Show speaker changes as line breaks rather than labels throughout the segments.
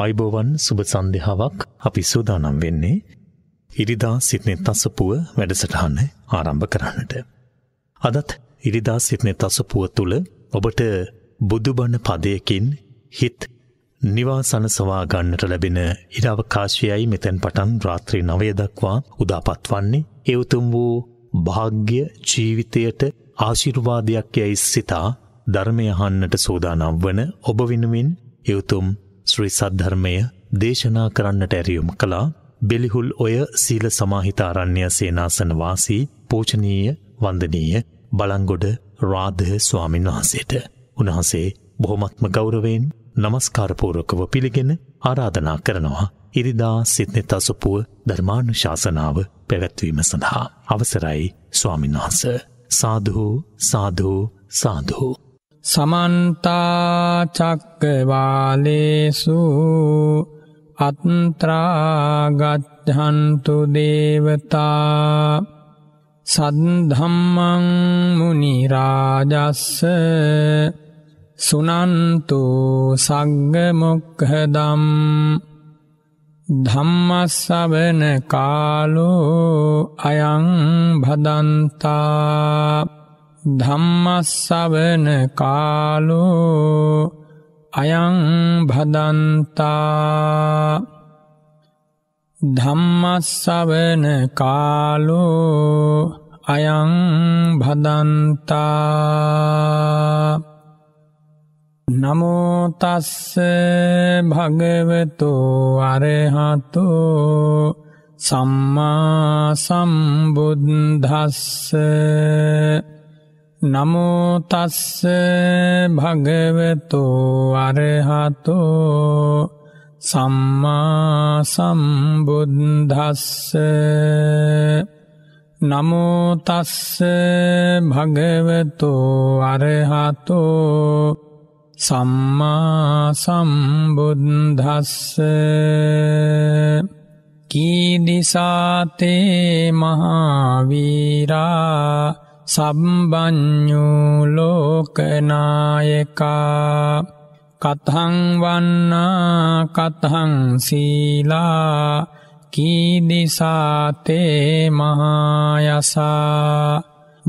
අයිබෝවන් සුබ සන්ධ්‍යාවක් අපි සූදානම් වෙන්නේ ඉරිදා සිත්නෙ තසපුුව වැඩසටහන්න ආරම්භ කරන්නට. අදත් ඉරිදා සිත්නෙ තසපුුව තුළ ඔබට බුදුබණ පදයකින් හිත් නිවාසන සවාගන්නට ලැබෙන ඉරාවකාශයයි මෙතැන් පටන් රාත්‍රී නවයදක්වා උදාපත්වන්නේ එවතුම් වූ භාග්‍ය ජීවිතයට ආශිරුවාදයක් යැයි සිතා ධර්මයහන්නට සෝදානම් වන ඔබ වෙනුවෙන් එවතුම් ශ්‍රී සද්ධර්මය දේශනා කරන්නට ඇරියුම් කළා බෙලිහුල් ඔය සීල සමාහිතාරණ්‍ය සේනාසනවාසී පෝචනීය වන්දනීය බලංගොඩ රාධ ස්වාමින් වහන්සේට. උන්හන්සේ බොහොමත්ම ගෞරවයෙන් නමස්කාරපූරකව පිළිගෙන ආරාධනා කරනවා. ඉරිදා සිත්නෙත් අසුපුුව ධර්මාණු ශාසනාව පැවැත්වීම සඳහා. අවසරයි ස්වාමින්වහන්ස. සාධහෝ සාධෝ සාධහෝ.
සමන්තාචක්කවාලේසු අත්ත්‍රාගත්හන්තු දේවතා සද්ධම්මං මුනිරාජස්ස සුනන්තු සග්ගමොක්හදම් ධම්මස්සවන කාලෝ අයං භදන්තා ධම්මස්සවන කාලෝ අයං භදන්තා ධම්මස්සවන කාලෝ අයං භදන්තා නමෝතස්ස භගවතෝ අරහතෝ සම්මා සම්බුද්ධස්ස නමුතස්ස භගවතු අරහතු සම්මා සම්බුද්ධස්ස නමුතස්ස භගවතු අරහතු සම්මා සම්බුද්ධස්ස කීදිසාතේ මහාවීරා සම්බ්ඥුලෝකනායකා කතහං වන්නා කතහං සීලා කීදිසාතේ මහායසා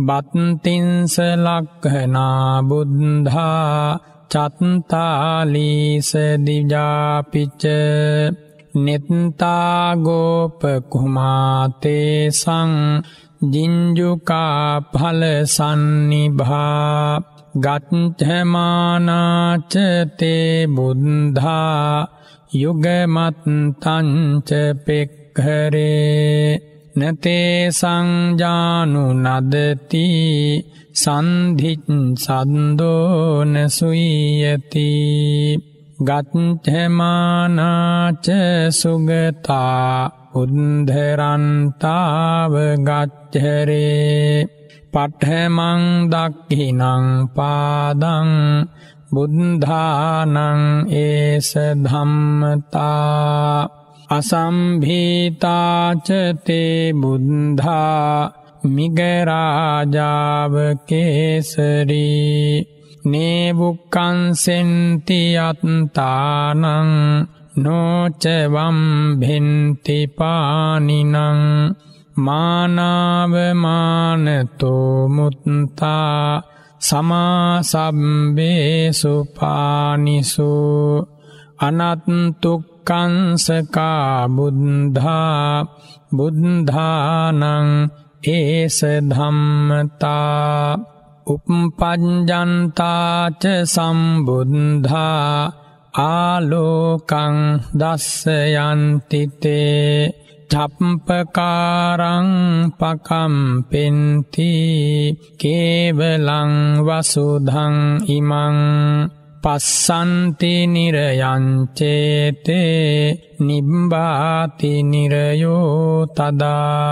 බත්තිංස ලක්හනා බුද්ධා චත්තාලීස දිජාපිච්ච නෙත්තාගෝප කුමාතේ සං දිංජුකා ඵල සන්නිභා ගත්ථමානාච තේ බුද්ධා යුගමත්තංච පෙක්ඛරේ නතේ සංජානු නදති සන්ධිත් සන්දෝන සුයති ගත්හමානාච සුගතා උද්ධරන්තාව ගච්චරේ පට්හැමං දක්හිනං පාදං බුද්ධානං ඒස ධම්මතා අසම්භීතාචතේ බුද්ධා මිගරාජාව කේසරී නේබුක්කන්සෙන්ති අත්තානං නෝචවම් භෙන්ති පානිනං මානාවමානතෝ මුත්තා සමාසබ්බේසුපානිසු අනත්තුක්කංසකා බුද්ධා බුද්ධානං ඒස ධම්මතා උපපජ්ජන්තාච සම්බුද්ධා ආලෝකං දස්සයන්තිතේ චප්පකාරං පකම් පෙන්ති කේවලං වසුධං ඉමං පස්සන්ති නිරයංචේතේ නිම්බාති නිරයෝ තදා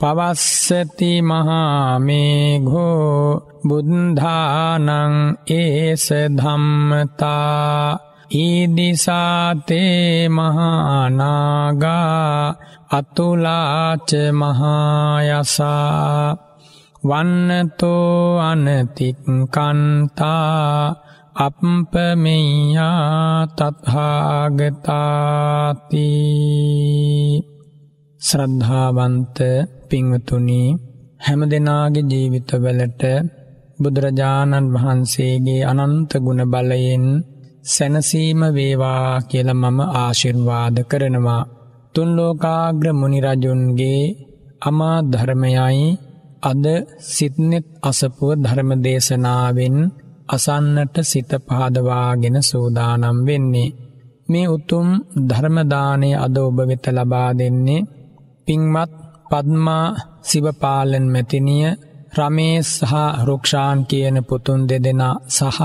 පවස්සති මහාමේඝෝ බුද්ධානං ඒස ධම්මතා ඊදිසාතේ මහානාගා අතුලාච මහායසා වන්නතෝ අනතික්කන්තා අපපමෙයා තත්හාගතාති ශ්‍රද්ධාවන්ත පිංවතුනි හැම දෙනාගේ ජීවිතවලට බුදුරජාණන් වහන්සේගේ අනන්ත ගුණ බලයෙන් සැනසීම වේවා කියල මම ආශිර්වාද කරනවා. තුන්ලෝකාග්‍ර මුනිරජුන්ගේ අමා ධර්මයයි අද සිත්නෙත් අසපුුව ධර්ම දේශනාවෙන් අසන්නට සිත පහදවාගෙන සූදානම් වෙන්නේ. මේ උතුම් ධර්මදානය අද ඔබ වෙත ලබා දෙන්නේ පිංමත් පද්මා සිවපාලන් මැතිනිය රමේ සහ රුක්ෂාන් කියන පුතුන් දෙදෙනා සහ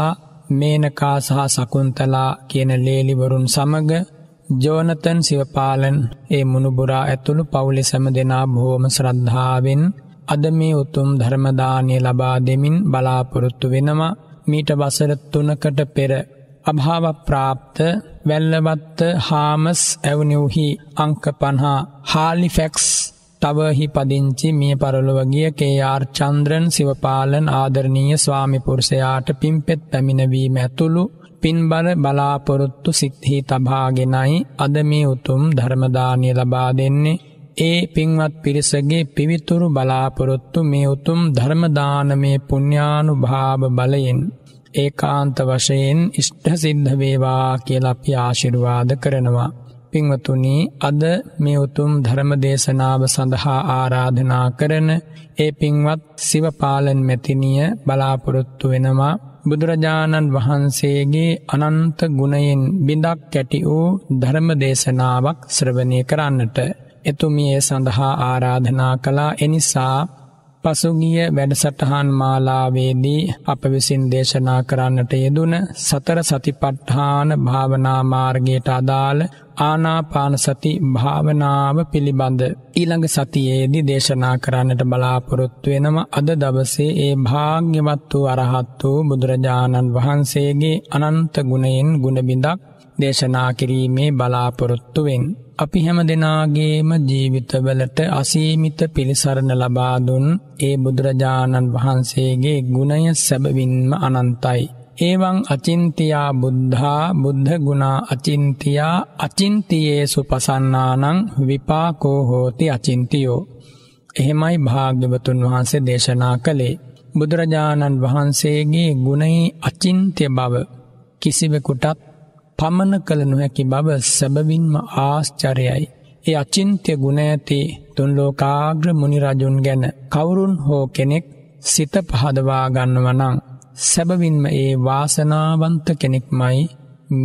මේනකා සහ සකුන්තලා කියන ලේලිවරුන් සමග ජෝනතන් සිවපාලන් ඒ මුණුබුරා ඇතුළු පවුලෙ සැම දෙනා බොහෝම ශ්‍රද්ධාවෙන් අද මේ උතුම් ධර්මදානය ලබා දෙමින් බලාපොරොත්තු වෙනවා මීට වසර තුනකට පෙර අභාව ප්‍රාප්ත වැල්ලවත්ත හාමස් ඇවනිවහි අංක පණහා හාලිෆෙක්ස් තවහි පදිංචි මිය පරලොවගිය කේආර් චන්ද්‍රන් සිවපාලන් ආදරණීය ස්වාමිපුරුෂයාට පිම්පෙත් පැමිණවීම ඇතුළු පින්බර බලාපොරොත්තු සිත්හි තබාගෙනයි අද මේ උතුම් ධර්මදානය ලබා දෙන්නේ ඒ පින්වත් පිරිසගේ පිවිතුරු බලාපොරොත්තු මේ උතුම් ධර්මදානමේ පුුණ්ඥානු භාව බලයෙන් ඒකාන්ත වශයෙන් ඉෂ්ට සිද්ධ වේවා කියලා අපි ආශිර්වාද කරනවා. පින්වතුනි අද මේ උතුම් ධර්ම දේශනාව සඳහා ආරාධනා කරන ඒ පින්වත් සිවපාලන් මෙතිනිය බලාපොරොත්තු වෙනවා බුදුරජාණන් වහන්සේගේ අනන්ත ගුණයෙන් බිඳක් කැටි වූ ධර්ම දේශනාවක් ශ්‍රවණය කරන්නට එතුමිය සඳහා ආරාධනා කළා එනිසා පසුගිය වැඩසටහන් මාලාවේදී අප විසින් දේශනා කරන්නට යෙදුන සතර සතිපට්ඨාන භාවනා මාර්ගයට අදාළ ආනාපාන සති භාවනාව පිළිබඳ ඊළඟ සතියේදී දේශනා කරන්නට බලාපොරොත්තු වෙනම අද දවසේ ඒ භාග්‍යවත් වූ අරහත් වූ බුදුරජාණන් වහන්සේගේ අනන්ත ගුණයෙන් ගුණබිඳක් දේශනා කිරීමේ බලාපොරොත්තු වෙන්. අපි හැම දෙනාගේම ජීවිතවලට අසීමිත පිළිසරණ ලබා දුන් ඒ බුදුරජාණන් වහන්සේගේ ගුණය සැබවින්ම අනන්තයි. ඒවං අචින්තියා බුද්ධා බුද්ධ ගුණා අචින්තියා අචින්තියේසු පසන්නානං විපාකෝ හෝති අචින්තියෝ එහෙමයි භාග්‍යවතුන් වහන්සේ දේශනා කළේ බුදුරජාණන් වහන්සේගේ ගුණයි අචින්ත්‍ය බව කිසිවෙකුටත් පමණ කළ නොහැකි බව සැබවින්ම ආශ්චරයයි. ඒ අචින්ත්‍ය ගුණ ඇති තුන් ලෝකාග්‍ර මුනිරජුන් ගැන කවුරුන් හෝ කෙනෙක් සිත පහදවා ගන්නව නම් සැබවින්ම ඒ වාසනාවන්ත කෙනෙක්මයි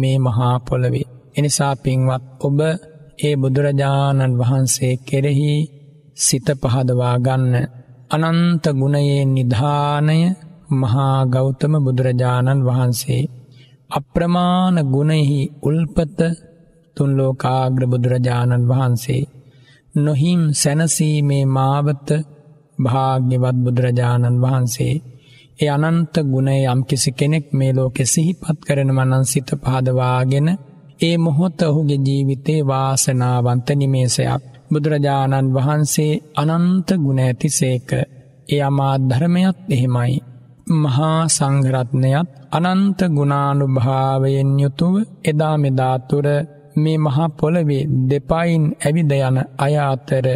මේ මහා පොළවේ. එනිසා පින්වත් ඔබ ඒ බුදුරජාණන් වහන්සේ කෙරෙහි සිත පහදවා ගන්න. අනන්ත ගුණයේ නිධානය මහා ගෞතම බුදුරජාණන් වහන්සේ. අප්‍රමාණ ගුණෙහි උල්පත තුන්ලෝකාග්‍ර බුදුරජාණන් වහන්සේ. නොහිම් සැනසීමේ මාවත භාග්‍යවත් බුදුරජාණන් වහන්සේ. ඒ අනන්ත ගුණේ යම්කිසි කෙනෙක් මේ ලෝකෙ සිහිපත් කරනවා නම් සිත පහදවාගෙන ඒ මොහොත ඔහුගේ ජීවිතේ වාසනාවන්ත නිමේෂයක්. බුදුරජාණන් වහන්සේ අනන්ත ගුණ ඇතිසේක. ඒ අමා ධර්මයත් එහෙමයි. මහා සංඝරත්නයත් අනන්ත ගුණානුභාවයෙන් යුතුව එදා මෙදා තුර මේ මහා පොළවේ දෙපයින් ඇවිද යන අය අතර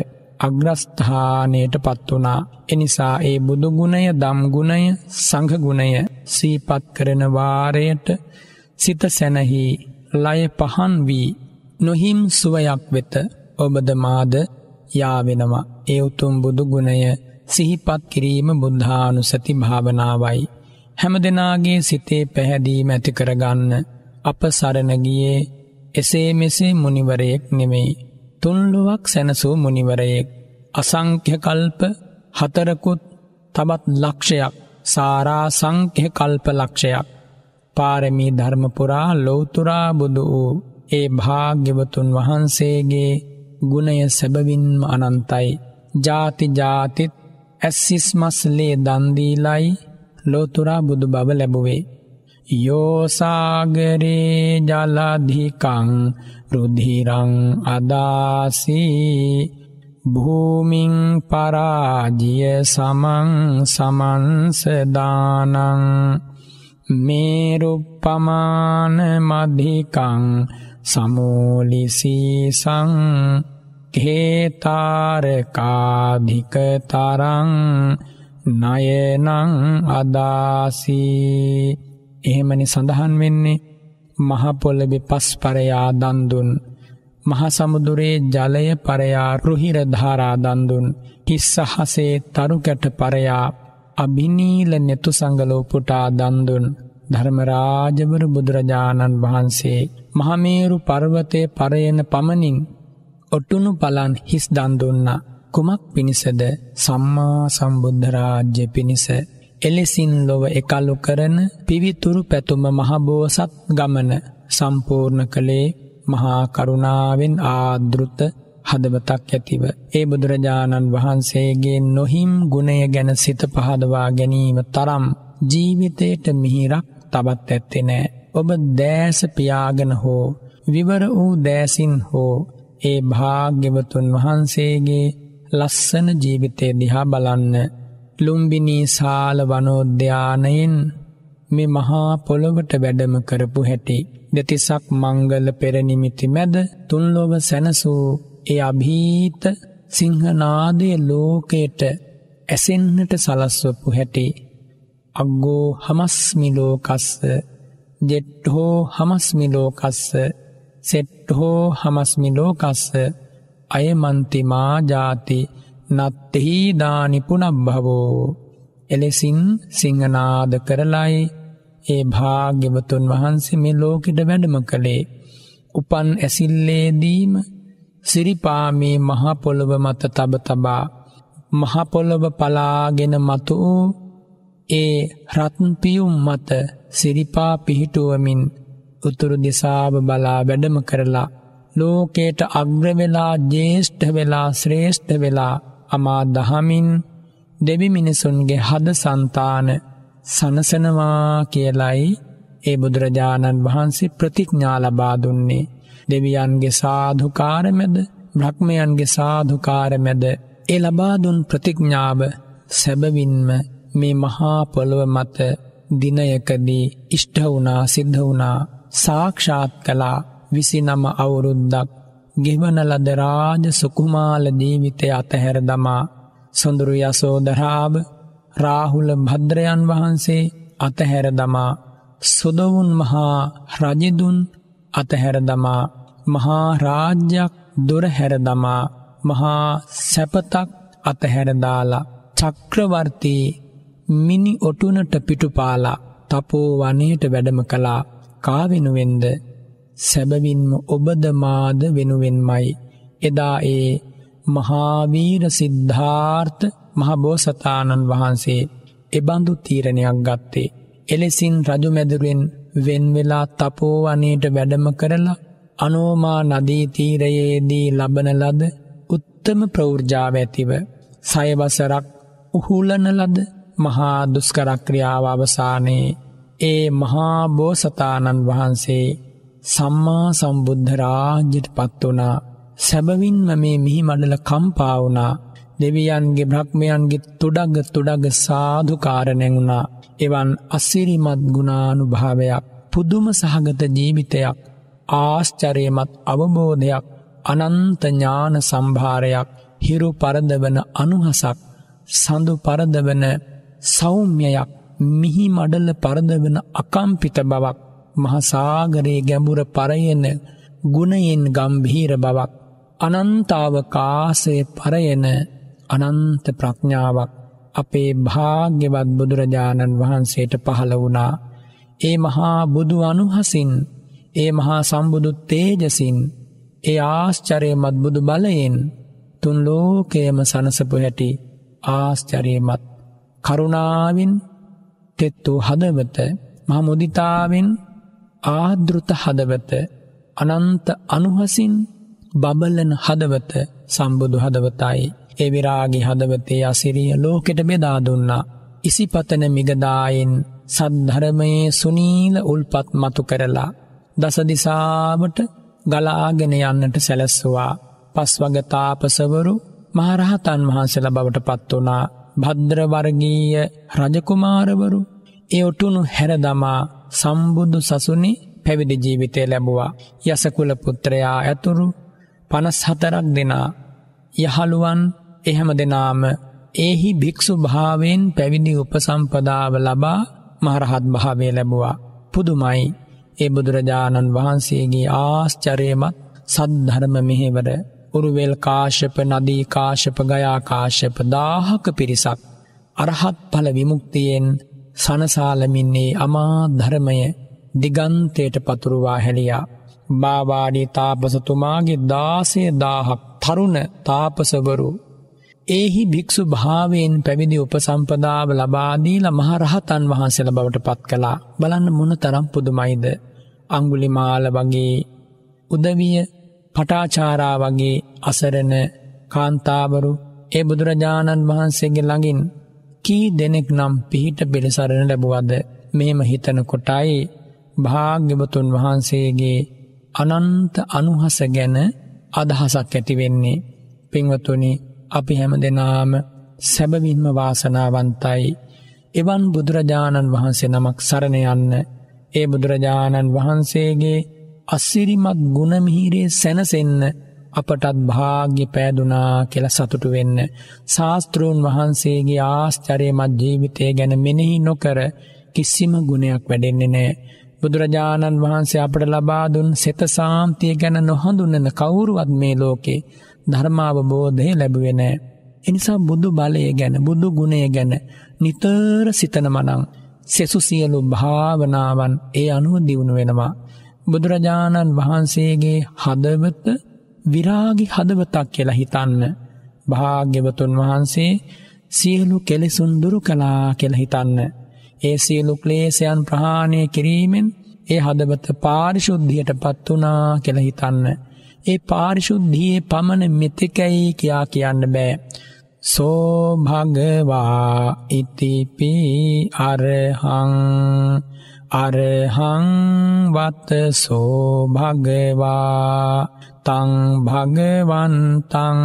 අග්‍රස්ථානයටපත් වුණා. එනිසා ඒ බුදු ගුණය, ධම් ගුණය, සංඝ ගුණය සීපත් කරන වාරයට සිත සැනහි ලය පහන් වී නොහිම් සුවයක් වෙත ඔබද මාද යාවෙනවා. ඒ උතුම් බුදු ගුණය සිහිපත් කිරීම බුද්ධානුසති භාවනාවයි. හැම දෙනාගේ සිතේ පැහැදීම ඇති කරගන්න අප සරණ ගියේ එසේ මෙසේ මුනිවරයෙක් නෙමෙයි තුන්ලුවක් සැනසූ මුනිවරයෙක්. අසංක්‍ය කල්ප හතරකුත් තබත් ලක්ෂයක් සාරා සංක්‍ය කල්ප ලක්ෂයක්. පාරමී ධර්මපුරා ලෝතුරා බුදු වූ ඒ භාග්‍යවතුන් වහන්සේගේ ගුණය සැබවින්ම අනන්තයි. ජාති ජාතිත් ඇස්සිස්මස්ලේ දන්දීලයි ලෝතුරා බුදු බව ලැබුවේ. යෝසාගරේ ජලධිකං රුධිරං අදාසී භූමිං පරාජිය සමං සමන්සදානං මේරුප්පමාන මධිකං සමූලිසීසං හේතාරකාධිකතරං නයනං අදාසී එහෙමනි සඳහන් වෙන්නේ මහපොළබි පස් පරයා දන්දුන් මහසමුදුරේ ජලය පරයා රුහිර ධාරාදන්දුන් හිස් සහසේ තරුකැට පරයා අභිනීල නෙතු සඟලෝපුටා දන්දුන් ධර්මරාජවරු බුදුරජාණන් වහන්සේ මහමේරු පර්වතය පරයන පමණින් ඔටුනු පලන් හිස් දන්දුන්න කුමක් පිණිසද සම්මා සම්බුද්ධරාජ්‍ය පිණිස එලෙසින් ලොව එකලු කරන පිවිතුරු පැතුම මහබෝසත් ගමන සම්පූර්ණ කළේ මහා කරුණාවෙන් ආදෘත හදවතක් ඇතිව. ඒ බුදුරජාණන් වහන්සේගේ නොහිම් ගුණය ගැන සිත පහදවා ගැනීම තරම් ජීවිතයට මිහිරක් තබත් ඇත්තෙනෑ. ඔබ දෑස පියාගෙන හෝ විවර වූ දෑසින් හෝ ඒ භාග්‍යවතුන් වහන්සේගේ ලස්සන ජීවිතය දිහා බලන්න ලුම්බිනී සාල වනෝද්‍යානයෙන් මේ මහා පොළොවට වැඩම කරපු හැටි. දෙතිසක් මංගල පෙරනිමිති මැද තුන්ලොව සැනසූ ඒ අභීත සිංහනාදය ලෝකයට ඇසෙන්න්නට සලස්වපු හැටි. අග්ගෝ හමස්මිලෝකස්ස ජෙට්හෝ හමස්මිලෝකස්ස සෙට්හෝ හමස්මිලෝකස්ස අයමන්තිමා ජාති නත්තෙහි දානිපුනබ්භවෝ එලෙසින් සිංහනාද කරලයි ඒ භාග්‍යවතුන් වහන්සේ මේ ලෝකෙට වැඩම කළේ උපන් ඇසිල්ලේදීම සිරිපාමේ මහපොළොව මත තබ තබා මහපොළොව පලාගෙන මතු වූ ඒ රත්න්පියුම් මත සිරිපා පිහිටුවමින් උතුරු දිසාව බලා වැඩම කරලා ලෝකේට අග්‍රවෙලා ජේෂ්ඨ වෙලා ශ්‍රේෂ්ඨ වෙලා අමා දහමින් දෙවි මිනිසුන්ගේ හද සන්තාන සනසනවා කියලයි ඒ බුදුරජාණන් වහන්සේ ප්‍රතිඥාලබා දුන්නේ දෙවියන්ගේ සාධකාරමැද බ්‍රහ්මයන්ගේ සාධකාරමැද ඒ ලබාදුන් ප්‍රතිඥාව සැබවින්ම මේ මහාපොළොව මත දිනයකදී ඉෂ්ඨවුනා සිද්ධවුනා සාක්ෂාත් කලා විසිනම අවුරුද්දක් ගෙවන ලද රාජ සුකුමාල ජීවිතය අතහැර දමා සොඳුරු යසෝදරාව රාහුල භද්‍රයන් වහන්සේ අතහැර දමා සුදවුන් මහා රජදුන් අතහැර දමා මහා රාජ්‍යයක් දොරහැර දමා මහා සැපතක් අතහැරදාලා චක්‍රවර්තී මිනි ඔටුනට පිටුපාලා තපෝ වනයට වැඩම කලා කාවෙනුවෙන්ද සැබවින්ම ඔබද මාද වෙනුවෙන්මයි එදා ඒ මහාවීර සිද්ධාර්ථ මහබෝසතාණන් වහන්සේ එබඳු තීරණයක් ගත්තේ එලෙසින් රජුමැදුරෙන් වෙන්වෙලා තපෝවනයට වැඩම කරලා අනෝමා නදී තීරයේදී ලබන ලද උත්තම ප්‍රෞර්ජාව ඇතිව සයවසරක් උහුලන ලද මහා දුස්කරක්‍රියාව අවසානයේ ඒ මහා බෝසතාණන් වහන්සේ සම්මා සම්බුද්ධ රාජ්‍යයට පත් වුණා. සැබවින්ම මේ මිහි මඩල කම්පා වුණා. දෙවියන්ගේ බ්‍රහ්මයන්ගේ තුඩග තුඩග සාධුකාර නැඟුණා. එවන් අසිරිමත් ගුණානුභාවයක් පුදුම සහගත ජීවිතයක් ආශ්චරයමත් අවබෝධයක් අනන්ත ඥාන සම්භාරයක් හිරු පරදවන අනුහසක් සඳු පරදවන සෞම්‍යයක් මිහි මඩල පරදවන අකම්පිත බවක් මහා සාගරයේ ගැඹුර පරයන ගුණයෙන් ගම්භීර බවක් අනන්තාව කාසේ පරයන අනන්ත ප්‍රඥාවක් අපේ භාග්‍යවත් බුදුරජාණන් වහන්සේට පහළ වුණා ඒ මහා බුදු අනුහසින් ඒ මහා සම්බුදු තේජසින් ඒ ආශ්චරයමත් බුදු බලයෙන් තුන් ලෝකයම සනසපු හැටි ආශ්චරයමත් කරුණාවෙන් තෙත්තු හදවත මහමුදිතාවෙන් ආදෘත හදවත අනන්ත අනුහසින් බබලන හදවත සම්බුදු හදවතයි. එවිරාගි හදවතේ අසිරිය ලෝකෙට බෙදා දුන්නා. ඉසිපතන මිගදායෙන් සද්ධරමයේ සුනීල උල්පත් මතු කරලා. දසදිසාාවට ගලාගෙන යන්නට සැලැස්සවා. පස්වග තාපසවරු මහරහතන් වහන්සල බවට පත්වනා. භද්‍රවර්ගීය රජකුමාරවරු ඒ ඔටුනු හැරදමා සම්බුදු සසුනි පැවිදි ජීවිතය ලැබුවා. යසකුල පුත්‍රයා ඇතුරු පනස් හතරක් දෙනා. යහළුවන් එහෙම දෙනාම ඒහි භික්‍ෂු භාවෙන් පැවිදි උපසම්පදාව ලබා මහරහත් භාවය ලැබුවා. පුදුමයි ඒ බුදුරජාණන් වහන්සේගේ ආශ්චරයමත් සද්ධර්ම මෙහෙවර උරුවෙල් කාශප නදී කාශප ගයා කාශප දාහක පිරිසක් අරහත් පල විමුක්තියෙන් සනසාලමින්නේ අමා ධර්මය දිගන්තයට පතුරුවා හැලියා. බාවාඩි තාපසතුමාගේ දාසේ දාහක් තරුණ තාපසවරු. ඒහි භික්‍ෂු භාවයෙන් පැවිදි උපසම්පදාව ලබාදීල මහරහතන් වහන්සල බවට පත් කලා බලන්න මොන තරම් පුදුමයිද. අංගුලිමාල වගේ උදවිය පටාචාරා වගේ අසරණ කාන්තාවරු ඒ බුදුරජාණන් වහන්සේගේ ළඟින් කී දෙනෙක් නම් පිහිට පිළිසරණ ලැබුවද මෙම හිතන කොටයි භාග්‍යවතුන් වහන්සේගේ අනන්ත අනුහස ගැන අදහසක් ඇතිවෙන්නේ. පිංවතුනි අපි හැම දෙනාම සැබවින්ම වාසනාවන්තයි. එවන් බුදුරජාණන් වහන්සේ නමක් සරණ යන්න ඒ බුදුරජාණන් වහන්සේගේ අස්සිරිමත් ගුණමිහිරේ සැනසෙන්න අපටත් භාග්‍ය පෑදුනා කියලා සතුටු වෙන්න. ශාස්තෘන් වහන්සේගේ ආශ්චරයමත් ජීවිතය ගැන මෙනෙහි නොකර කිසිම ගුණයක් වැඩෙන්නේ නෑ. බුදුරජාණන් වහන්සේ අපට ලබා දුන් සිත සාන්තිය ගැන නොහඳුනන කවුරුවත් මේ ලෝකේ ධර්මාවබෝධය ලැබුවේ නැහැ. එනිසා බුදු බලය ගැන බුදු ගුණය ගැන නිතර සිතන මනම් සෙසු සියලු භාවනාවන් ඒ අනුව දියුණු වෙනවා. බුදුරජාණන් වහන්සේගේ හදවත විරාගි හදවතක් කියලා හිතන්න භාග්‍යවතුන් වහන්සේ සියලු කෙලෙසුන් දුරු කලා කියලා හිතන්න. ඒ සියලු ක්ලේශයන් ප්‍රහාණය කිරීමෙන් ඒ හදවත පාරිශුද්ධියට පත් වුණා කියලා හිතන්න. ඒ පාරිශුද්ධියේ පමණ මෙතෙකයි කියා කියන්න බෑ. සෝ භගවා ඉතිපි අරහං අරහං වතසෝ භගවා තං භගවන්තං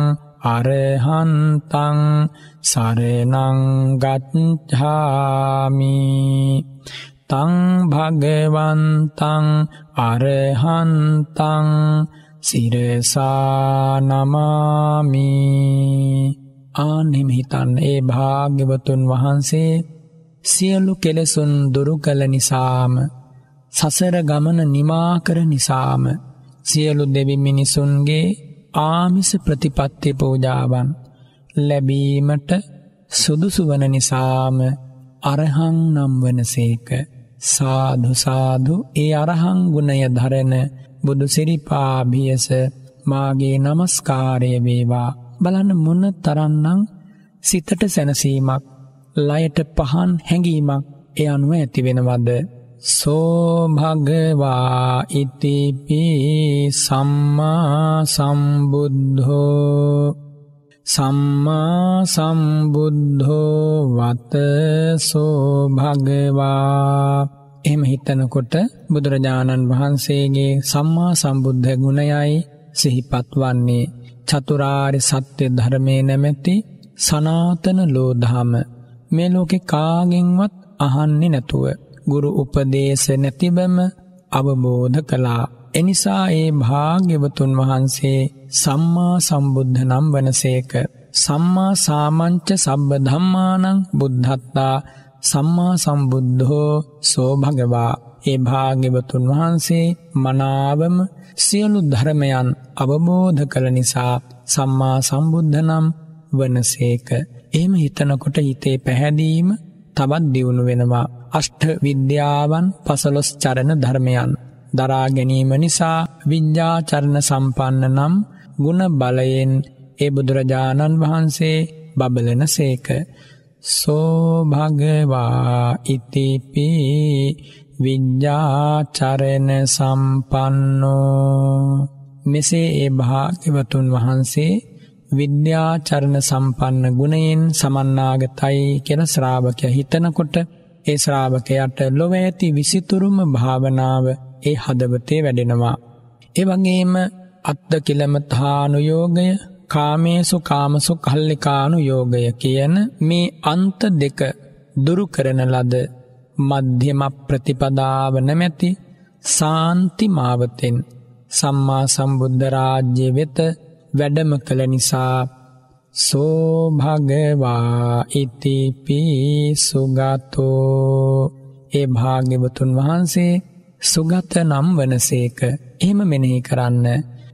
අරහන්තං සරණං ගච්ඡාමි තං භගවන්තං අරහන්තං සිරසා නමාමි ආනෙම හිතන්න ඒ භාග්‍යවතුන් වහන්සේ සියලු කෙලෙසුන් දුරු කළ නිසාම සසර ගමන නිමාකර නිසාම සියලු දෙවි මිනිසුන්ගේ ආමිස ප්‍රතිපත්ති පූජාවන් ලැබීමට සුදුසු වන නිසාම අරහං නම් වනසේක සාදු සාදු ඒ අරහං ගුණය ධරන බුදු සිරිපා බියස මාගේ নমස්කාරය වේවා බලන්න මොන තරම්නම් සිතට සැනසීමක් ලයට පහන් හැඟීමක් එ අනුව ඇතිවෙනවද. සෝභගවා ඉතිපි සම්මා සම්බුද්ධෝ සම්මා සම්බුද්ධෝ වත සෝභගවා එම හිතනකොට බුදුරජාණන් වහන්සේගේ සම්මා සම්බුද්ධ ගුණයයි සිහිපත් වන්නේ චතුරාරි සත්‍ය ධර්මය නැමැති සනාතන ලෝධාම මේ ලෝකෙ කාගෙන්වත් අහන්නෙ නැතුව ගුරු උපදේශ නැතිබම අවබෝධ කළා. එනිසා ඒ භාග්‍යවතුන් වහන්සේ සම්මා සම්බුද්ධ නම් වනසේක. සම්මා සාමංච සබ්බ ධම්මානං බුද්ධත්තා සම්මා සම්බුද්ධෝ සෝ භගවා. ඒ භාග්‍යවතුන් වහන්සේ මනාවම සියලු ධර්මයන් අවබෝධ කළ නිසා සම්මා සම්බුද්ධ නම් වනසේක. එහෙම හිතනකොට හිතේ පැහැදීම තවත් දියුණු වෙනවා. අෂ්ඨ විද්‍යාවන් පසලොස් චරණ ධර්මයන්. දරා ගැනීම නිසා විඤ්ඥාචරණ සම්පන්න නම් ගුණ බලයෙන් ඒ බුදුරජාණන් වහන්සේ බබලන සේක. සෝභගවා ඉතිපි විඤ්ඥාචරණ සම්පන්නෝ මෙසේ ඒ භාග්‍යවතුන් වහන්සේ විද්‍යාචරණ සම්පන්න ගුණයෙන් සමන්නාගතයි කෙන ශ්‍රාවකය හිතනකොට ඒ ශ්‍රාවකයට ලොව ඇති විසිතුරුම භාවනාව ඒ හදවතේ වැඩෙනවා. එවගේම අත්ද කිලමතානුයෝගය කාමේසු කාමසු කල්ලිකානු යෝගය කියන මේ අන්ත දෙක දුරු කරන ලද මධ්‍යම ප්‍රතිපදාව නැමැති සාන්ති මාවතෙන් සම්මා සම්බුද්ධ රාජ්‍ය වෙත වැඩම කළ නිසා සෝභගවා ඉතිපී සුගතෝ ඒ භාග්‍යවතුන් වහන්සේ සුගත නම් වනසේක එහෙම මෙනෙහි කරන්න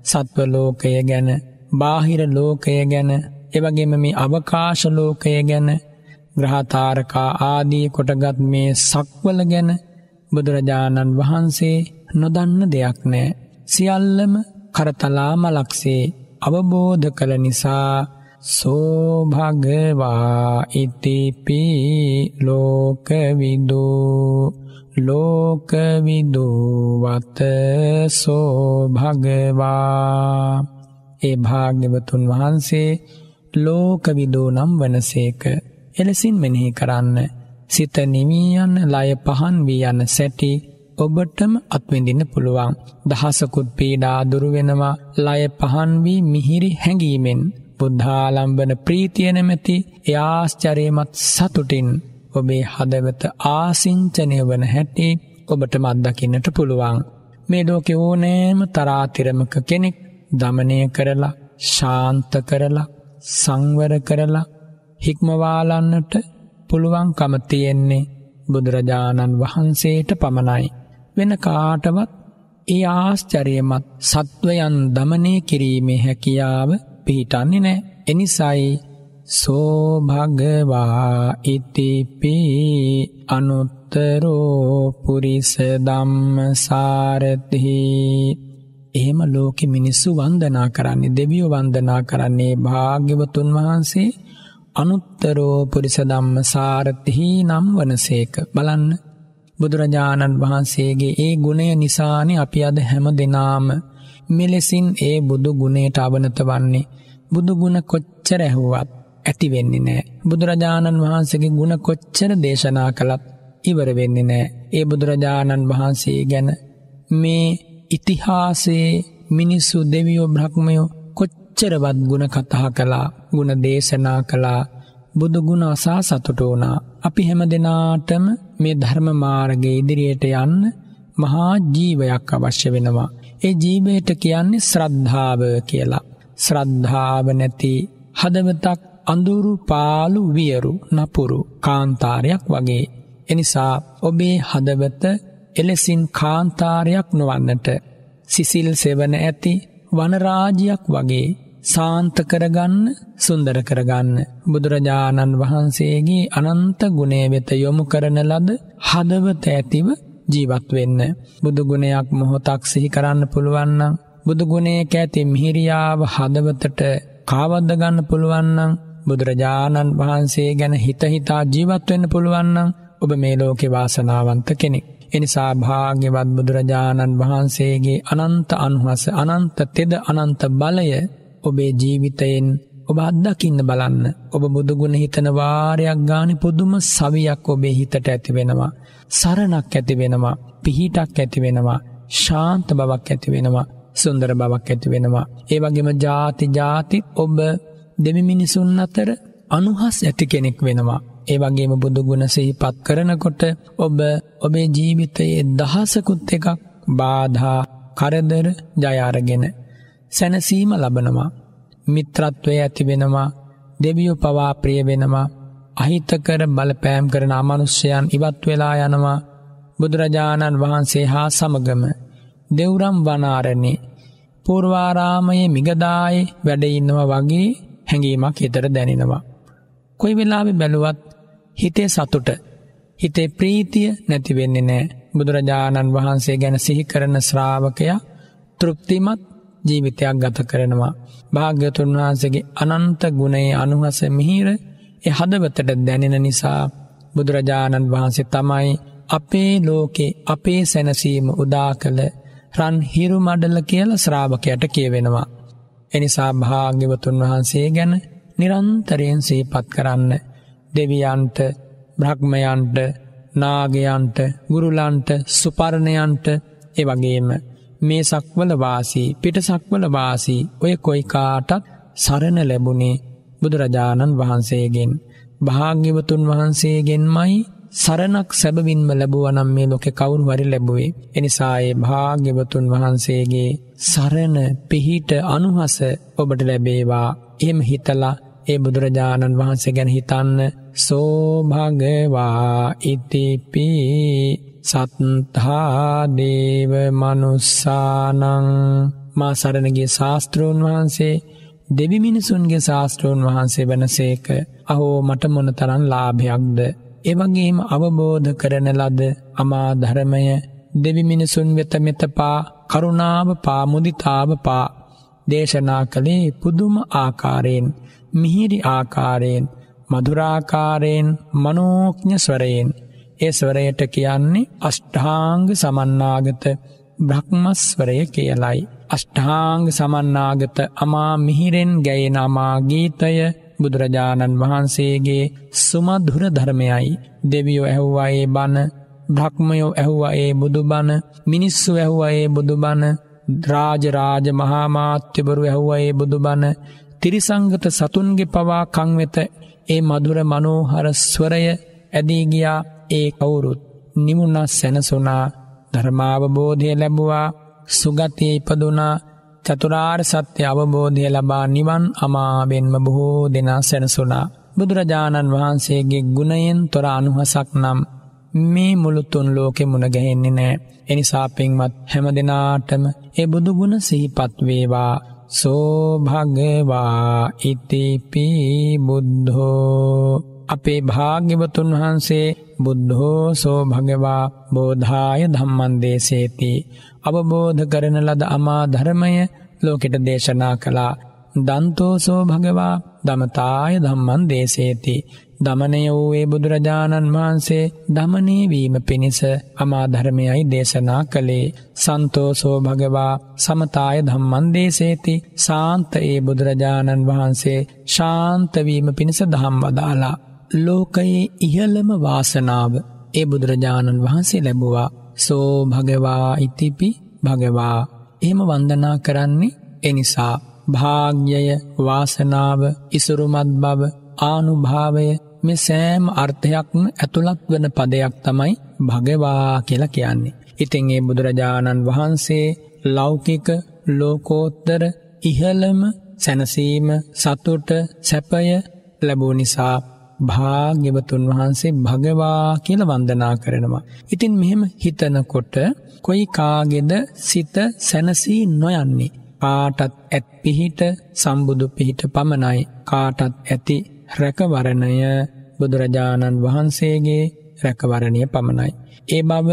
සත්ව ලෝකය ගැන බාහිර ලෝකය ගැන එවගේම මේ අවකාශ ලෝකය ගැන ග්‍රහතාරකා ආදී කොටගත් මේ සක්වල ගැන බුදුරජාණන් වහන්සේ නොදන්න දෙයක් නෑ සියල්ලම කරතලා මලක්සේ අවබෝධ කළ නිසා සෝභගවා ඉතිපි ලෝකවිදු ලෝකවිදු වත සෝභගවා ඒ භාග්‍යවතුන් වහන්සේ ලෝකවිදෝ නම් වනසේක එලෙසින් මෙනෙහි කරන්න සිත නිමී යන ලය පහන් වී යන සැටි ඔබටම අත්වෙඳන්න පුළුවන්. දහසකුත් පීඩා දුරුවෙනවා ලය පහන්වී මිහිරි හැඟීමෙන්. බුද්ධාලම්බන ප්‍රීතියනමැති යාස්චරයමත් සතුටින් ඔබේ හදවත ආසිංචනය වන හැටි ඔබට මත්දකින්නට පුළුවන්. මේ ලෝකෙ ඕනෑම තරාතිරමක කෙනෙක් දමනය කරලා ශාන්ත කරලා සංවර කරලා හික්මවාලන්නට පුළුවන්කම තියෙන්නේ බුදුරජාණන් වහන්සේට පමණයි. වෙන කාටවත් ඒ ආශ්චරයමත් සත්වයන් දමනය කිරීමේ හැකියාව පිහිටන්නේ නෑ. එනිසයි සෝභගවා ඉතිපී අනුත්තරෝ පුරිස ධම්ම සාරතිහි එහෙම ලෝකෙ මිනිස්සු වන්දනා කරන්නේ දෙවියෝ වන්දනා කරන්නේ භාග්‍යවතුන් වහන්සේ අනුත්තරෝ පුරිස ධම්ම සාරතිහි නම් වනසේක බලන්න බුදුරජාණන් වහන්සේගේ ඒ ගුණය නිසානෙ අපි අද හැම දෙනාම මෙලෙසින් ඒ බුදු ගුණයට අවනත වන්නේ බුදු ගුණ කොච්චර ඇහුවත් ඇති වෙන්නේ නෑ බුදුරජාණන් වහන්සේගේ ගුණ කොච්චර දේශනා කළත් ඉවර වෙන්නේ නෑ ඒ බුදුරජාණන් වහන්සේ ගැන මේ ඉතිහාසයේ මිනිස්සු දෙවියෝ බ්‍රහ්මයෝ කොච්චරවත් ගුණ කතා කළා ගුණ දේශනා කළා බුදුගුණ අසා සතුට වුණා. අපි හැම දෙනාටම මේ ධර්ම මාර්ගයේ ඉදිරියට යන්න මහා ජීවයක් අවශ්‍ය වෙනවා. ඒ ජීවයට කියන්නේ ශ්‍රද්ධාව කියලා. ශ්‍රද්ධාව නැති හදවතක් අඳුරු පාලු වියරු නපුරු කාන්තාරයක් වගේ. එනිසා ඔබේ හදවත එලෙසින් කාන්තාරයක් නොවන්නට සිසිල් සෙවන ඇති වනරාජයක් වගේ සාන්ත කරගන්න සුන්දර කරගන්න. බුදුරජාණන් වහන්සේගේ අනන්ත ගුණේ වෙත යොමු කරන ලද හදවත ඇතිව ජීවත් වෙන්න. බුදුගුණයක් මොහොතක් සිහි කරන්න පුළුවන්නම්. බුදුගුණේක ඇති මිහිරියාව හදවතට කාවද්ද ගන්න පුළුවන්නම්. බුදුරජාණන් වහන්සේ ගැන හිතහිතා ජීවත්වෙන්න පුළුවන්නම් ඔබ මේ ලෝකෙ වාසනාවන්ත කෙනෙක්. එනිසා භාග්‍යවත් බුදුරජාණන් වහන්සේගේ අනන්ත අනුහස අනන්ත තෙද අනන්ත බලය ඔබේ ජීවිතයෙන් ඔබ අත්දකින්න බලන්න ඔබ බුදුගුණ හිතන වාරයක් ගානි පුදුම සවියක් ඔබේ හිතට ඇති වෙනවා සරණක් ඇති වෙනවා පිහිටක් ඇති වෙනවා ශාන්ත බවක් ඇති වෙනවා සුන්දර බවක් ඇති වෙනවා ඒ වගේම ಜಾති ಜಾති ඔබ දෙමි මිනිසුන් අතර අනුහස් ඇති කෙනෙක් වෙනවා ඒ වගේම බුදුගුණ සිහිපත් කරනකොට ඔබ ඔබේ ජීවිතයේ දහසකුත් එකක් බාධා කරදර ජය අරගෙන සැනසීම ලබනවා. මිත්‍රත්වය ඇතිවෙනවා දෙවියෝ පවා ප්‍රිය වෙනවා අහිතකර බලපෑම් කරන අමනුෂ්‍යයන් ඉවත් වෙලා යනවා බුදුරජාණන් වහන්සේ හා සමගම දෙවුරම් වනාරණේ පූර්වාරාමයේ මිගදායේ වැඩඉන්නවා වගේ හැඟීමක් හිතට දැනෙනවා. කොයි වෙලාවෙ බැලුවත් හිතේ සතුට හිතේ ප්‍රීතිය නැතිවෙන්නේ නෑ බුදුරජාණන් වහන්සේ ගැන සිහිකරන ශ්‍රාවකයා තෘප්තිමත් ජීවිතයක් ගත කරනවා. භාග්‍යතුන් වහන්සගේ අනන්ත ගුණයේ අනුහස මිහිර එ හදවතට දැනෙන නිසා බුදුරජාණන් වහන්සේ තමයි අපේ ලෝකේ අපේ සැනසීම උදා කළ රන් හිරු මඩල කියල ශ්‍රාවකයට කියවෙනවා. එනිසා භාග්‍යවතුන් වහන්සේ ගැන නිරන්තරයෙන් සීපත් කරන්න දෙවියන්ට බ්‍රහ්මයන්ට නාගයන්ට ගුරුලන්ට සුපරණයන්ට එවගේම මේ සක්වල වාසී පිට සක්වල වාසී ඔය කොයි කාටත් සරණ ලැබුණේ බුදුරජාණන් වහන්සේගෙන් භාග්‍යවතුන් වහන්සේගෙන්මයි සරණක් සැබවින්ම ලැබුවනම් මේ ලොකෙ කවුරු වරි ලැබුවේ එනිසා ඒ භාග්‍යවතුන් වහන්සේගේ සරණ පිහිට අනුහස ඔබට ලැබේවා එහෙම හිතලා ඒ බුදුරජාණන් වහන්සේ ගැන හිතන්න සෝ භගවා ඉතිපි සත්තා දේව මනුස්සානං මා සරණගේ ශාස්ත්‍රෝන් වහන්සේ දෙවි මිනිසුන්ගේ ශාස්ත්‍රෝන් වහන්සේ වනසේක අහෝ මට මොන තරම් ලාභයක්ද එවගේම අවබෝධ කරන ලද අමා ධර්මය දෙවි මිනිසුන් වෙත මෙතපා කරුණාව පා මුදිතාව පා දේශනා කළේ පුදුම ආකාරයෙන් මිහිරි ආකාරයෙන් මధుරාකාරයෙන් මනෝඥ ස්වරයෙන් ඒ ස්වරයට කියන්නේ අෂ්ඨාංග සමන්නාගත බ්‍රහ්මස්වරය කියලයි. අෂ්ඨාංග සමන්නාගත අමා මිහිරෙන් ගැයෙන අමා ගීතය බුදුරජාණන් වහන්සේගේ සුමදුර ධර්මයයි. දෙවියෝ ඇහුවා ඒ බණ බ්‍රහ්මයෝ ඇහුවා ඒ බුදුබණ මිනිස්සු ඇහුවා ඒ බුදුබණ රාජරාජ මහාමාත්‍යවරු ඇහුවා ඒ බුදුබණ තිරිසංගත සතුන්ගේ පවා කංවෙත ඒ මధుර මනෝහර ස්වරය ඇදී ගියා ඒ කවුරුත් නිමුණා සැනසුණා ධර්මාවබෝධය ලැබුවා සුගතිය ඉපදුනා චතුරාර් සත්‍ය අවබෝධය ලබා නිවන් අමාවෙන්ම බොහෝ දෙනා සැනසුනා. බුදුරජාණන් වහන්සේගේ ගුණයෙන් තොර අනුහසක් නම් මේ මුළුතුන් ලෝකෙ මුණගැහෙන්නේ නෑ. එනිසා පින්වත් හැම දෙනාටම ඒ බුදුගුණ සිහිපත් වේවා. සෝභගවා ඉතිපී බුද්ධෝ අපේ භාග්‍යවතුන් වහන්සේ බුද්ධෝ සෝභගවා බෝධාය ධම්මන්දේශේති අවබෝධ කරන ලද අමා ධර්මය ලෝකෙට දේශනා කළා දන්තෝ සෝභගවා දමතාය ධම්මන්දේශේති දමනය වූයේ බුදුරජාණන් වහන්සේ දමනය වීම පිණිස අමාධර්මයයි දේශනා කළේ සන්තෝසෝ භගවා සමතාය ධම්මන් දේශේති ශාන්ත ඒ බුදුරජාණන් වහන්සේ ශාන්ත වීම පිණිස දහම් වදාලා ලෝකයේ ඉහළම වාසනාව ඒ බුදුරජාණන් වහන්සේ ලැබුවා සෝ භගවා ඉතිපි භගවා එහෙම වන්දනා කරන්නේ එනිසා භාග්‍යය වාසනාව ඉසුරුමත් බව ආනුභාවය මේ සෑම් අර්ථයක්ම ඇතුළත් වන පදයක් තමයි භගවා කියලා කියන්නේ. ඉතින් ඒ බුදුරජාණන් වහන්සේ ලෞකික ලෝකෝත්තර ඉහළම සැනසීම සතුට සැපය ලැබූ නිසා භාග්‍යවතුන් වහන්සේ භගවා කියල වන්දනා කරනවා. ඉතින් මෙහෙම හිතනකොට කොයි කාගෙද සිත සැනසී නොයන්නේ. කාටත් ඇත් පිහිට සම්බුදු පිහිට පමණයි කාටත් ඇති රැකවරණය බුදුරජාණන් වහන්සේගේ රැකවරණය පමණයි. ඒ බව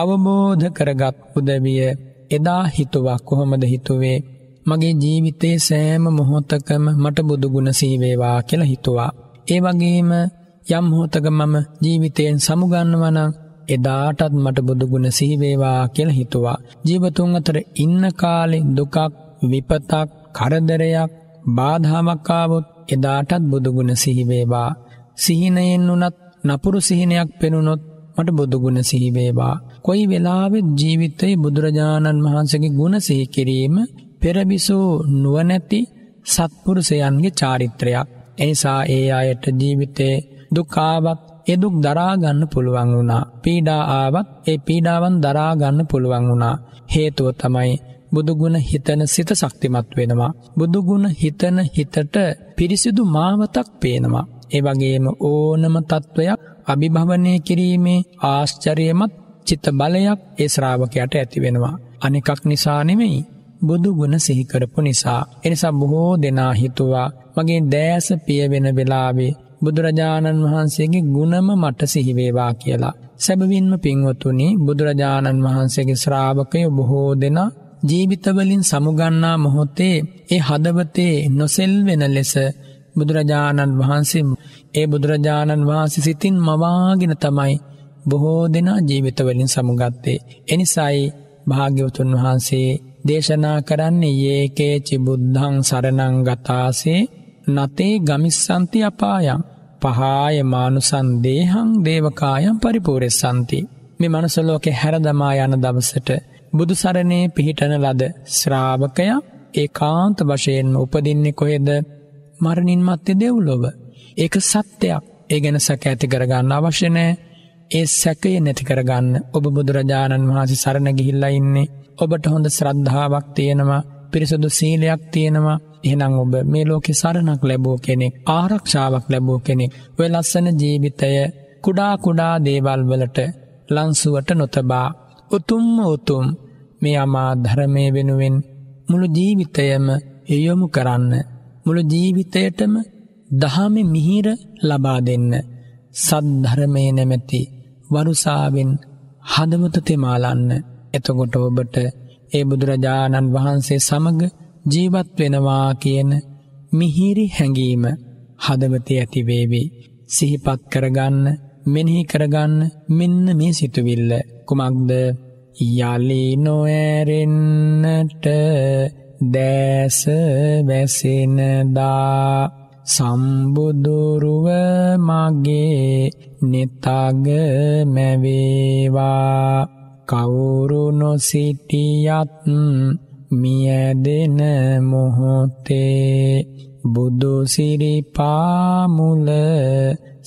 අවබෝධ කරගත් උදවිය එදා හිතුවක් කොහොමද හිතුවේ මගේ ජීවිතේ සෑම මොහොතකම මට බුදුගුණ සීවේවා කියලා හිතුවා. ඒ වගේම යම් හෝතක මම ජීවිතයෙන් සමුගන්නවනං එදාටත් මට බුදුගුණ සීවේවා කියල හිතුවා. ජීවතුන් අතර ඉන්න කාලෙ දුකක් විපතක් කරදරයක් බාධාමක්කාවොත් එදාටත් බුදුගුණ සිහිවේවා. සිහිනයෙන් වනත් නපුරු සිහිනයක් පෙනුනොත් මට බුදුගුණ සිහිවේවා. කොයි වෙලාවෙත් ජීවිතයි බුදුරජාණන් වහන්සගේ ගුණ සිහිකිරීම පෙරබිසූ නුවනැති සත්පුරුසයන්ගේ චාරිත්‍රයක්. එනිසා ඒ අයට ජීවිතේ දුකාවත් එදුක් දරාගන්න පුළුවන් වුණා. පීඩා ආවත් ඒ පීඩාවන් දරාගන්න පුළුවන් වුණා. හේතුව තමයි බුදුගුණ හිතන සිත ශක්තිමත් වෙනවා. බුදුගුණ හිතන හිතට පිරිසිදු මාවතක් පේනවා. එවගේම ඕනම තත්ත්වයක් අභිභවනය කිරීමේ ආශ්චරයමත් චිත්ත බලයක් ඒ ශ්‍රාවකයට ඇතිවෙනවා. අනෙකක් නිසා නෙමෙයි. බුදුගුණ සිහිකරපු නිසා. එනිසා බොහෝ දෙනා හිතුවා මගේ දෑස පියවෙන වෙලාවේ බුදුරජාණන් වහන්සේගේ ගුණම මට සිහිවේවා කියලා. සැබවින්ම පින්වතුනි බුදුරජාණන් වහන්සේගේ ශ්‍රාවකය බොහෝ දෙනා ජීවිතවලින් සමුගන්නා මොහොතේ ඒ හදවතේ නොසෙල් වෙන ලෙස බුදුරජාණන් වහන්සේ ඒ බුදුරජාණන් වහන්සේ සිතින් මවාගෙන තමයි බොහෝ දෙනා ජීවිතවලින් සමුගත්තේ. එනිසයි භාග්‍යවතුන් වහන්සේ දේශනා කරන්නේ ඒකේ චිබුද්ධං සරණං ගතාසේ නතේ ගමිස්සන්ති අපායම් පහාය මානුසන් දේහං දේවකායම් පරිපූරෙස්සන්ති. මේ මනුසලෝකෙ හැරදමා යන දවසට බුදුසරණේ පිහිටන ලද ශ්‍රාවකයා ඒකාන්ත වශයෙන් උපදින්නේ කොහෙද? මරණින් මත්තේ දෙව්ලොව. ඒක සත්‍යයක්. ඒ ගැන සැක ඇති කරගන්න අවශ්‍ය නැහැ. ඒ සැකය නැති කරගන්න ඔබ බුදුරජාණන් වහන්සේ සරණ ගිහිල්ලා ඉන්නේ. ඔබට හොඳ ශ්‍රද්ධාවක් තියෙනවා, පිරිසුදු සීලයක් තියෙනවා. එහෙනම් ඔබ මේ ලෝකේ සරණක් ලැබුව කෙනෙක්, ආරක්ෂාවක් ලැබුව කෙනෙක්. ඔය ලස්සන ජීවිතය කුඩා කුඩා දේවල් වලට ලංසුවට නොතබා උතුම්ම උතුම් මේ අමා ධරමය වෙනුවෙන් මුළු ජීවිතයම එයොමු කරන්න. මුළු ජීවිතයටම දහම මිහිර ලබා දෙන්න. සද්ධරමය නැමැති වරුසාාවෙන් හදමත තෙමාලන්න එතකොට ඔබට ඒ බුදුරජාණන් වහන්සේ සමග ජීවත් වෙනවා කියන මිහිරි හැඟීම හදවතේ ඇතිවේවි. සිහිපත් කරගන්න මෙනෙහි කරගන්න මෙන්න මේ සිතුවිල්ල කුමක්ද යලි නොඇරෙන්නට දැස වැසෙනදා සම්බුදුරුව මගේ නෙතග මැවේවා කවුරු නොසිටියත් මියදෙන මොහොතේ බුදුසිරිපාමුල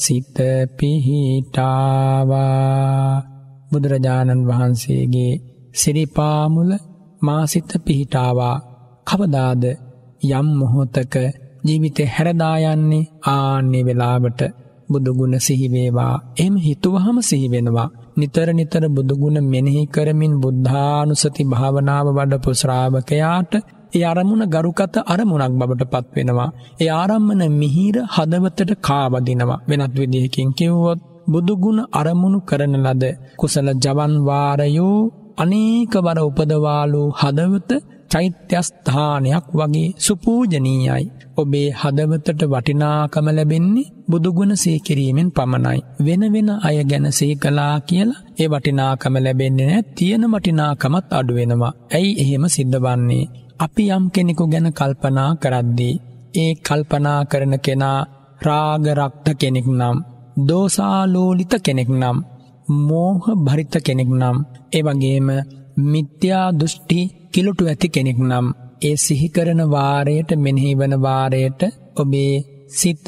සිත පිහිටාවා බුදුරජාණන් වහන්සේගේ සිරිපාමුල මාසිත පිහිටාවා කවදාද යම් මොහොතක ජීවිත හැරදායන්නේ ආන්‍ය වෙලාවට බුදුගුණ සිහිවේවා එම හිතුවහම සිහිවෙනවා. නිතර නිතර බුදුගුණ මෙනෙහි කරමින් බුද්ධානුසති භාවනාව වඩපු ශ්‍රාවකයාට ඒ අරමුණ ගරුකත අරමුණක් බවට පත්වෙනවා. ඒ ආරම්මන මිහිර හදවතට කාවදිනවා වෙනත් විදිහකින් කිව්වොත් බුදුගුණ අරමුණු කරන ලද කුසල ජවන්වාරයෝ අනේකවර උපදවාලූ හදවත චෛත්‍යස්ථානයක් වගේ සුපූජනීයයි. ඔබේ හදවතට වටිනාකම ලැබෙන්නේ බුදුගුණ සේකිරීමෙන් පමණයි. වෙන වෙන අය ගැන සේකලා කියලා ඒ වටිනාකම ලැබෙන්නේ නෑ තියෙන වටිනාකමත් අඩුවෙනවා. ඇයි එහෙම සිද්ධ වන්නේ. අපි යම් කෙනෙකු ගැන කල්පනා කරද්දී. ඒ කල්පනා කරන කෙනා රාගරක්ත කෙනෙක් නම් දෝසාලෝලිත කෙනෙක් නම් මෝහ භරිත කෙනෙක් නම් එවගේම මිත්‍යා දෘෂ්ටි කිලුටු ඇති කෙනෙක් නම් ඒ සිහිකරන වාරයට මෙනෙහි වන වාරයට ඔබේ සිත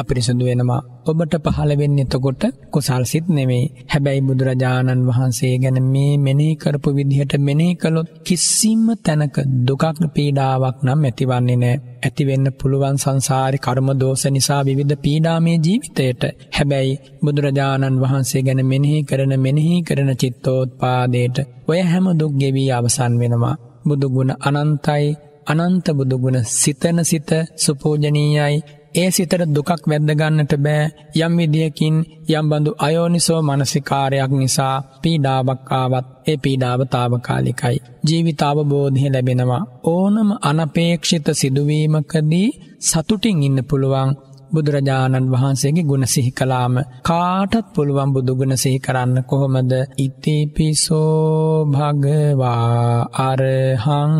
අපිරිසුදු වෙනවා ඔබට පහළ වෙන්නේ එතකොට කුසල් සිත් නෙමෙයි. හැබැයි බුදුරජාණන් වහන්සේ ගැන මේ මෙනෙහි කරපු විදිහට මෙනෙහි කළොත් කිසිම තැනක දුකක් පීඩාවක් නම් ඇතිවන්නේ නැහැ. ඇති වෙන්න පුළුවන් සංසාරේ කර්ම දෝෂ නිසා විවිධ පීඩාමය ජීවිතයට. හැබැයි බුදුරජාණන් වහන්සේ ගැන මෙනෙහි කරන මෙනෙහි කරන චිත්තෝත්පාදයට ඔය හැම දුක් ගෙවී අවසන් වෙනවා. බුදු ගුණ අනන්තයි අනන්ත බුදුගුණ සිතන සිත සුපෝජනීයයි ඒ සිතට දුකක් වැද්දගන්නට බෑ යම් විදියකින් යම් බඳු අයෝනිසෝ මනසිකාරයක් නිසා පීඩාවක් ආවත් ඒ පීඩාව తాවකාලිකයි ජීවිතාවබෝධය ලැබෙනවා ඕනම අනපේක්ෂිත සිදුවීමකදී සතුටින් ඉන්න පුළුවන් බුදුරජාණන් වහන්සේගේ ගුණ සිහි කළාම කාටත් පුළුවන් බුදුගුණ සිහි කරන්න කොහොමද ඉතිපිසෝ භගවා අරහං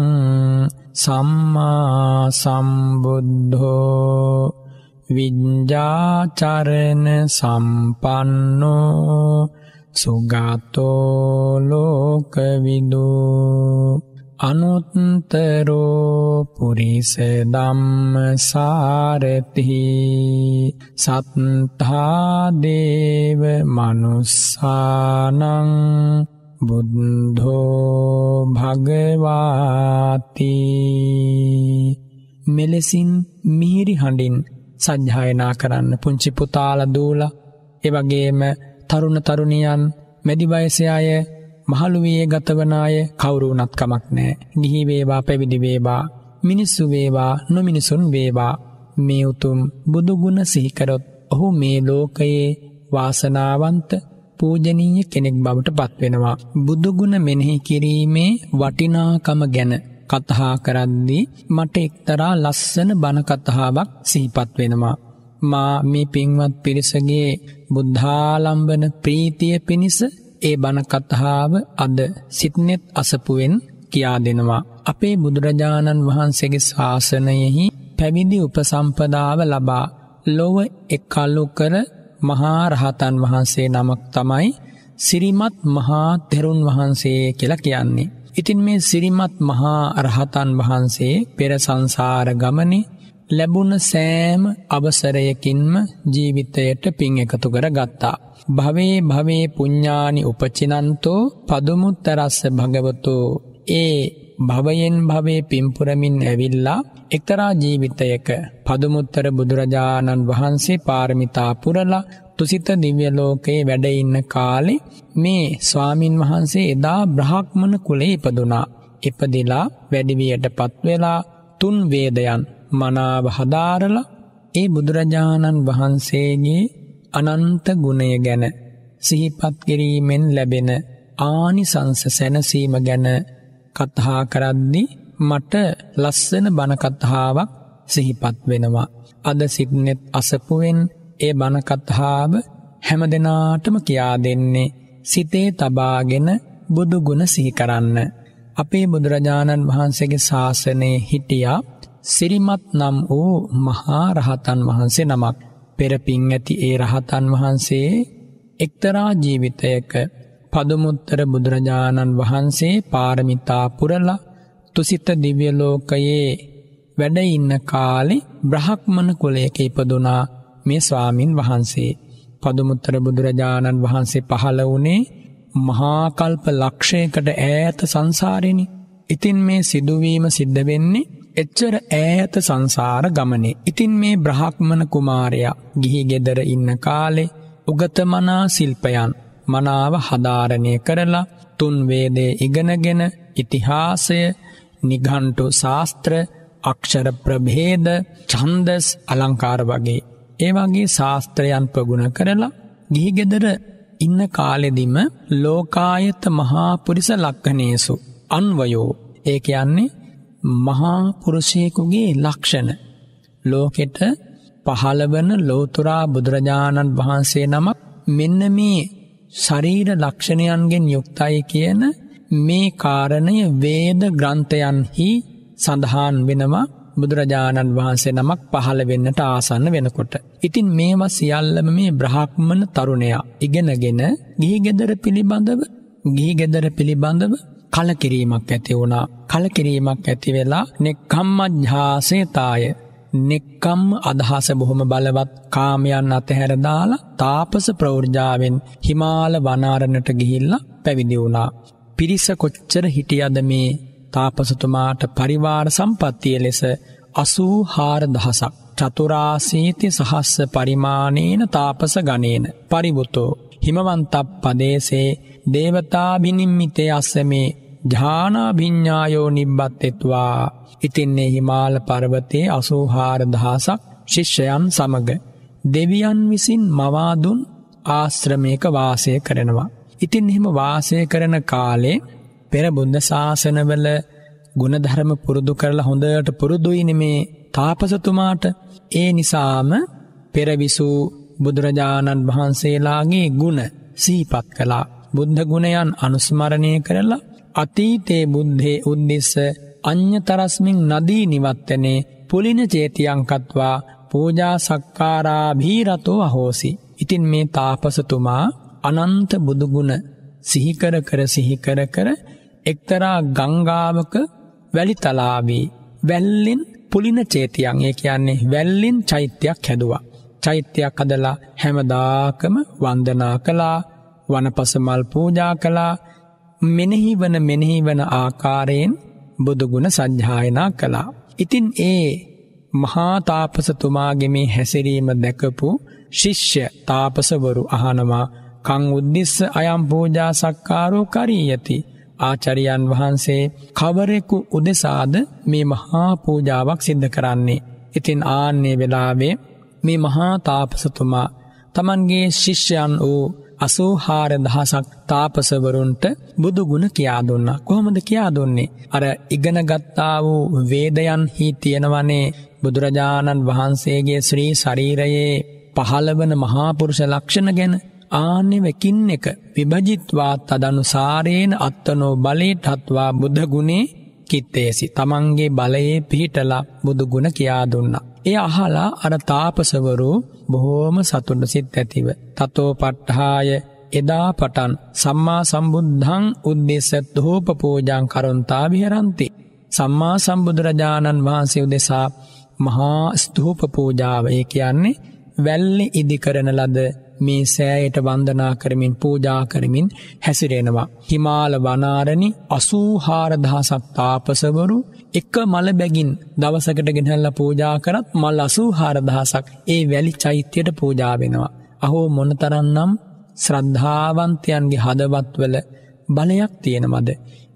සම්මා සම්බුද්ධෝ විඤ්ඤාචරණ සම්පන්නෝ සුගතෝ ලෝකවිදු අනුත්තරෝ පුරිස ධම්ම සාරති සත්තා දේව මනුස්සානං බුද්ධෝ භගවාති මෙලෙසින් මිහිරි හඬින් සජ්ජායනා කරන්න පුංචි පුතාල දූල එවගේම තරුණ තරුණියන් මැදිවයසයාය මහළුවයේ ගතවනාය කවුරුනත්කමක් නෑ ගිහිවේවා පැවිදිවේවා මිනිස්සු වේවා නොමිනිසුන් වේවා මේ උතුම් බුදුගුණ සිහිකරොත් ඔහු මේ ලෝකයේ වාසනාවන්ත පූජනීය කෙනෙක් බවට පත්වෙනවා. බුදුගුණ මෙනෙහි කිරීමේ වටිනාකම ගැන කතහා කරන්නේ මට එක්තරා ලස්සන බණකතහාවක් සිහිපත් වෙනවා. මා මේ පින්වත් පිරිසගේ බුද්ධාලම්බන ප්‍රීතිය පිණිස ඒ බණකතහාව අද සිත්නෙත් අසපුුවෙන් කියා දෙනවා. අපේ බුදුරජාණන් වහන්සේගේ ශාසනයෙහි පැවිදි උපසම්පදාව ලබා ලොව එක්කල්ලු කර මහා රහතන් වහන්සේ නමක් තමයි සිරිමත් මහා තෙරුන් වහන්සේ කියලා කියන්නේ. ඉතින් මේ සිරිමත් මහා අරහතන් වහන්සේ පෙර සංසාර ගමනේ ලැබුණ සෑම අවසරයකින්ම ජීවිතයට පින් එකතු කර ගත්තා. භවේ භවේ පුඤ්ඥානි උපචිනන්තෝ පදුමුත්තරස්ස භගවතෝ ඒ භවයෙන් භවේ පිම්පුරමින් ඇවිල්ලා එක්තරා ජීවිතයක පදුමුත්තර බුදුරජාණන් වහන්සේ පාරමිතා පුරලා තුසිත දිව්‍ය ලෝකයේ වැඩ ඉන්න කාලේ මේ ස්වාමින් වහන්සේ එදා බ්‍රහ්මණ කුලේ ඉපදුනා. ඉපදිලා වැඩිවියටපත් වෙලා තුන් වේදයන් මනාව හදාරලා ඒ බුදුරජාණන් වහන්සේගේ අනන්ත ගුණය ගැන සිහිපත් කිරීමෙන් ලැබෙන ආනිසංස සැනසීම ගැන කත්හා කරද්දි මට ලස්සන බණකත්හාාවක් සිහිපත් වෙනවා. අද සිටනෙත් අසපුුවෙන් ඒ බණකත්හාාව හැම දෙනාටම කියා දෙන්නේ සිතේ තබාගෙන බුදුගුණ සිහිකරන්න. අපේ බුදුරජාණන් වහන්සේගේ ශාසනයේ හිටියා සිරිමත් නම් වූ මහා රහතන් වහන්සේ නමක් පෙරපින් ඇති ඒ රහතන් වහන්සේ එක්තරා ජීවිතයක පදුමුත්තර බුදුරජාණන් වහන්සේ පාරමිතා පුරලා තුසිත දිව්‍යලෝකයේ වැඩ ඉන්න කාලි බ්‍රහක්මන කුලයක ඉපදුනා මේ ස්වාමින් වහන්සේ. පදුමුත්තර බුදුරජාණන් වහන්සේ පහළ වනේ මහාකල්ප ලක්ෂයකට ඈත සංසාරෙනි. ඉතින් මේ සිදුවීම සිද්ධ වෙන්නේ එච්චර ඈත සංසාර ගමනේ. ඉතින් මේ බ්‍රහක්මන කුමාරයා ගිහි ගෙදර ඉන්න කාලේ උගතමනා ශිල්පයන් මනාව හදාරණය කරලා තුන්වේදේ ඉගෙනගෙන ඉතිහාසය නිගන්ටු ශාස්ත්‍ර අක්ෂර ප්‍රභේද චන්දස් අලංකාර වගේ. ඒවාගේ ශාස්ත්‍රයන් ප්‍රගුණ කරලා ගිහිගෙදර ඉන්න කාලෙදිම ලෝකායත මහාපුරිස ලක්කනේසු අන්වයෝ ඒ කියන්නේ මහාපුරුෂයකුගේ ලක්ෂණ ලෝකෙට පහළවන ලෝතුරා බුදුරජාණන් වහන්සේ නමක් මෙන්න මේ ශරීර ලක්ෂණයන්ගෙන් යුක්තයි කියන මේ කාරණය වේද ග්‍රන්ථයන්හි සඳහන් වෙනවා බුදුරජාණන් වහන්සේ නමක් පහළ වෙන්නට ආසන්න වෙනකොට. ඉතින් මේවා සියල්ලම මේ බ්‍රහක්්මන තරුණයා ඉගෙනගෙන ගිහිගෙදර පිළිබඳව ගිහිගෙදර පිළිබඳව කලකිරීමක් ඇති වුණා. කලකිරීමක් ඇති වෙලා නෙක්කම්මජ්ජාසේතාය නෙක්කම් අදහස බොහොම බලවත් කාමයන් අතහැර දාලා තාපස ප්‍රෞර්ජාවෙන් හිමාල වනාරණට ගිහිල්ලා පැවිදි වුණා. පිරිස කොච්චර හිටියද මේ තාපසතුමාට පරිවාර සම්පත්තිය ලෙස අසූ හාර දහසක් චතුරාසීති සහස්ස පරිමාණේන තාපස ගනේන පරිබුතෝ හිමවන්තප් පදේසේ දේවතාබිනිම්මිතේ අස්සමේ ජානාභිඤ්ඥායෝ නිබ්බත්තෙත්වා ඉතින්නේ හිමාල පරවතයේ අසූහාරදහසක් ශිෂ්‍යයන් සමග. දෙවියන් විසින් මවාදුන් ආශ්‍රමයක වාසය කරනවා. ඉතින් එහෙම වාසය කරන කාලේ පෙරබුද්ධ ශාසනවල ගුණධර්ම පුරුදු කරලා හොඳට පුරුදුයින මේ තාපසතුමාට ඒ නිසාම පෙරවිසූ බුදුරජාණන් වහන්සේලාගේ ගුණ සීපත් කලා බුද්ධ ගුණයන් අනුස්මරණය කරලා අතීතේ බුද්ධේ උද්දිස්ස අඤ්‍යතරස්මින් නදී නිවත්තනේ පුලින චේතියංකත්වා පූජා සක්කාරා භීරතෝ අහෝසි. ඉතින් මේ තාපසතුමා අනන්ත බුදුගුණ සිහිකර කර සිහිකර කර එක්තරා ගංගාවක වැලිතලාවී වැල්ලින් පුලින චේතියන් ඒ කියන්නේ වැල්ලින් චෛත්‍යයක් හැදුවා. චෛත්‍යයක් හදලා හැමදාකම වන්දනා කළා, වනපස මල් පූජා කළා, මෙනෙහි වන මෙනෙහි වන ආකාරයෙන් බුදුගුණ සජ්්‍යායනා කළා. ඉතින් ඒ මහාතාපසතුමාගෙමි හැසිරීම දැකපු ශිෂ්‍ය තාපසවරු අහනවා කං උද්දිස්ස අයම් පූජා සක්කාරෝ කරීයති. ආචරියන් වහන්සේ කවරෙකු උදෙසාද මේ මහා පූජාවක් සිද්ධ කරන්නේ. ඉතින් ආන්නේ වෙලාවේ මේ මහා තාපසතුමා තමන්ගේ ශිෂ්‍යයන් වූ අසූහාර දහසක් තාපසවරුන්ට බුදුගුණ කියා දුන්න. කොහොමද කියා දුන්නේ. අර ඉගෙනගත්තා වූ වේදයන් හි තියෙනවනේ බුදුරජාණන් වහන්සේගේ ශ්‍රී ශරීරයේ පහළවන මහාපුරුෂ ලක්ෂණ ගැන ආන්‍ය වෙකින් එක විභජිත්වා තදනුසාරයෙන් අත්තනෝ බලේ ටත්වා බුද්ධගුණේ කිත්තේසි තමන්ගේ බලයේ පිහිටලා බුදුගුණ කියා දුන්නා. ඒ අහලා අර තාපසවරු බොහෝම සතුට සිත් ඇතිව. තතෝ පට්ඨාය එදා පටන් සම්මා සම්බුද්ධං උද්දේශත් හෝපපූජං කරොන්තා විහරන්ති. සම්මා සම්බුදුරජාණන් වහන්සේ උදෙසා මහා ස්තූප පූජාව ඒ කියන්නේ වැල්ලේ ඉදි කරන ලද මේ සෑයට වන්දනා කරමින් පූජා කරමින් හැසිරෙනවා. හිමාල වනාරණි අසූහාරදහසක් තාපසවරු එක මල බැගින් දවසකට ගෙනහැල්ල පූජා කරත් මල් අසූහාරදහසක් ඒ වැලි චෛත්‍යයට පූජා වෙනවා. අහෝ මොනතරන්නම් ශ්‍රද්ධාවන්තයන්ගේ හදවත්වල බලයක් තියෙනවද.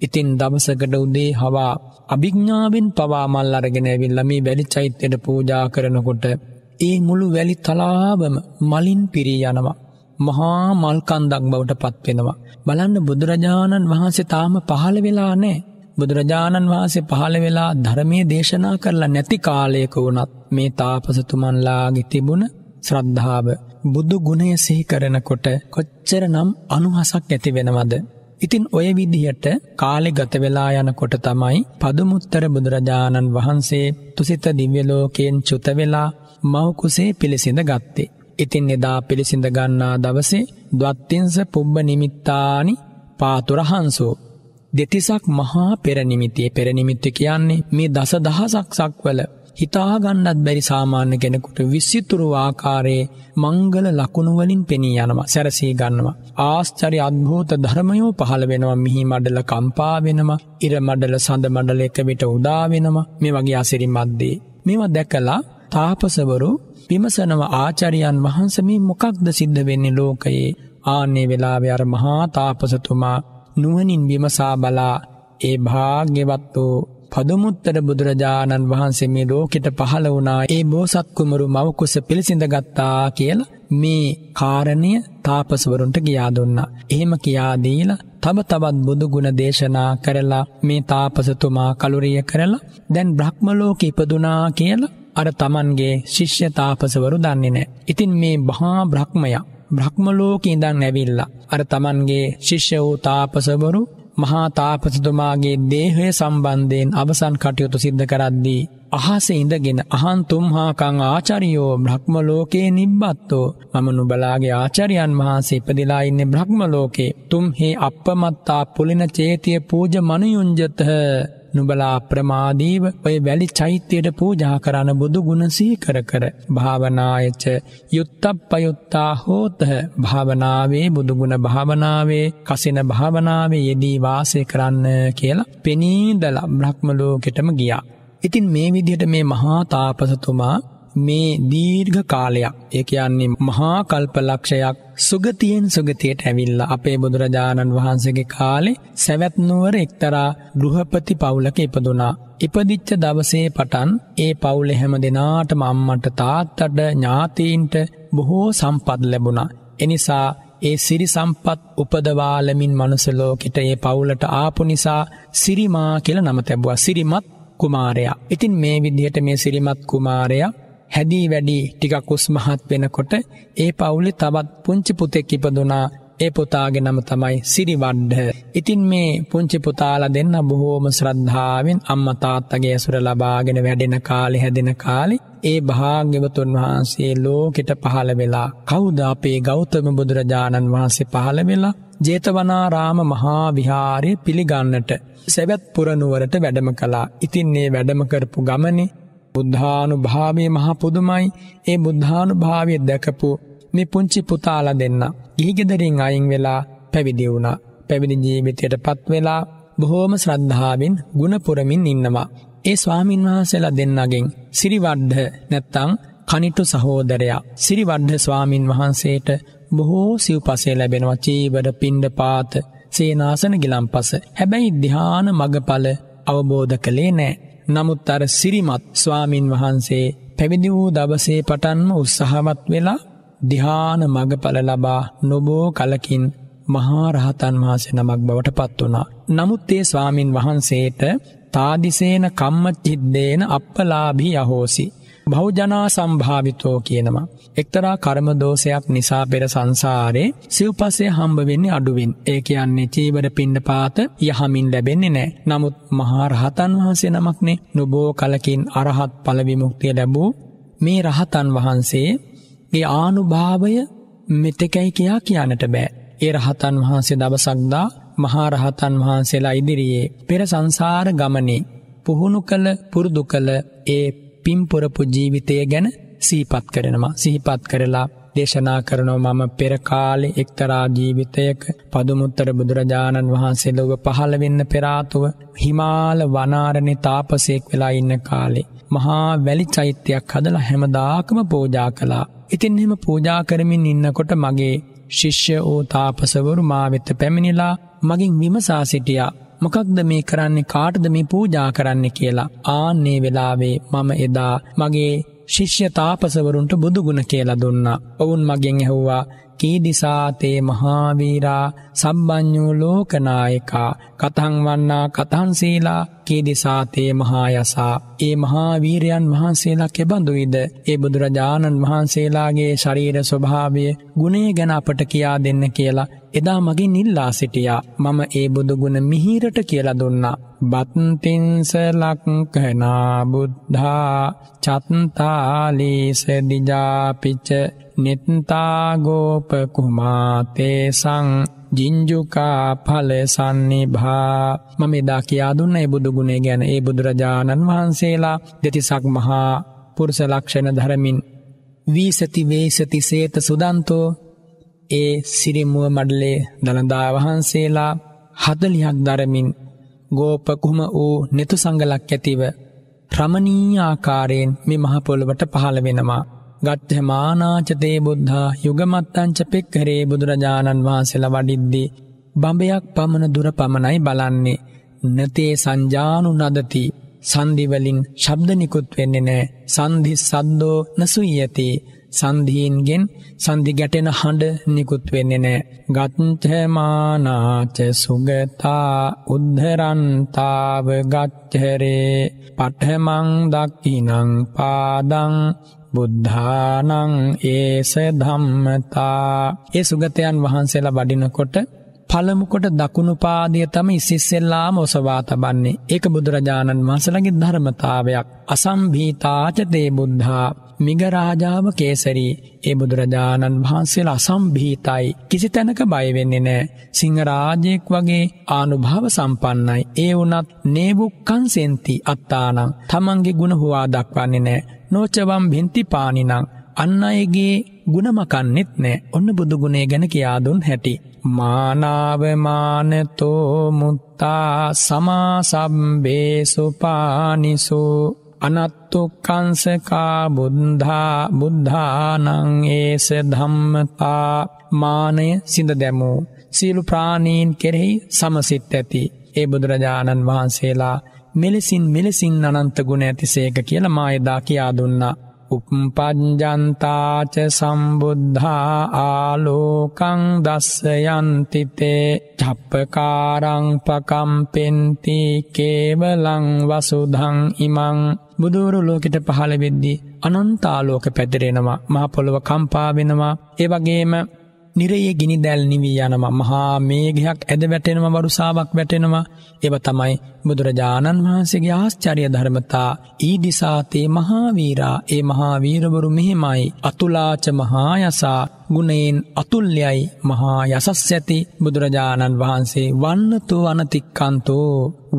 ඉතින් දවසකට උදේ හවා අභිඥාවෙන් පවාමල් අරගෙන ඇවිල්ල මේ වැලි චෛත්‍යයට පූජා කරනකොට ඒ මුළු වැලි තලාබම මලින් පිරී යනවා. මහා මල්කන්දක් බවට පත්වෙනවා. බලන්න බුදුරජාණන් වහන්සේ තාම පහළ වෙලා නෑ. බුදුරජාණන් වහන්සේ පහළ වෙලා ධර්මය දේශනා කරලා නැති කාලයක වුණත් මේ තාපසතුමන්ලාගේ තිබුණ ශ්‍රද්ධාව. බුදු ගුණය සිහි කරනකොට කොච්චර නම් අනුහසක් ඇති වෙනවද. ඉතින් ඔය විදිහට කාලෙ ගත වෙලා යනකොට තමයි පදුමුත්තර බුදුරජාණන් වහන්සේ තුසිත දිව්‍යලෝකයෙන් චුත වෙලා මවකුසේ පිළිසිඳ ගත්තේ. ඉතින් එදා පිළිසිඳ ගන්නා දවසේ දවත්තිංස පුබ්බ නිමිත්තානි පාතුරහන්සෝ. දෙතිසක් මහා පෙරනිමිතියේ පෙරනිමිත්ති කියන්නේ මේ දස දහසක් සක්වල හිතාගන්නත් බැරි සාමාන්‍ය කෙනෙකුට විස්සිතුරු ආකාරයේ මංගල ලකුණුවලින් පෙනී යනවා සැරසී ගන්නවා. ආස්චරි අත්භූත ධර්මයෝ පහළ වෙනවා මිහි මඩල කම්පා වෙනවා ඉර මඩල සඳ මඩල එක විට උදාවෙනවා මේ වගේ අසිරිමත්දේ. මේවා දැකලා තාපසවරු විමසනව ආචරයන් වහන්සමි මොකක්ද සිද්ධ වෙන්නේ ලෝකයේ ආනේ වෙලාවේ අර මහා තාපසතුමා නුවනින් විමසා බලා ඒ භාග්‍යවත් වූ පදුමුත්තර බුදුරජාණන් වහන්සේ මේ ලෝකෙට පහළ වුණා ඒ බෝසත් කුමරු මවකුස පිළිසිඳ ගත්තා කියලා මේ කාරණය තාපසවරුන්ට කියා දුන්නා. එහෙම කියා දීලා තව තවත් බුදු ගුණ දේශනා කරලා මේ තාපසතුමා කලුරිය කරලා දැන් බ්‍රහ්ම ලෝකෙ ඉපදුනා කියලා අර තමන්ගේ ශිෂ්‍ය තාපසවරු දන්නේ නෑ. ඉතින් මේ බහා බ්‍රහ්මයා බ්‍රහ්මලෝක ඉඳන් ඇවිල්ලා අර තමන්ගේ ශිෂ්‍ය වූ තාපසවරු මහා තාපසතුමාගේ දේහය සම්බන්ධයෙන් අවසන් කටයුතු සිද්ධ කරද්දී අහස ඉඳගෙන අහන් තුම්හාකං ආචරියෝ බ්‍රහ්මලෝකේ නිබ්බත්තෝ මම නුබලාගේ ආචරයන් වහන්සේ ඉපදිලා ඉන්නේ බ්‍රහ්මලෝකේ තුම් හේ අපමත්තා පුලින චේතිය පූජ මනුයුංජතහ නුබලා අප්‍රමාදීව ඔය වැලි චෛත්‍යයට පූජා කරන බුදු ගුණසිහි කර කර භාවනායච යුත්තප් පයුත්තා හෝතහ භාවනාවේ බුදුගුණ භාවනාවේ කසින භාවනාවේ යෙදී වාසය කරන්න කියලා පෙනීදල බ්‍රහ්මලෝකෙටම ගියා. ඉතින් මේ විදිහට මේ මහා තාපසතුමා මේ දීර්ඝ කාලයක් ඒ කියන්නේ මහා කල්පලක්ෂයක් සුගතියෙන් සුගතියට ඇවිල්ලා අපේ බුදුරජාණන් වහන්සේගේ කාලේ සැවැත් නුවර එක්තරා ගෘහපති පවුලක ඉපදුනා. ඉපදිච්ච දවසේ පටන් ඒ පවුලේ හැම දෙනාටම අම්මට තාත්තට ඥාතීන්ට බොහෝ සම්පත් ලැබුණා. එනිසා ඒ සිරි සම්පත් උපදවාලමින් මනුසලෝකෙට ඒ පවුලට ආපු නිසා සිරිමා කියල නම තැබවා සිරිමත් කුමාරයා. ඉතින් මේ විදිහට මේ සිරිමත් කුමාරයා හැදී වැඩි ටිකක් උස්මහත් වෙනකොට ඒ පවුලේ තවත් පුංචි පුතෙක් ඉපදුනා ඒ පුතාගේ නම තමයි සිරිවඩ්ඩ. ඉතින් මේ පුංචි පුතාලා දෙන්න බොහෝම ශ්‍රද්ධාවෙන් අම්මා තාත්තගේ ඇසුර ලබාගෙන වැඩෙන කාලේ හැදෙන කාලේ ඒ භාග්‍යවතුන් වහන්සේ ලෝකෙට පහළ වෙලා කවුද අපේ ගෞතම බුදුරජාණන් වහන්සේ පහළ වෙලා ජේතවනාරාම මහා විහාරයේ පිළිගන්නට සැවැත් පුරනුවරට වැඩම කළා. ඉතින් මේ වැඩම කරපු ගමනේ බුද්ධානු භාවය මහා පුදුමයි ඒ බුද්ධානු භාවය දැකපු මේ පුංචි පුතාල දෙන්න. ගිහිගෙදරින් අයින් වෙලා පැවිදි වුණා. පැවිදි ජීවිතයට පත්වෙලා බොහෝම ශ්‍රද්ධාවෙන් ගුණපුරමින් ඉන්නවා. ඒ ස්වාමීන් වහන්සේලා දෙන්නගෙන් සිරිවඩ්ඩ නැත්තං කනිටු සහෝදරයා සිරිවඩ්ඩ ස්වාමින් වහන්සේට බොහෝ සිව්පසේ ලැබෙනවා චීවර පින්ඩ පාත සේනාසන ගිලම්පස හැබැයි ධ්‍යාන මගඵල අවබෝධ කළේ නෑ නමුත් අර සිරිමත් ස්වාමින් වහන්සේ පැවිදි වූ දවසේ පටන්ම උත්සාහමත් වෙලා දිහාන මගඵල ලබා නොබෝ කලකින් මහා රහතන් වහන්සේ නමක් බවට පත් වුණා. නමුත් ඒ ස්වාමින් වහන්සේට තාදිසේන කම්ම චිද්දේන අප්පලාභී අහෝසි බහුජනා සම්භාවිතෝ කියනවා. එක්තරා කර්මදෝෂයක් නිසා පෙර සංසාරේ සිව්පසේ හම්බවෙන්නේ අඩුවෙන් ඒ කියන්නේ චීවර පිණ්ඩ පාත යහමින් ලැබෙන්නේ නෑ. නමුත් මහා රහතන් වහන්සේ නමක්නේ නොබෝ කලකින් අරහත් පලවිමුක්තිය ලැබූ මේ රහතන් වහන්සේගේ ආනුභාවය මෙතකැයි කියා කියන්නට බෑ. ඒ රහතන් වහන්සේ දවසක්දා මහා රහතන් වහන්සේලා ඉදිරියේ පෙර සංසාර ගමනේ පුහුණු කළ පුරුදු කළ ඒ පින්පොරපු ජීවිතය ගැන සීපත් කරනවා සිහිපත් කරලා දේශනා කරනවා මම පෙරකාලෙ එක්තරා ජීවිතයක පදුමුත්තර බුදුරජාණන් වහන්සේ ලොව පහළ වෙන්න පෙරාතුව හිමාල වනාරණේ තාපසයෙක් වෙලා ඉන්න කාලේ මහා වැලි චෛත්‍යයක් හදලා හැමදාකම පෝජා කළා. ඉතින් එහෙම පූජා කරමින් ඉන්නකොට මගේ ශිෂ්‍ය වූ තාපසවරු මා වෙත පැමිණිලා මගින් විමසා සිටියා මොකක්ද මේ කරන්නේ කාටද මේ පූජා කරන්න කියලා ආන්නේ වෙලාවේ මම එදා මගේ ශිෂ්‍ය තාපසවරුන්ට බුදුගුණ කියලා දුන්නා. ඔවුන් මගෙන් ඇහුවා කීදිසාතේ මහාවීරා සම්බඥූ ලෝකනායකා කතං වන්නා කතන් සීලා අක්කේ දෙසා තේ මහායසා ඒ මහාවීරයන් වහන්සේලා කෙබඳුවිද ඒ බුදුරජාණන් වහන්සේලාගේ ශරීර ස්වභාවය ගුණේ ගැන අපට කියා දෙන්න කියලා එදා මගින් ඉල්ලා සිටියා මම ඒ බුදුගුණ මිහිරට කියලා දුන්නා බත්තිංස ලක්කනා බුද්ධා චත්තාලීස දිජාපිච්ච නිත්තාගෝප කුමාතේසං ජිංජුකා පලසන්නේ භා මම එදා කියා දුන්න ඒ බුදුගුණේ ගැන ඒ බුදුරජාණන් වහන්සේලා දෙතිසක් මහා පුරුෂ ලක්ෂණ ධරමින් වීසති වේසති සේත සුදන්තෝ ඒ සිරිමුව මඩලේ දළදා වහන්සේලා හදලියක් දරමින් ගෝපකුම වූ නෙතු සංගලක් ඇතිව ප්‍රමණීආකාරයෙන් මේ මහපොළොවට පහළ වෙනවා. ගට්ඨ මානාචතේ බුද්ධා යුගමත්තංච පෙක්කරේ බුදුරජාණන් වහන්සෙල වඩිද්දී. බඹයක් පමණ දුර පමණයි බලන්නේ. නතේ සංජානු නදති. සන්දිවලින් ශබ්ද නිකුත් වෙන්නේ නෑ. සන්ධි සද්දෝ නසුයති. සන්ධීන්ගෙන් සන්ධි ගැටෙන හඬ නිකුත් වෙන්නේ නෑ. ගත්ඨමානාච සුගතා උද්ධරන්තාව ගච්ඡරේ පඨමං දක්ඛිනං පාදං බුද්ධානං ඒස ධම්මතා ඒ සුගතයන් වහන්සේලා වඩිනකොට පළමුකොට දකුණු පාදිය තම ඉසිස්සෙල්ලාම ඔසවා තබන්නේ ඒක බුදුරජාණන් වහන්සලගේ ධර්මතාවයක් අසම්භීතාචතේ බුද්ධා මිගරාජාව කේසරී ඒ බුදුරජාණන් වහන්සේලා අසම්භීතයි කිසි තැනක බයවෙන්නේ නෑ සිංහරාජයෙක් වගේ ආනුභාව සම්පන්නයි ඒ වනත් නේබුක්කන් සෙන්ති අත්තානම් තමන්ගේ ගුණ හුවා දක්වන්නේ නෑ නෝචවම් බින්ති පානිනං අන්න අයගේ ගුණමකන්නෙත් නෑ ඔන්න බුදුගුණේ ගැන කියාදුන් හැටි. මානාවමානතෝ මුත්තා සමාසබ්බේසුපානිසු අනත්තුක්කංසකා බුද්ධා බුද්ධානං ඒස ධම්මතා මානය සිඳ දැමූ. සියලු ප්‍රාණීන් කෙරෙහි සමසිත් ඇති. ඒ බුදුරජාණන් වහන්සේලා මෙලෙසින් මෙලෙසින් අනන්ත ගුණ ඇතිසේක කියලා මායදා කියා දුන්නා. උපපජ්ජන්තාච සම්බුද්ධා ආලෝකං දස්සයන්තිතේ චප්පකාරංපකම් පෙන්ති කේවලං වසුධං ඉමං බුදුරු ලෝකෙට පහළ වෙද්දී අනන්තාලෝක පැතිරෙනවා මහපොළොව කම්පා වෙනවා ඒ වගේම නිරයේ ගිනි දැල් නිවී යනවා මහා මේඝයක් ඇද වැටෙනවා වරුසාවක් වැටෙනවා ඒව තමයි බුදුරජාණන් වහන්සේගේ ආශ්චර්ය ධර්මතා ඊදිසාතේ මහාවීරා ඒ මහාවීරවරු මෙහෙමයි අතුලාච මහායසා ගුණයෙන් අතුල්්‍යයි මහා යසස් ඇති බුදුරජාණන් වහන්සේ වන්නතු අනතික්කන්තෝ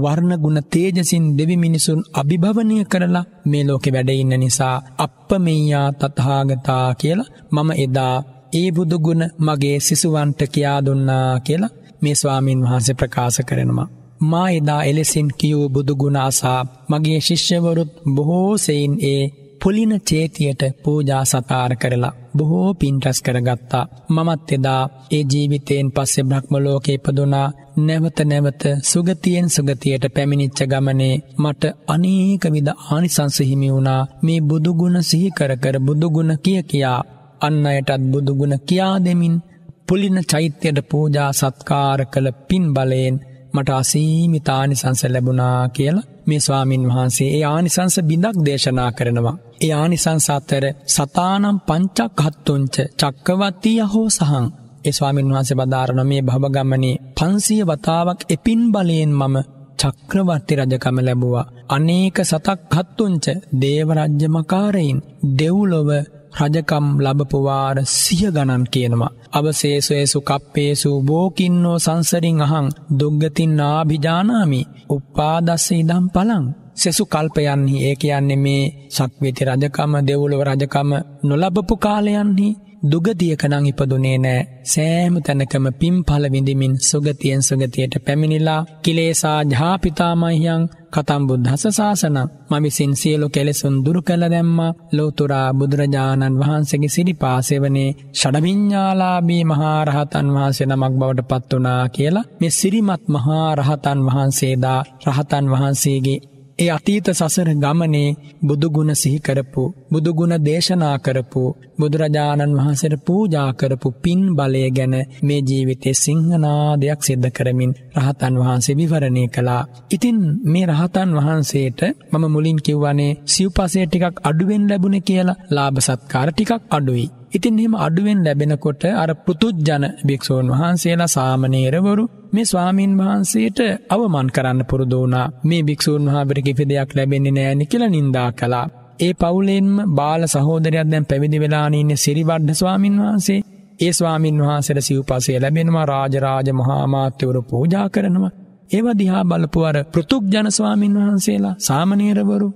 වර්ණ ගුණ තේජසින් දෙවි මිනිසුන් අභිභවනය කරලා මේ ලෝකෙ වැඩඉන්න නිසා අප මෙයා තත්හාගතා කියලා මම එදා ඒ බුදුගුණ මගේ සිසුවන්ට කියා දුන්නා කියලා මේ ස්වාමීන් වහන්සේ ප්‍රකාශ කරනවා. මා එදා එලෙසින් කියූ බුදුගුණ අසා මගේ ශිෂ්‍යවරුත් බොහෝ සෙයින් ඒ පුලින චේතියට පූජා සතාර කරලා බොහෝ පින්ටස් කරගත්තා. මමත් එදා ඒ ජීවිතයෙන් පස්සේ බ්‍රහ්මලෝක ඉපදුනා නැවත නැවත සුගතියෙන් සුගතියට පැමිණිච්ච ගමනේ මට අනේක විද ආනිසංස හිමි වුණා මේ බුදුගුණ සිහි කර කර බුදුගුණ කිය කියා අන්න අයටත් බුදුගුණ කියා දෙමින් පුලින චෛත්‍යයට පූජා සත්කාර කළ පින් බලයෙන් මට අසීමිතානි සංස ලැබුණා කියලා මේ ස්වාමින් වහන්සේ ඒ ආනිසංස බිඳක් දේශනා කරනවා. ඒ ආනිසංසාතර සතානම් පංචක් හත්තුංච චක්කවත්තිය හෝ සහං. ඒ ස්වාමින් වහන්සේ බදාරන මේ භවගමනේ පන්සිය වතාවක් එපින් බලයෙන් මම චක්‍රවර්ති රජකම ලැබුවා. අනේක සතක් හත්තුංච දේවරජ්‍ය මකාරයින් දෙව්ලොව රජකම් ලබපුවාර සිය ගණන් කියනවා. අවසේසයසු කප්පේසු බෝකින්නෝ සංසරින් අහං දුග්ගතින් නාභිජානාමි උප්පාදස්සේ දම් පලං. සෙසු කල්පයන්හි ඒ කියන්නේ මේ සක්විති රජකම දෙවුලව රජකම නොලබපු කාලයන්හි දුගතියකනං ඉපදුනේ නෑ සෑම තැනකම පිම් පලවිඳමින් සුගතියෙන් සුගතියට පැමිණිලා කිලේසා ජාපිතාමයියන් කතම්බුද්ධස ශාසන මවිසින් සියලු කෙලෙසුන් දුරු කළ දැම්මා ලෝතුරා බුදුරජාණන් වහන්සගේ සිරිපාසෙවනේ ෂඩවිඤ්ඥාලාබී මහාරහතන් වහන්සේ නමක් බවට පත්වනා කියලා මෙ සිරිමත් මහා රහතන් වහන්සේදා රහතන් වහන්සේගේ ඒ අතීත සසර ගමනේ බුදුගුණ සිහිකරපු බුදුගුණ දේශනා කරපු බුදුරජාණන් වහන්සේට පූජා කරපු පින් බලය ගැන මේ ජීවිතේ සිංහනාදයක් සිද්ධ කරමින් රහතන් වහන්සේ විවරණය කළා. ඉතින් මේ රහතන් වහන්සේට මම මුලින් කිව්වනේ සිව්පසය ටිකක් අඩුවෙන් ලැබුණේ කියලා ලාභ සත්කාර ටිකක් අඩුයි. ඉතින් එහෙම අඩුවෙන් ලැබෙනකොට අර පුතුජන භික්ෂූන් වහන්සේලා සාමණේරවරු මේ ස්වාමීන් වහන්සේට අවමන් කරන්න පුරුදු වුණා. මේ භික්ෂූන් වහන්සේට කිසි දෙයක් ලැබෙන්නේ නැහැ කියලා නිඳා කළා. ඒ පවුලෙන්ම බාල සහෝදරයක් දැන් පැවිදි වෙලා ඉන්න සිරිවඩ්ඩ ස්වාමින් වහන්සේ ඒ ස්වාමින් වහන්සේට සිව්පසය ලැබෙනවා රාජරාජ මහා මාත්‍යවරු පූජා කරනවා. ඒවා දිහා බලපු අර පෘතුග්ජන ස්වාමින් වහන්සේලා සාමණේරවරු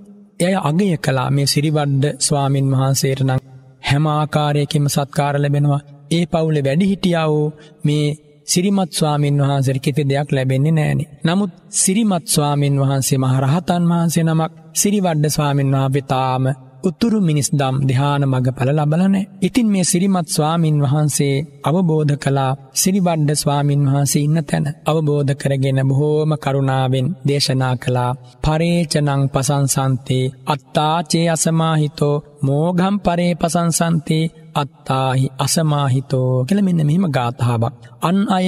එය අගය කළා මේ සිරිවඩ්ඩ ස්වාමින් වහන්සේට නම් හැම ආකාරයකෙම සත්කාර ලැබෙනවා. ඒ පවුලේ වැඩිහිටියා වූ මේ සිරිමත් ස්වාමීන් වහන්සේට කිසි දෙයක් ලැබෙන්නේ නැහෙනි. නමුත් සිරිමත් ස්වාමීන් වහන්සේ මහරහතන් වහන්සේ නමක් සිරිවඩ ස්වාමීන් වහන්සේ තාම උතුරු මිනිස් දම් දෙහාන මඟ පල ලබලනෑ. ඉතින් මේ සිරිමත් ස්වාමින් වහන්සේ අවබෝධ කලා සිරිබණ්ඩ ස්වාමින් වහන්සේ ඉන්න තැන අවබෝධ කරගෙන බොහෝම කරුණාවෙන් දේශනා කළා පරේචනං පසංසන්තේ අත්තාචේ අසමාහිතෝ මෝගම් පරේ පසංසන්තේ අත්තාහි අසමාහිතෝ කළ මෙන්න මෙහිම ගාථාවක්. අන් අය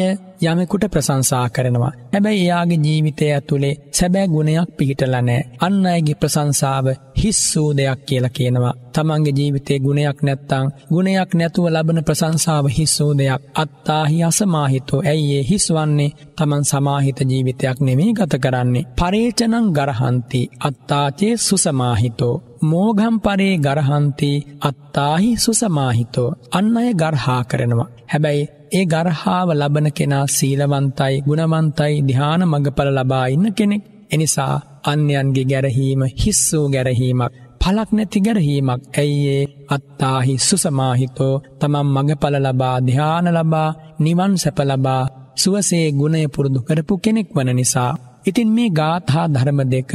යමෙකුට ප්‍රසංසා කරනවා. හැබැයි එයාගේ ජීවිතය ඇතුළේ සැබෑ ගුණයක් පිහිටලනෑ. අන්න අයගේ ප්‍රසංසාව හිස්සූ දෙයක් කියලා කියනවා. තමන්ගේ ජීවිතේ ගුණයක් නැත්තං ගුණයක් නැතුව ලබන ප්‍රසංසාව හිස්සූ දෙයක් අත්තාහි අසමාහිතෝ ඇයිඒ හිස්වන්නේ තමන් සමාහිත ජීවිතයක් නෙමේ ගත කරන්නේ. පරේචනං ගරහන්ති අත්තාචේ සුසමාහිතෝ. මෝගම්පරේ ගරහන්ති අත්තාහි සුසමාහිතෝ අන්න අය ගර්හා කරනවා. හැබැයි ඒ ගරහාව ලබන කෙනා සීලවන්තයි ගුණවන්තයි දිහාන මඟපල ලබා ඉන්න කෙනෙක්. එනිසා අන්‍යයන්ගේ ගැරහීම හිස්සූ ගැරහීමක්. පලක් නැති ගැරහීමක් ඇයිඒ අත්තාහි සුසමාහිතෝ තමම් මඟපල ලබා දිහාන ලබා නිවන් සැපලබා සුවසේ ගුණය පුරුදු කරපු කෙනෙක් වන නිසා. ඉතින් මේ ගාථා ධර්ම දෙක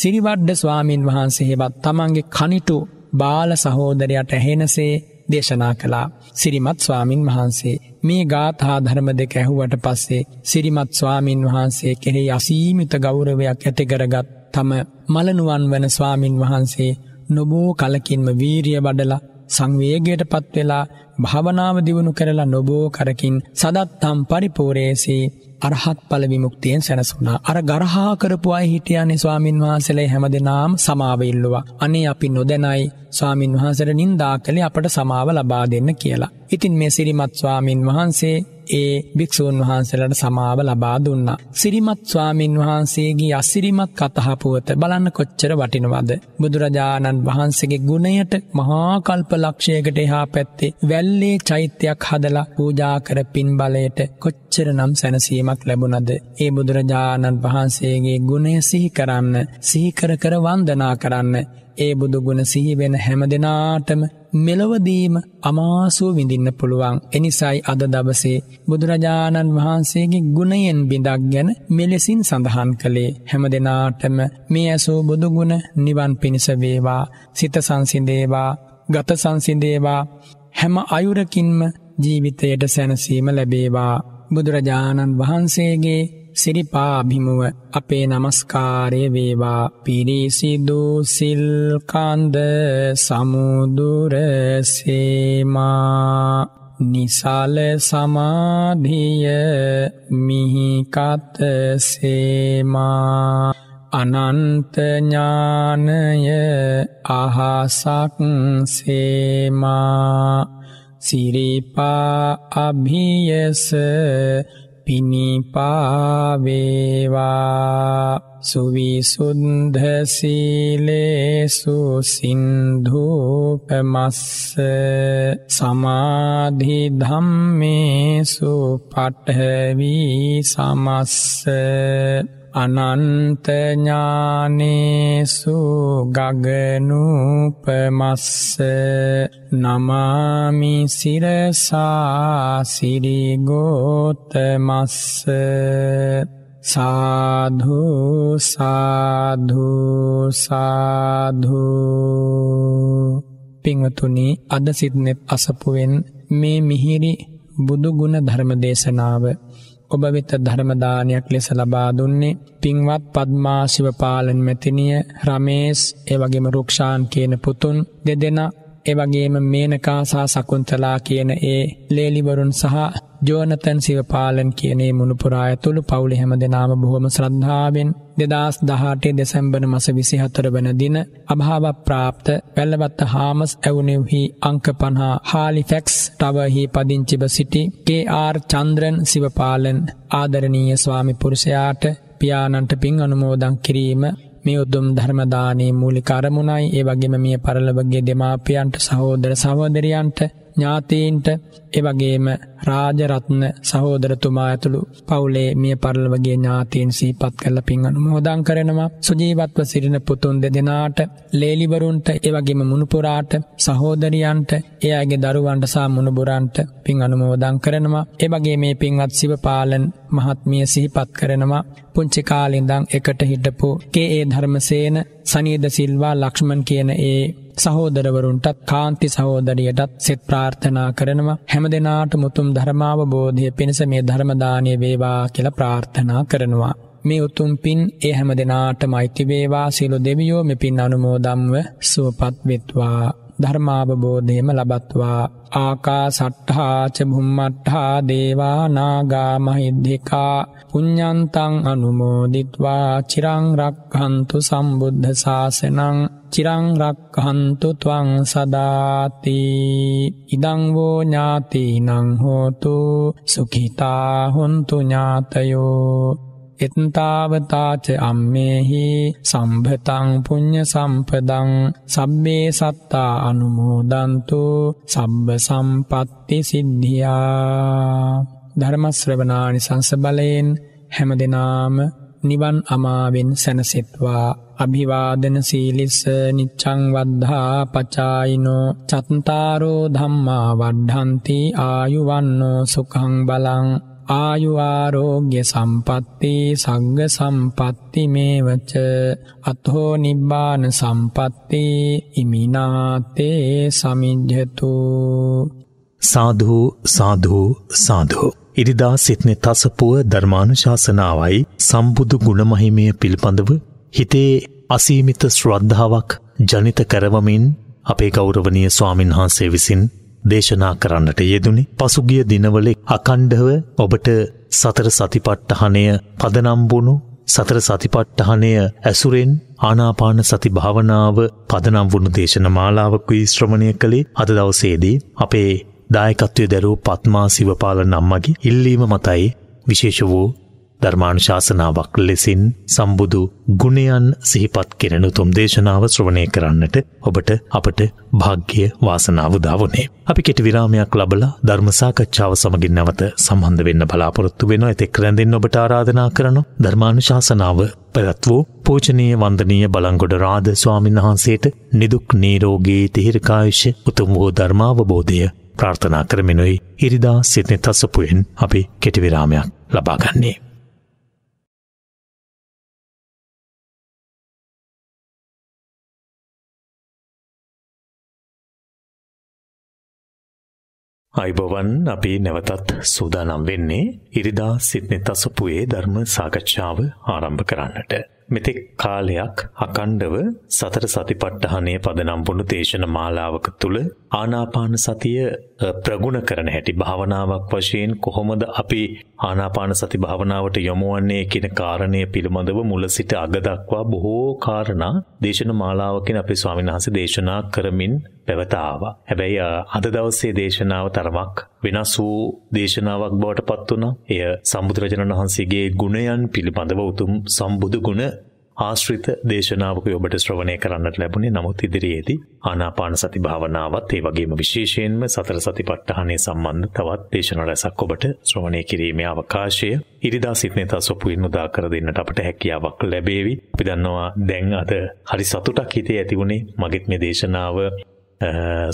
සිරිවඩ්ඩ ස්වාමීන් වහන්සේවත් තමන්ගේ කනිටු බාල සහෝදරයට ඇහෙනසේ දේශනා කළා සිරිමත් ස්වාමින් වහන්සේ මේ ගාථා ධර්ම දෙක ඇහුවට පස්සේ සිරිමත් ස්වාමින් වහන්සේ කෙරෙහි අසීමිත ගෞරවයක් ඇතිකරගත් තම මලනුවන් වන ස්වාමින් වහන්සේ නොබෝ කලකින්ම වීරිය වඩලා සංවේගයට පත්වෙලා භාවනාව දියුණු කරලා නොබෝ කරකින් සදත්තම් පරිපූරේසි අරහත් පල විමුක්තියෙන් සැනසුනා. අර ගරහා කරපුයි හිටියන්නේ ස්වාමින් වහන්සලේ හැම දෙනාම් සමාවඉල්ලවා. අනේ අපි නොදැනයි ස්වාමින් වහන්සට නින්දා කළේ අපට සමාව ලබා දෙන්න කියලා. ඉතින් මේ සිරිමත් ස්වාමින් වහන්සේ ඒ භික්‍ෂූන් වහන්සේලට සමාව ලබා දුන්නා. සිරිමත් ස්වාමීන් වහන්සේගේ අසිරිමත් කතහපුුවත බලන්න කොච්චර වටිනවද. බුදුරජාණන් වහන්සේගේ ගුණයට මහාකල්ප ලක්ෂයකට එහා පැත්තේ වැල්ලේ චෛත්‍යයක් හදලා පූජා කර පින් බලයට කොච්චර නම් සැනසීමක් ලැබුණද. ඒ බුදුරජාණන් වහන්සේගේ ගුණය සිහි කරන්න සිහිකර කර වන්දනා කරන්න ඒ බුදුගුණ සිහිවෙන හැම දෙනාටම මෙලොවදීම අමාසුව විඳින්න පුළුවන්. එනිසයි අද දවසේ බුදුරජාණන් වහන්සේගේ ගුණයෙන් බිඳක් ගැන මෙලෙසින් සඳහන් කළේ හැම දෙනාටම මේ ඇසූ බුදුගුණ නිවන් පිණිස වේවා සිත සංසිඳේවා ගත සංසිඳේවා හැම අයුරකින්ම ජීවිතයට සැනසීම ලැබේවා. බුදුරජාණන් වහන්සේගේ සිරිපා අභිමුව අපේ නමස්කාරය වේවා පිරිසිදු සිල්කන්ද සමුදුරසේමා නිසාල සමාධිය මිහිකත සේමා අනන්තඥානය අහසක් සේමා සිරිපා අභියස පිණිපාවේවා සුවිසුන්ධ සීලේසු සින්ධූපමස්ස සමාධි ධම්මේසු පඨවි සමස්ස අනන්තඥානේසු ගගනුපමස්ස නමාමි සිරසා සිරිගෝතමස්ස සාධු සාධු සාධු පිංවතුනි අද සිත්නෙත් අසපුවෙන් මේ මිහිරි බුදුගුණ ධර්ම දේශනාව ඔබ වෙත ධර්ම දානයක් ලෙස ලබා දුන්නේ පින්වත් පද්මා සිවපාලන් මැතිණිය රමේෂ් ඒ වගේම රුක්ෂාන් කියන පුතුන් දෙදෙනා එවගේම මේනකා සහ සකුන්තලා කියන ඒ ලේලිවරුන් සහ ජෝනතන් සිවපාලන් කියනේ මුණුපුරා ඇතුළු පවුලි හැම දෙනාම බොහොම ශ්‍රද්ධාවෙන් දෙදස් දහටේ දෙසැම්බන මස විසිහතර වන දින අභාව ප්‍රාප්ත පැල්ලවත්ත හාමස් ඇවනෙවහි අංක පණහා හාලිෆෙක්ස් ටවහි පදිංචිබ සිටි KR චන්ද්‍රන් සිවපාලන් ආදරණීය ස්වාමි පුරුෂයාට පියානන්ට පින් අනුමෝදං කිරීම මේ උතුම් ධර්ම දානයේ මූලික අරමුණයි ඒ වගේම මිය පරලොවගේ දෙමාපියන්ට සහෝදර සහෝදරියන්ට ඥාතීන්ට එවගේම රාජරත්න සහෝදරතුමා ඇතුළු පවුලේ මිය පරලවගේ ඥාතීන් සීපත් කළ පින් අනුමෝදන් කරනවා සුජීවත්ව සිටින පුතුන් දෙදෙනාට ලේලිවරුන්ට එවගේම මුණුපුරාට සහෝදරියන්ට එයාගේ දරුවන්ට සහ මුණුබුරන්ට පින් අනුමෝදන් කරනවා එවගේ මේ පින්වත් සිවපාලන් මහත්මිය සිහිපත් කරනවා පුංචි කාලේ ඉඳන් එකට හිටපු කේ.ඒ ධර්මසේන සනීද සිල්වා ලක්ෂ්මන් කියන ඒ සහෝදරවරුන්ටත් කාන්ති සහෝදරියටත් සෙත් ප්‍රාර්ථනා කරනවා හැම දෙනාට මුතුම් ධර්මාවබෝධය පිණිස මේ ධර්මදානය වේවා කියල ප්‍රාර්ථනා කරනවා. මේ උතුම් පින් ඒ හැම දෙනාට මෛතිවේවා සිලු දෙවියෝ මෙ පින් අනුමෝදම්ව සුවපත් වෙත්වා. ධර්මාවබෝධයම ලබත්වා ආකා සට්හාච බුම්මට්හා දේවානාගා මහිද්දිකා පුඤ්ඥන්තං අනුමෝදිත්වා චිරංරක්හන්තු සම්බුද්ධ ශාසනං චිරංරක්හන්තු තුවං සදාති ඉදංවෝ ඥාතිනං හෝතු සුකිතා හොන්තු ඥාතයෝ එත්තාවතාච අම්මේහි සම්භතං පුඤ්ඤ සම්පදං සබ්බේ සත්තා අනුමෝදන්තු සබ්බ සම්පatti සිද්ධියා ධර්ම ශ්‍රවණානි සංස බලයෙන් හැම දිනාම නිවන් අමාවෙන් සැනසෙත්වා අභිවාදන සීලිස්ස නිච්චං වද්ධා පචායිනෝ චත්තාරෝ ධම්මා වඩ්ඩන්ති ආයුවන්නෝ සුකං බලං ආයුආරෝග්‍ය සම්පත්ති සංග සම්පත්ති මේවච අත්හෝ නිබ්බාන සම්පත්ති ඉමිනාතේ සමිජ්ජතු
සාධූ සාධූ සාධූ ඉරිදා සිත්නෙ තසපුුව ධර්මානුශාසනාවයි සම්බුදු ගුණමහිමය පිළිබඳව හිතේ අසීමිත ශ්‍රද්ධාවක් ජනිත කරවමින් අපේ ගෞරවනය ස්වාමින් වහන්සේ විසින් දේශනා කරන්නට යෙදුනි පසුගිය දිනවලෙක් අකණ්ඩව ඔබට සතර සතිපට්ටහනය පදනම්බුණු සතර සතිපට්ටහනය ඇසුරෙන් ආනාපාන සති භාවනාව පදනම් වුණු දේශන මාලාවකුයි ශ්‍රමණය කළේ අද දවසේදී අපේ දායකත්වය දැරූ පත්මා සිවපාල නම්මගේ ඉල්ලීම මතයි විශේෂ වූ ධර්මානුශාසනාවක් ලෙසින් සම්බුදු ගුණයන් සිහිපත් කෙනෙනු තුම් දේශනාව ශ්‍රවණය කරන්නට ඔබට අපට භාග්‍ය වාසනාව දාවනේ. අපි කෙට විරාමයක් ලබලා ධර්මසාකච්ඡාව සමගින් නැවත සම්බන්ධ වෙන්න බලාපොරොත්තු වෙන ඇතෙක් රැඳෙන් ඔබට ආරාධනා කරනු ධර්මානුශාසනාව පැවැත් වූ පෝචනය වන්දනීය බලංගොඩ රාධ ස්වාමින්වහන්සේට නිදුක් නීරෝගේ තිහිරකායුෂ උතුම් වූ ධර්මාවබෝධය ප්‍රාර්ථනා කරමිනුයි ඉරිදා සිටිනි තස්සපුයෙන් අපි කෙටිවිරාමයක් ලබාගන්නේ. අයිබවන් අපි නැවතත් සූදානම් වෙන්නේ ඉරිදා සිත්නෙ තසපුයේ ධර්ම සාකච්ඡාව ආරම්භ කරන්නට. මෙතෙක් කාලයක් අකණ්ඩව සතර සතිපට්ඨානයේ පදනම් වුණු දේශන මාලාවක තුල ආනාපාන සතිය ප්‍රගුණ කරන හැටි භාවනාවක් වශයෙන් කොහොමද අපි ආනාපාන සති භාවනාවට යොමුවන්නේ කියන කාරණය පිළිබඳව මුල සිට අග දක්වා බොහෝ කාරණා දේශන මාලාවකින් අපේ ස්වාමීන් වහන්සේ දේශනා කරමින් පැවත ආවා. හැබැයි අද දවසේ දේශනාව තරමක් වෙනස් වූ දේශනාවක් බවට පත් වුණා. එය සම්බුදුරජාණන් වහන්සේගේ ගුණයන් පිළිබඳව උතුම් සම්බුදු ගුණ ආශ්‍රිත දේශනාවක ඔබට ශ්‍රවණය කරන්නට ලැබුණේ නමුත් ඉදිරියේදී ආනාපාන සති භාවනාවත් ඒ වගේම විශේෂයෙන්ම සතර සතිපට්ඨානය සම්බන්ධ තවත් දේශනා රැසක් ඔබට ශ්‍රවණය කිරීමේ අවකාශය ඉරිදා සිටනේ තසොපුින් උදා කර දෙන්නට අපට හැකියාවක් ලැබේවි. අපි දන්නවා දැන් අද හරි සතුටක් හිතේ ඇති වුණේ මගෙත් මේ දේශනාව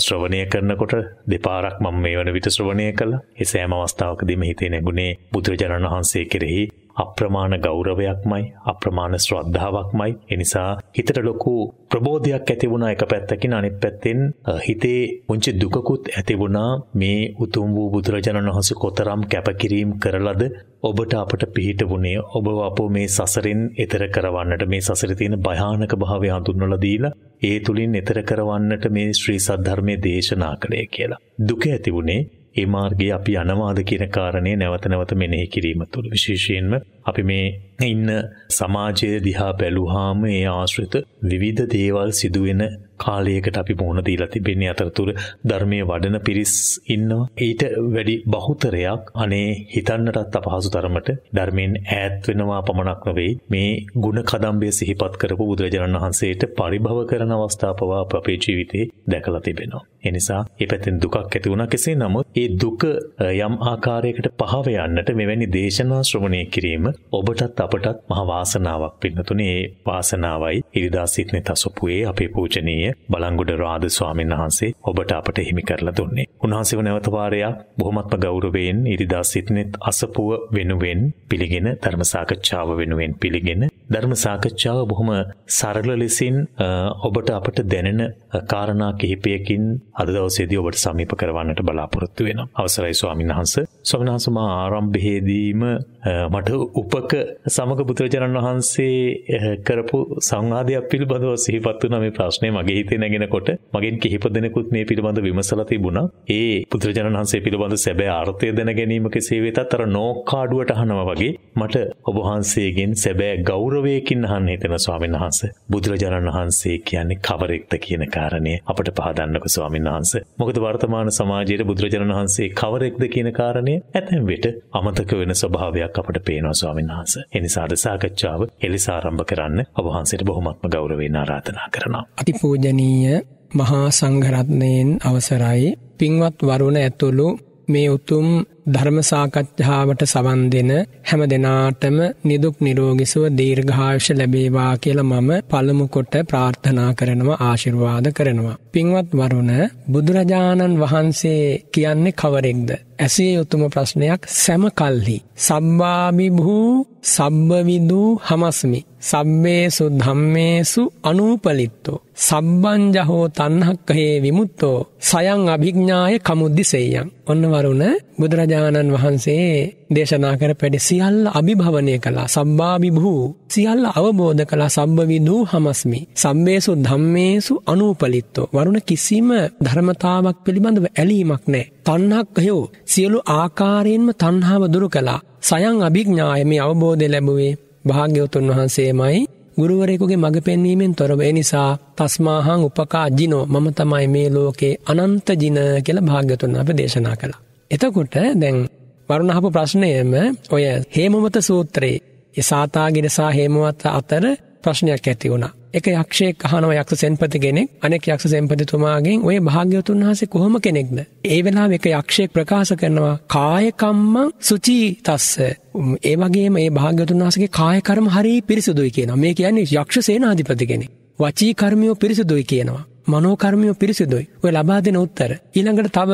ශ්‍රවණය කරනකොට දෙපාරක් මම මේ වන විට ශ්‍රවණය කළා. ඒ සෑම අවස්ථාවකදීම හිතේ නැගුණේ බුදුරජාණන් වහන්සේ කෙරෙහි අප්‍රමාණ ගෞරවයක්මයි අප්‍රමාණ ශ්‍රද්ධාවක්මයි එනිසා හිතට ලොකු ප්‍රබෝධයක් ඇති වුණා එක පැත්තකින් අනිත් පැත්තෙන් හිතේ උංචි දුකකුත් ඇති වුණා මේ උතුම් වූ බුදුරජාණන් වහන්සේ කොතරම් කැපකිරීම කරලද ඔබට අපට පිහිට වුණේ ඔබ අපෝ මේ සසරින් එතර කරවන්නට මේ සසරේ තියෙන භයානක භාවය හඳුන්වලා දීලා ඒ තුලින් එතර කරවන්නට මේ ශ්‍රී සද්ධර්මයේ දේශනා කළේ කියලා දුක ඇති වුණේ ඒ මාර්ගයේ අපි යනවාද කියන කාරණේ නැවත නැවත මෙනෙහි කිරීම තුළ විශේෂයෙන්ම අපි මේ ඉන්න සමාජය දිහා බැලුවාම ඒ ආශ්‍රිත විවිධ දේවල් සිදුවෙන කාලයකට අපි මුහුණ දීලා තිබෙන්නේ අතරතුර ධර්මයේ වඩන පිරිස් ඉන්නවා. ඊට වැඩි බහුතරයක් අනේ හිතන්නටත් අපහසු තරමට ධර්මයෙන් ඈත් වෙනවා පමණක් නෙවෙයි මේ ಗುಣ කදම්බය සිහිපත් කරපු බුදුරජාණන් වහන්සේට පරිභව කරන අවස්ථා පවා අපේ ජීවිතේ දැකලා තිබෙනවා. ඒ නිසා මේ පැත්තෙන් දුකක් ඇති වුණා කෙසේ නමුත් ඒ දුක යම් ආකාරයකට පහව යන්නට මෙවැනි දේශනා ශ්‍රවණය කිරීම ඔබටත් අපටත් මහා වාසනාවක් පින්නතුනේ ඒ වාසනාවයි ඉරිදා සිටනේ තසපුවේ අපේ පූජනීය බලංගොඩ රාධ ස්වාමීන් වහන්සේ ඔබට අපට හිමි කරලා දුන්නේ. උන්වහන්සේව නැවත වාරයක් බොහොමත්ම ගෞරවයෙන් ඉරිදා සිටිනෙත් අසපුව වෙනුවෙන් පිළිගෙන ධර්ම සාකච්ඡාව වෙනුවෙන් පිළිගෙන ධර්ම සාකච්ඡාව බොහොම සරල ලෙසින් ඔබට අපට දැනෙන කාරණා කිහිපයකින් අද දවසේදී ඔබට සමීප කරවන්නට බලාපොරොත්තු වෙනවා. අවසරයි ස්වාමීන් වහන්සේ. ස්වාමීන් වහන්සේ මා ආරම්භයේදීම මට උපක සමග බුදුරජාණන් වහන්සේ කරපු සංවාධයක් පිළිබඳව සිහිපත් වන මේ ප්‍රශ්නය මගේ හිතේ නැගෙනකොට මගෙන් කිහිප දෙනෙකුත් මේ පිළිබඳ විමසලා තිබුණා ඒ බුදුරජාණන් වහන්සේ පිළිබඳ සැබෑ අර්ථය දැන ගැනීම කෙසේ වෙතත් අර නෝක්කාඩුවට අහනවා වගේ මට ඔබ වහන්සේගෙන් සැබෑ ගෞරවයකින් අහන්න හිතෙන ස්වාමීන් වහන්සේ බුදුරජාණන් වහන්සේ කියන්නේ කවරෙක්ද කියන කාරණය අපට පහදන්නකෝ ස්වාමීන් වහන්සේ මොකද වර්තමාන සමාජයේ බුදුරජාණන් වහන්සේ කවරෙක්ද කියන කාරණය ඇතැම් විට අමතක වෙන ස්වභාවයක් දෙයක් අපට පේනවා ස්වාමීන් වහන්සේ. ඒ නිසා අද සාකච්ඡාව එලෙස ආරම්භ කරන්න ඔබ වහන්සේට බොහොමත්ම ගෞරවයෙන් ආරාධනා කරනවා.
අතිපූජනීය මහා සංඝරත්නයෙන් අවසරයි පින්වත් වරුණ ඇතුළු මේ උතුම් ධර්ම සාකච්ඡාවට සවන් දෙන හැම දිනාටම නිදුක් නිරෝගී සුව දීර්ඝායුෂ ලැබේවා කියලා මම පළමු කොට ප්‍රාර්ථනා කරනවා ආශිර්වාද කරනවා. පින්වත් වරුණ බුදුරජාණන් වහන්සේ කියන්නේ කවරෙක්ද? ඇසේ උතුම ප්‍රශ්නයක් සෑම කල්හි. සම්මාමි භූ සම්බවිදු හමස්මි සබ්බේසු ධම්මේසු අනූපලිත්තෝ සබ්බංජහෝ තණ්හක්කහේ විමුක්තෝ සයං අභිඥාය කමුද්දිසෙයං ඔන්න වරුණ බුදුරජාණන් වහන්සේ දේශනා කර පැඩි සියල්ල අභිභවනය කළා සබ්බාභිභූ සියල්ල අවබෝධ කළා සම්බවිදූ හමස්මි සම්බේසු ධම්මේසු අනූපලිත්තෝ වරුණ කිසිම ධර්මතාවක් පිළිබඳව ඇලීමක් නෑ තණ්හක්කයෝ සියලු ආකාරයෙන්ම තණ්හාව දුරු කළා සයන් අභිඥාය මේ අවබෝධය ලැබුවේ භාග්‍යවතුන් වහන්සේමයි ගුරුවරෙකුගේ මඟ පෙන්වීමෙන් තොරව එනිසා තස්මාහං උපකා ජිනෝ මම තමයි මේ ලෝකේ අනන්ත ජින කියල භාග්‍යතුන් අප දේශනා කළ. එතකොට දැන් වරුණහපු ප්‍රශ්නයම ඔය හේමමත සූත්‍රයේ එසාතාගිරසා හේමවත්ත අතර ප්‍රශ්නයක් ඇති වුණා. එක යක්ෂයෙක් අහනවා යක්ෂ සෙන්පති කෙනෙක් අනෙක් යක්ෂ සෙන්පතිතුමාගෙන් ඔය භාග්‍යවතුන් වහන්සේ කොහොම කෙනෙක්ද? ඒ වෙලාවේ එක යක්ෂයෙක් ප්‍රකාශ කරනවා කායකම්මං සුචී තස්ස. ඒ වගේම මේ භාග්‍යවතුන් වහන්සේගේ කාය කර්ම හරිය පිරිසුදුයි කියනවා. මේ කියන්නේ යක්ෂ සේනාධිපති කෙනෙක්. වචී කර්මියෝ පිරිසුදුයි කියනවා. මනෝ කර්මියෝ පිරිසුදුයි. ඔය ලබා දෙන උත්තර. ඊළඟට තව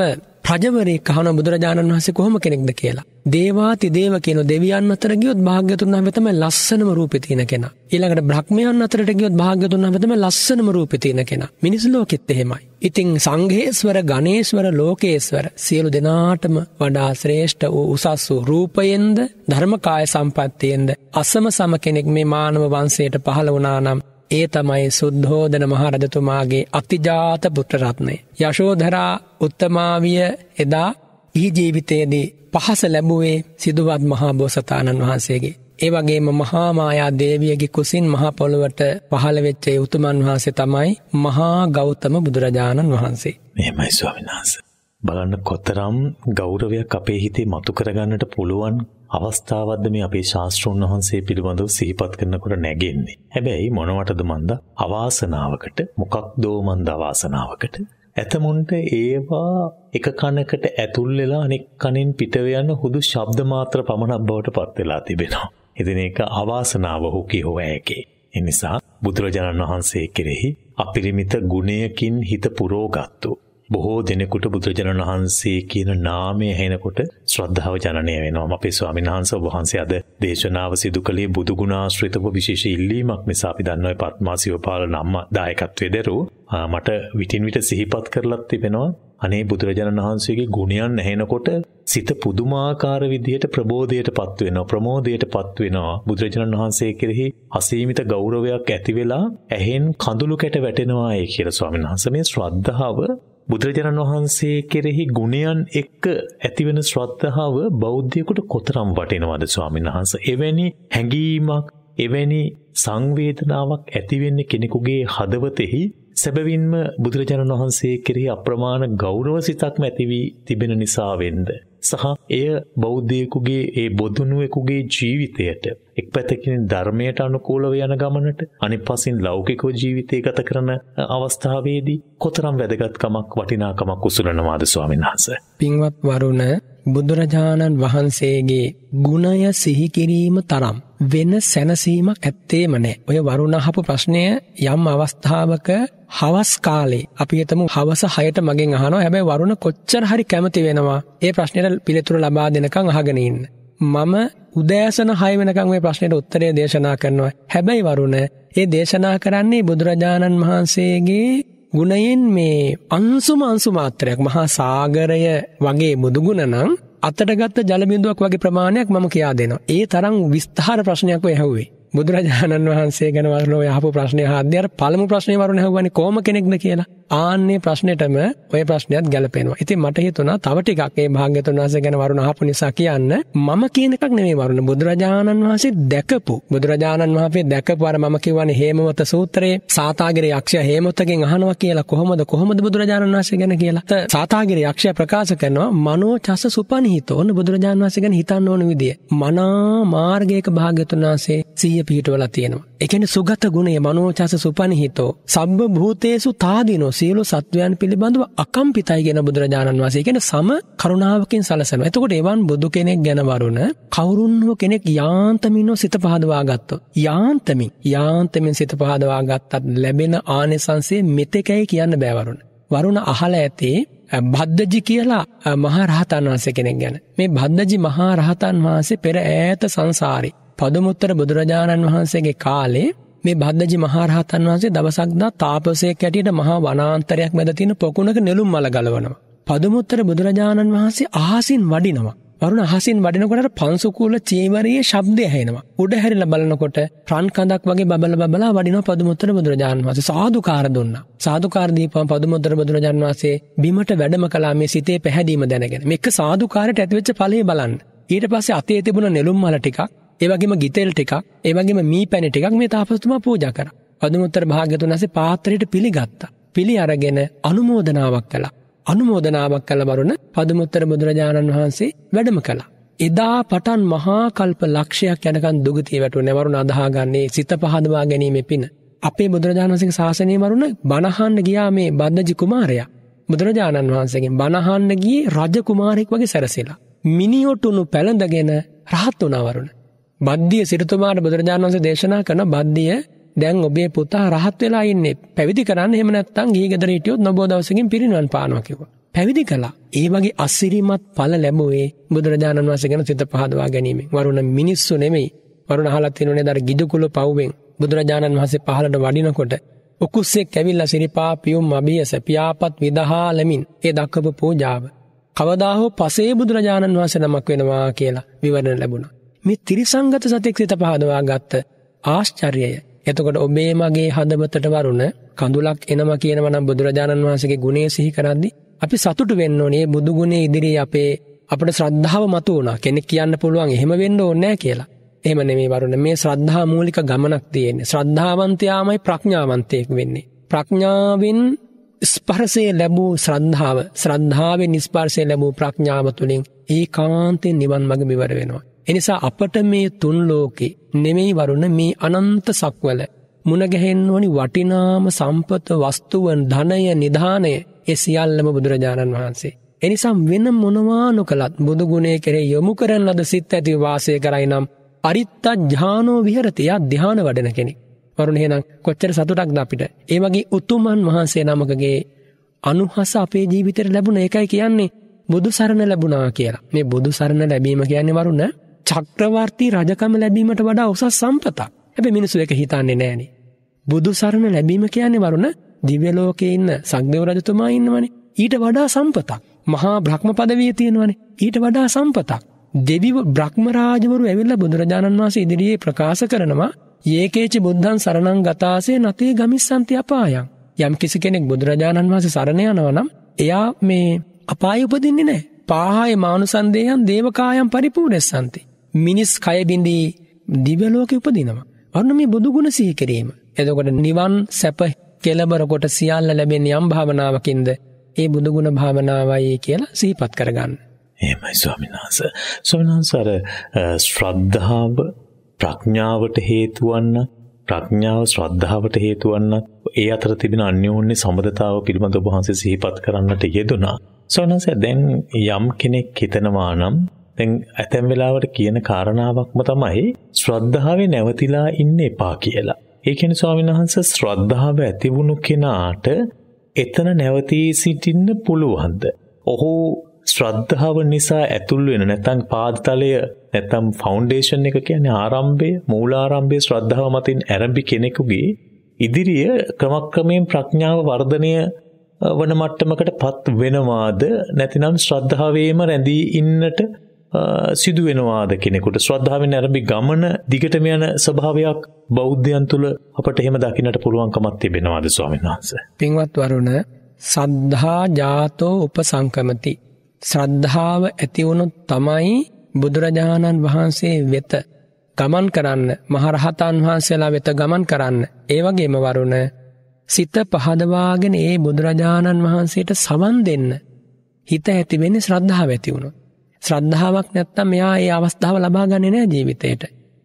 රජවරේ කහන බුදුරජාණන් වහසේ කොහොම කෙනෙක්ද කියලා. දේවාති දේව කියන දෙවියන් අතර ගියොත් භාග්‍යතුන් වහන්සේම ලස්සනම රූපේ තියෙන කෙනා. ඊළඟට බ්‍රහ්මයන් අතරට ගියොත් භාග්‍යතුන් වහන්සේම ලස්සනම රූපේ තියෙන කෙනා. මිනිස් ලෝකෙත් එහෙමයි. ඉතින් සංඝේස්වර, ගණේස්වර, ලෝකේස්වර සියලු දෙනාටම වඩා ශ්‍රේෂ්ඨ වූ උසස් වූ රූපයෙන්ද ධර්මකාය සම්පත්තියෙන්ද අසම සම කෙනෙක් මේ මානව වංශයට පහළ වුණා නම් ඒ තමයි සුද්ධෝදන මහරජතුමාගේ අතිජාත පුත්‍රරත්නය. යශෝධරා උත්තමාවිය එදා ඉහි ජීවිතයේදී පහස ලැබුවේ සිදුවත් මහා බෝසතාණන් වහන්සේගේ. ඒ වගේම මහාමායා දේවියගේ කුසින් මහපොළොවට පහළවෙච්චේ උතුමන් වහන්සේ තමයි මහා ගෞතම බුදුරජාණන් වහන්සේ. මෙහෙමයි
ස්වාමිනාස. බලන්න කොතරම් ගෞරවයක් අපේ හිතේ මතු කරගන්නට පුළුවන් අවස්ථාවක්ද මේ අපේ ශාස්ත්‍රඥ වහන්සේ පිළිබඳව සිහිපත් කරනකොට නැගෙන්නේ. හැබැයි මොනවටද මන්ද අවාසනාවකට මොකක්දෝ මන්ද අවාසනාවකට ඇතමුන්ට ඒවා එක කනකට ඇතුල් වෙලා අනෙක් කනෙන් පිටව යන හුදු ශබ්ද මාත්‍ර පමණක් බවට පත් වෙලා තිබෙනවා. ඉතින් ඒක අවාසනාව හෝ කියෝ ඇකේ. එනිසා බුදුරජාණන් වහන්සේ කෙරෙහි අපිරිමිත ගුණයකින් හිත පුරෝගත්තු බොහෝ දෙනෙකුට බුදුරජාණන් වහන්සේ කියන නාමය හෙනකොට ශ්‍රද්ධාව ජනනය වෙනවා. අපේ ස්වාමීන් වහන්සේ ඔබ වහන්සේ අද දේශනාව සිදු කළේ බුදු ගුණාශ්‍රිතව විශේෂ ඉල්ලීමක් නිසා අපි දන්නවා ඒ පත්මා සිවපාල නම් දායකත්වයේ දරුව මට විටින් විට සිහිපත් කරලත් තිබෙනවා. අනේ බුදුරජාණන් වහන්සේගේ ගුණයන් ඇහෙනකොට සිත පුදුමාකාර විදියට ප්‍රබෝධයටපත් වෙනවා ප්‍රමෝදයටපත් වෙනවා බුදුරජාණන් වහන්සේ කෙරෙහි අසීමිත ගෞරවයක් ඇති වෙලා ඇහෙන් කඳුළු කැට වැටෙනවා ඒ කියලා ස්වාමීන් වහන්සේ මේ ශ්‍රද්ධාව බුදුරජාණන් වහන්සේ කෙරෙහි ගුණයන් එක්ක ඇතිවෙන ශ්‍රද්ධාව බෞද්ධයෙකුට කොතරම් වටිනවද ස්වාමීන් වහන්ස. එවැනි හැඟීමක් එවැනි සංවේදනාවක් ඇතිවෙන්නේ කෙනෙකුගේ හදවතෙහි සැබවින්ම බුදුරජාණන් වහන්සේ කෙරෙහි අප්‍රමාණ ගෞරව සිතක්ම ඇතිවී තිබෙන නිසා වෙන්ද. සහ එය බෞද්ධයෙකුගේ ඒ බොදුනුවෙකුගේ ජීවිතයට එක් පැතකින් ධර්මයට අනුකූලව යන ගමනට අනිත් පසින් ලෞකිකව ජීවිතය ගත කරන අවස්ථාවේදී කොතරම් වැදගත්කමක් වටිනාකමක් උසුලනවාද ස්වාමීන් වහන්සේ.
පින්වත් වරුණ බුදුරජාණන් වහන්සේගේ ගුණය සිහි කිරීම තරම් වෙන සැනසීමක් ඇත්තේම නෑ. ඔය වරුණ අහපු ප්‍රශ්නය යම් අවස්ථාවක හවස් කාලේ අපි හිතමු හවස 6ට මගෙන් අහනවා හැබැයි වරුණ කොච්චර හරි කැමති වෙනවා ඒ ප්‍රශ්නෙට පිළිතුර ලබා දෙනකන් අහගෙන ඉන්න. මම උදෑසන 6 වෙනකන් මේ ප්‍රශ්නෙට උත්තරය දේශනා කරනවා. හැබැයි වරුණ ඒ දේශනා කරන්නේ බුදුරජාණන් වහන්සේගේ ගුණයෙන් මේ අංශුම අංශු මාත්‍රයක් මහා සාගරය වගේ බුදුගුණ නම් අතට ගත්ත ජල බිඳුවක් වගේ ප්‍රමාණයක් මම කියා දෙනවා. ඒ තරම් විස්තර ප්‍රශ්නයක් ඔය ඇහුවේ. බුදුරජාණන් වහන්සේ ගැන වරනෝ යහපු ප්‍රශ්නය හාද්‍ය අර පළමු ප්‍රශ්නේ වරුණ ඇහුවනේ කොහොම කෙනෙක්ද කියලා. ආන්නේ ප්‍රශ්නෙටම ওই ප්‍රශ්නයත් ගැලපෙනවා. ඉතින් මට හිතුණා තව ටිකක් මේ භාග්‍යතුන් වහන්සේ ගැන වරුණ අහපු නිසා කියන්න මම කියන එකක් නෙමෙයි වරුණ බුදුරජාණන් වහන්සේ දැකපු බුදුරජාණන් වහන්සේ දැකපු අර මම කියවනේ හේමවත සූත්‍රයේ සාතාගිර යක්ෂයා හේමවතගෙන් අහනවා කියලා කොහොමද කොහොමද බුදුරජාණන් වහන්සේ ගැන කියලා. සාතාගිර යක්ෂයා ප්‍රකාශ කරනවා මනෝ චස සුපනිහිතෝ බුදුරජාණන් වහන්සේ ගැන හිතන්න ඕන විදිය. මනා මාර්ගයක භාග්‍යතුන් වහන්සේ සතිය පිහිටවලා තියෙනවා. ඒ කියන්නේ සුගත ගුණය මනෝචස සුපනිහිතෝ සම්බ භූතේසු තාදීනෝ සියලු සත්වයන් පිළිබඳව අකම්පිතයි කියන බුදුරජාණන් වහන්සේ. ඒ කියන්නේ සම කරුණාවකින් සලසනවා. එතකොට එවන් බුදු කෙනෙක් ගැන වරුණ කවුරුන් හෝ කෙනෙක් යාන්තමින්ව සිත පහදවා ගත්තොත් යාන්තමින් යාන්තමින් සිත පහදවා ගත්තත් ලැබෙන ආනිසංසය මෙතෙකයි කියන්න බෑ වරුණ. වරුණ අහලා ඇතේ බද්ධජි කියලා මහා රහතන් වහන්සේ කෙනෙක් ගැන. මේ බද්ධජි මහා රහතන් වහන්සේ පෙර ඈත සංසාරේ පදුමුත්තර බුදුරජාණන් වහන්සේගේ කාලේ මේ බද්ධජි මහරහතන් වහන්සේ දවසක්දා තාපසයක් ඇටියට මහා වනාන්තරයක් මැද තියෙන පොකුණක නෙළුම් මල ගලවනවා. පදුමුත්තර බුදුරජාණන් වහන්සේ අහසින් වඩිනවා. වරුණ අහසින් වඩිනකොට පන්සුකූල චීවරයේ ශබ්දය ඇහෙනවා. උඩ හැරිලා බලනකොට රන් කඳක් වගේ බබල බබලා වඩිනවා පදුමුත්තර බුදුරජාණන් වහන්සේ සාදුකාර දුන්නා. සාදුකාර දීපම පදුමුත්තර බුදුරජාණන් වහන්සේ බිමට වැඩම කළා මේ සිතේ පැහැදීම දැනගෙන. මේක සාදුකාරයට ඇතිවෙච්ච ඵලය බලන්න. ඊට පස්සේ අතේ තිබුණ නෙළුම් මල ටිකක් ඒවගේම ගිතෙල්ට එකක් ඒවගේම මී පැනට එකක් මේ තාපස්තුමා පූජ කර. පදුමුත්තර භාගතුන් ඇසේ පාත්‍රයට පිළිගත්තා. පිළි අරගෙන අනුමෝදනාවක් කලා. අනුමෝදනාවක් කළ බරුණ පදුමුත්තර බුදුරජාණන් වහන්සේ වැඩම කලා. එදා පටන් මහාකල්ප ලක්ෂයක් යනකන් දුගතිය වැටු නැවරුණ අදහාගන්නේ සිත පහදවා ගැනීම පින. අපේ බුදුරජාණන්සක ශාසනය මරුණ බණහන්න ගියා මේ බද්ධජි කුමාරයා. බුදුරජාණන් වහන්සේගෙන් බණහන්න ගිය රජ කුමාරෙක් වගේ සැරසෙලා. මිනිියොටුණු පැළඳගෙන රහත් වනවරුණ. බද්ධිය සිරතුමාට බුදුරජාණන් වන්සේ දේශනා කරන බද්ධිය දැන් ඔබේ පුතා රහත් වෙලා ඉන්නේ පැවිදි කරන්න එහෙම නැත්තම් ගිහි ගෙදර හිටියොත් නොබෝ දවසකින් පිරිනිවන් පානවා කිව්වා. පැවිදි කළා. ඒ වගේ අසිරිමත් ඵල ලැබුවේ බුදුරජාණන් වහන්සේ ගැන සිත පහදවා ගැනීමෙන්. වරුණ මිනිස්සු නෙමෙයි. වරුණ අහලා තිනුනේ දර ගිදුකුල පව්වෙන් බුදුරජාණන් වහන්සේ පහළට වඩිනකොට උකුස්සෙක් ඇවිල්ලා සිරිපා පියුම් අභියස පියාපත් විදහාලමින් ඒ දක්වපු පූජාව. කවදා හෝ පසේ බුදුරජාණන් වහන්සේ නමක් වෙනවා කියලා විවරණ ලැබුණා. මේ තිරිසංගත සතෙක් සිත පහදවා ගත්ත ආශ්චර්යය. එතකොට ඔබේ මගේ හදවතට වරුණ කඳුලක් එනවා කියනවා නම් බුදුරජාණන් වහන්සේගේ ගුණය සිහි කරද්දී අපි සතුටු වෙන්න ඕනේ බුදු ගුණේ ඉදිරියේ අපේ අපිට ශ්‍රද්ධාව මතු වුණා. කෙනෙක් කියන්න පුළුවන් එහෙම වෙන්න ඕනේ කියලා. එහෙම නෙමෙයි වරුණ මේ ශ්‍රද්ධා මූලික ගමනක් තියෙන්නේ. ශ්‍රද්ධාවන්තයාමයි ප්‍රඥාවන්තයෙක් වෙන්නේ. ප්‍රඥාවෙන් ස්පර්ශය ලැබූ ශ්‍රද්ධාව ශ්‍රද්ධාවෙන් ස්පර්ශය ලැබූ ප්‍රඥාව තුළින් ඒකාන්තයෙන් නිවන් මඟ මෙවර වෙනවා. එනිසා අපට මේ තුන් ලෝකෙ නෙමෙයි වරුණ මේ අනන්ත සක්වල මුණගැහෙන්වනි වටිනාම සම්පත වස්තුවන් ධනය නිධානය එසිියල්ලම බුදුරජාණන් වහන්සේ. එනිසම් වෙන මොනවානු කළත් බුදුගුණේ කරේ යොමු කරන ලද සිත් ඇති වාසය කරයි නම් අරිත්තා ජානෝ විහරතියා දිහාන වඩන කෙනෙ. වරුණහෙනම් කොච්චර සතුටක් ද අපිට ඒමගේ උතුමන් වහන්සේ නමකගේ අනුහස අපේ ජීවිතර ලැබුණ එකයි කියන්නේ බුදු සරණ ලැබුණා කියලා මේ බුදු සරණ ලැබීම කියන්නේ වරුණ චක්‍රවර්ති රජකම ලැබීමට වඩා උසස් සම්පතක්. හැබැයි මිනිස්සු ඒක හිතන්නේ නැහනේ. බුදු සරණ ලැබීම කියන්නේ වරුණ දිව්‍ය ලෝකේ ඉන්න සංඝදේව රජතුමා ඉන්නවනේ. ඊට වඩා සම්පතක්. මහා බ්‍රහ්ම පදවිය තියෙනවනේ. ඊට වඩා සම්පතක්. දෙවිව බ්‍රහ්මරාජවරු ඇවිල්ලා බුදුරජාණන් වහන්සේ ඉදිරියේ ප්‍රකාශ කරනවා ඒකේච බුද්ධං සරණං ගතාසේ නතේ ගමිස්සන්ති අපායන් යම් කිසි කෙනෙක් බුදුරජාණන් වහන්සේ සරණ යනවා නම් එයා මේ අපාය උපදින්නේ නැහැ පාහාය මානුසන්දේයන් දේවකායන් පරිපූර්ණස්සන්ති මිනිස් කයබිඳී දිවලෝක උපදිනවා. අන්න මේ බුදුගුණ සිහි කිරීම. එතකොට නිවන් සැප කෙලබරකොට සියල්ල ලැබෙන යම් භාවනාවකින්ද ඒ බුදුගුණ භාවනාවයි කියලා සිහිපත් කරගන්න.
එහෙමයි ස්වාමීන් වහන්සේ. ස්වාමීන් වහන්සේ අර ශ්‍රද්ධාව ප්‍රඥාවට හේතු වන්නත් ප්‍රඥාව ශ්‍රද්ධාවට හේතු වන්නත් ඒ අතර තිබෙන අන්‍යෝන්‍ය සම්බන්ධතාව පිළිබඳ ඔබ වහන්සේ සිහිපත් කරන්නට යෙදුනා. සෝනස දැන් යම් කෙනෙක් හිතනවා නම් දැන් ඇතැම් වෙලාවට කියන කාරණාවක්ම තමයි ශ්‍රද්ධාවේ නැවතිලා ඉන්න එපා කියලා. ඒ කියන්නේ ස්වාමීන් වහන්සේ ශ්‍රද්ධාව ඇති වුණු කෙනාට එතන නැවතී සිටින්න පුළුවන්ද? ඔහු ශ්‍රද්ධාව නිසා ඇතුල් වෙන නැත්නම් පාදතලය නැත්නම් ෆවුන්ඩේෂන් එක කියන්නේ ආරම්භය මූලාරම්භයේ ශ්‍රද්ධාව මතින් ඇරඹි කෙනෙකුගේ ඉදිරිය ක්‍රමක්‍රමයෙන් ප්‍රඥාව වර්ධනය වන මට්ටමකටපත් වෙනවාද නැතිනම් ශ්‍රද්ධාවේම රැඳී ඉන්නට සිදුවෙනවාද කෙනෙකුට ශ්‍රද්ධාවෙන් ඇරඹි ගමන දිගටම යන ස්වභාවයක් බෞද්ධයන් තුළ අපට එහෙම දකින්නට පුළුවන්කමක් තිබෙනවාද ස්වාමීන් වහන්සේ.
පින්වත් වරුණ සද්ධා ජාතෝ උපසංකමති. ශ්‍රද්ධාව ඇති වුණොත් තමයි බුදුරජාණන් වහන්සේ වෙත ගමන් කරන්න මහරහතන් වහන්සේලා වෙත ගමන් කරන්න ඒ වගේම වරුණ සිත පහදවාගෙන ඒ බුදුරජාණන් වහන්සේට සවන් දෙන්න හිත ඇතිවෙන්නේ ශ්‍රද්ධාව ඇති වුණොත් ශ්‍රද්ධාවක් නැත්තම් මෙයා ඒ අවස්ථාව ලබා ගන්නේ නැහැ ජීවිතේට.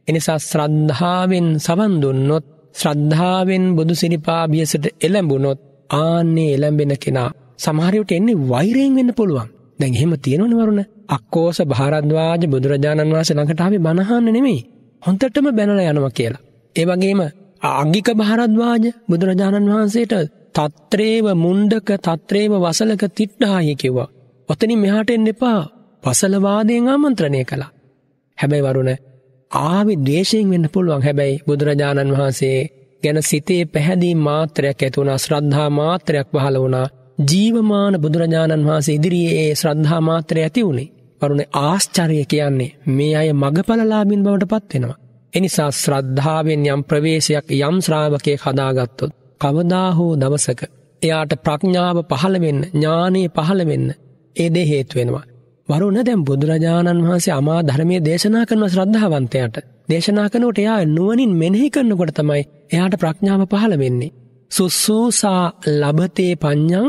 එනිසා ශ්‍රද්ධාවෙන් සවන් දුන්නොත් ශ්‍රද්ධාවෙන් බුදු සිරිපා බියසට එළඹුණොත් ආන්නේ එළඹෙන කෙනා සමහර විට එන්නේ වෛරයෙන් වෙන්න පුළුවන්. දැන් එහෙම තියෙනවනේ වරුණ. අක්කෝස භාරද්වාජ බුදුරජාණන් වහන්සේ ළඟට ආවේ බණහන්න නෙමෙයි. හොන්දටම බැනලා යනවා කියලා. ඒ වගේම අංගික භාරද්වාජ බුදුරජාණන් වහන්සේට තත්‍රේව මුණ්ඩක තත්‍රේව වසලක තිට්ඨාය කිව්වා. ඔතනින් මෙහාට එන්න එපා. පසලවාදයෙන් ආමන්ත්‍රණය කළා. හැබැයි වරුණ ආවි දේශයෙන් වෙන්න පුළුවන් හැබැයි බුදුරජාණන් වහන්සේ ගැන සිතේ පැහැදී මාත්‍රයක් ඇතුුණ ශ්‍රද්ධා මාත්‍රයක් පහල වුණා ජීවමාන බුදුරජාණන් වහන්සේ ඉදිරියේ ඒ ශ්‍රද්ධා මාත්‍රය ඇති වුණේ වරුණ ආශ්චරය කියන්නේ මේ අය මගඵලලාබින් බවට පත්වෙනවා. එනිසා ශ්‍රද්ධාවෙන් යම් ප්‍රවේශයක් යම් ශ්‍රාවකය හදාගත්තොත් කවදා හෝ දවසක එයාට ප්‍රඥාව පහළ වෙන්න ඥානයේ පහළ වෙන්න ඒ දේ හේතු වෙනවා වරුණ දැම් බුදුරජාණන් වහන්සේ අමා ධර්මය දේශනා කරන ශ්‍රද්ධාවන්තයට දේශනා කනට එයා නුවනින් මෙනෙහි කරන්නකොට තමයි එයාට ප්‍රඥාව පහළ වෙන්නේ. සුස්සූසා ලබතේ පඤ්ඥං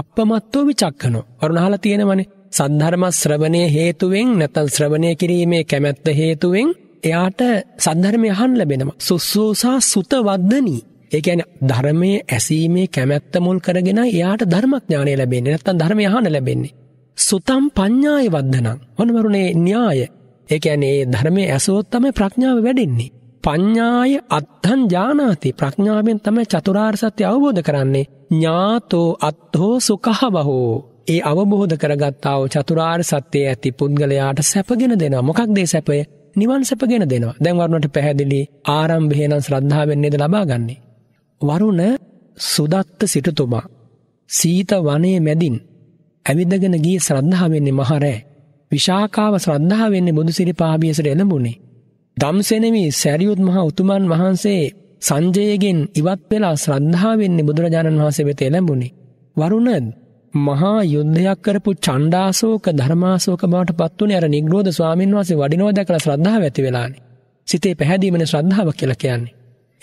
අපමත්තෝ විචක්කනො වරුණහල තියෙනවනේ සද්ධර්ම ශ්‍රවණය හේතුවෙන් නැතන් ශ්‍රවණය කිරීමේ කැමැත්ත හේතුවෙන් එයාට සද්ධර්මය හන් ලැබෙනවා සුස්සූසා සුතවද්ධනී ඒකැන ධර්මය ඇසීමේ කැමැත්ත මුල් කරගෙන එයාට ධර්මඥානය ලැබෙන්නේ නැත්තන් ධර්මය හන ලැබෙන්නේ සුතම් පඤ්ඥාය වදධනං වනවරුණේ න්‍යාය ඒකැනේ ධර්මය ඇසුවොත් තම ප්‍රඥාව වැඩෙන්නේ. පඤ්ඥාය අත්හන් ජානාති ප්‍රඥාවෙන් තම චතුරාර් සත්‍ය අවබෝධ කරන්නේ ඥාතෝ අත්හෝ සුකහ බහෝ. ඒ අවබෝධ කරගත්තාව චතුරාර් සත්‍යය ඇති පුද්ගලයාට සැපගෙන දෙෙන මොකක් දේ සැපය නිවන් සැපගෙන දෙෙනවා දැන්වරණට පැහැදිලි ආරම්භහේනන් ශ්‍රද්ධාවෙන්නේද ලබාගන්නේ. වරුණ සුදත්ත සිටතුමා සීත වනේ මැදින් ඇවිදගෙන ගිය ශ්‍රද්ධාව වෙන්නේ මහරෑ. විශාකාව ශ්‍රද්ධාව වෙන්නේ බුදුසිරි පාබියසට එළඹුණේ. දම්සෙනෙමි සැරියුත් මහා උතුමන් වහන්සේ සංජයගෙන් ඉවත් වෙලා ශ්‍රද්ධාව වෙන්නේ බුදුරජාණන් වහන්සේ වෙත එළඹුණේ. වරුණද මහා යුද්ධයක් කරපු චණ්ඩාසෝක ධර්මාසෝක බවට පත්වනේ අර නිග්‍රෝධ ස්වාමීන් වහන්සේ වඩිනව දැකලා ශ්‍රද්ධාව ඇති වෙලානේ. සිතේ පැහැදීමනේ ශ්‍රද්ධාව කියලා කියන්නේ.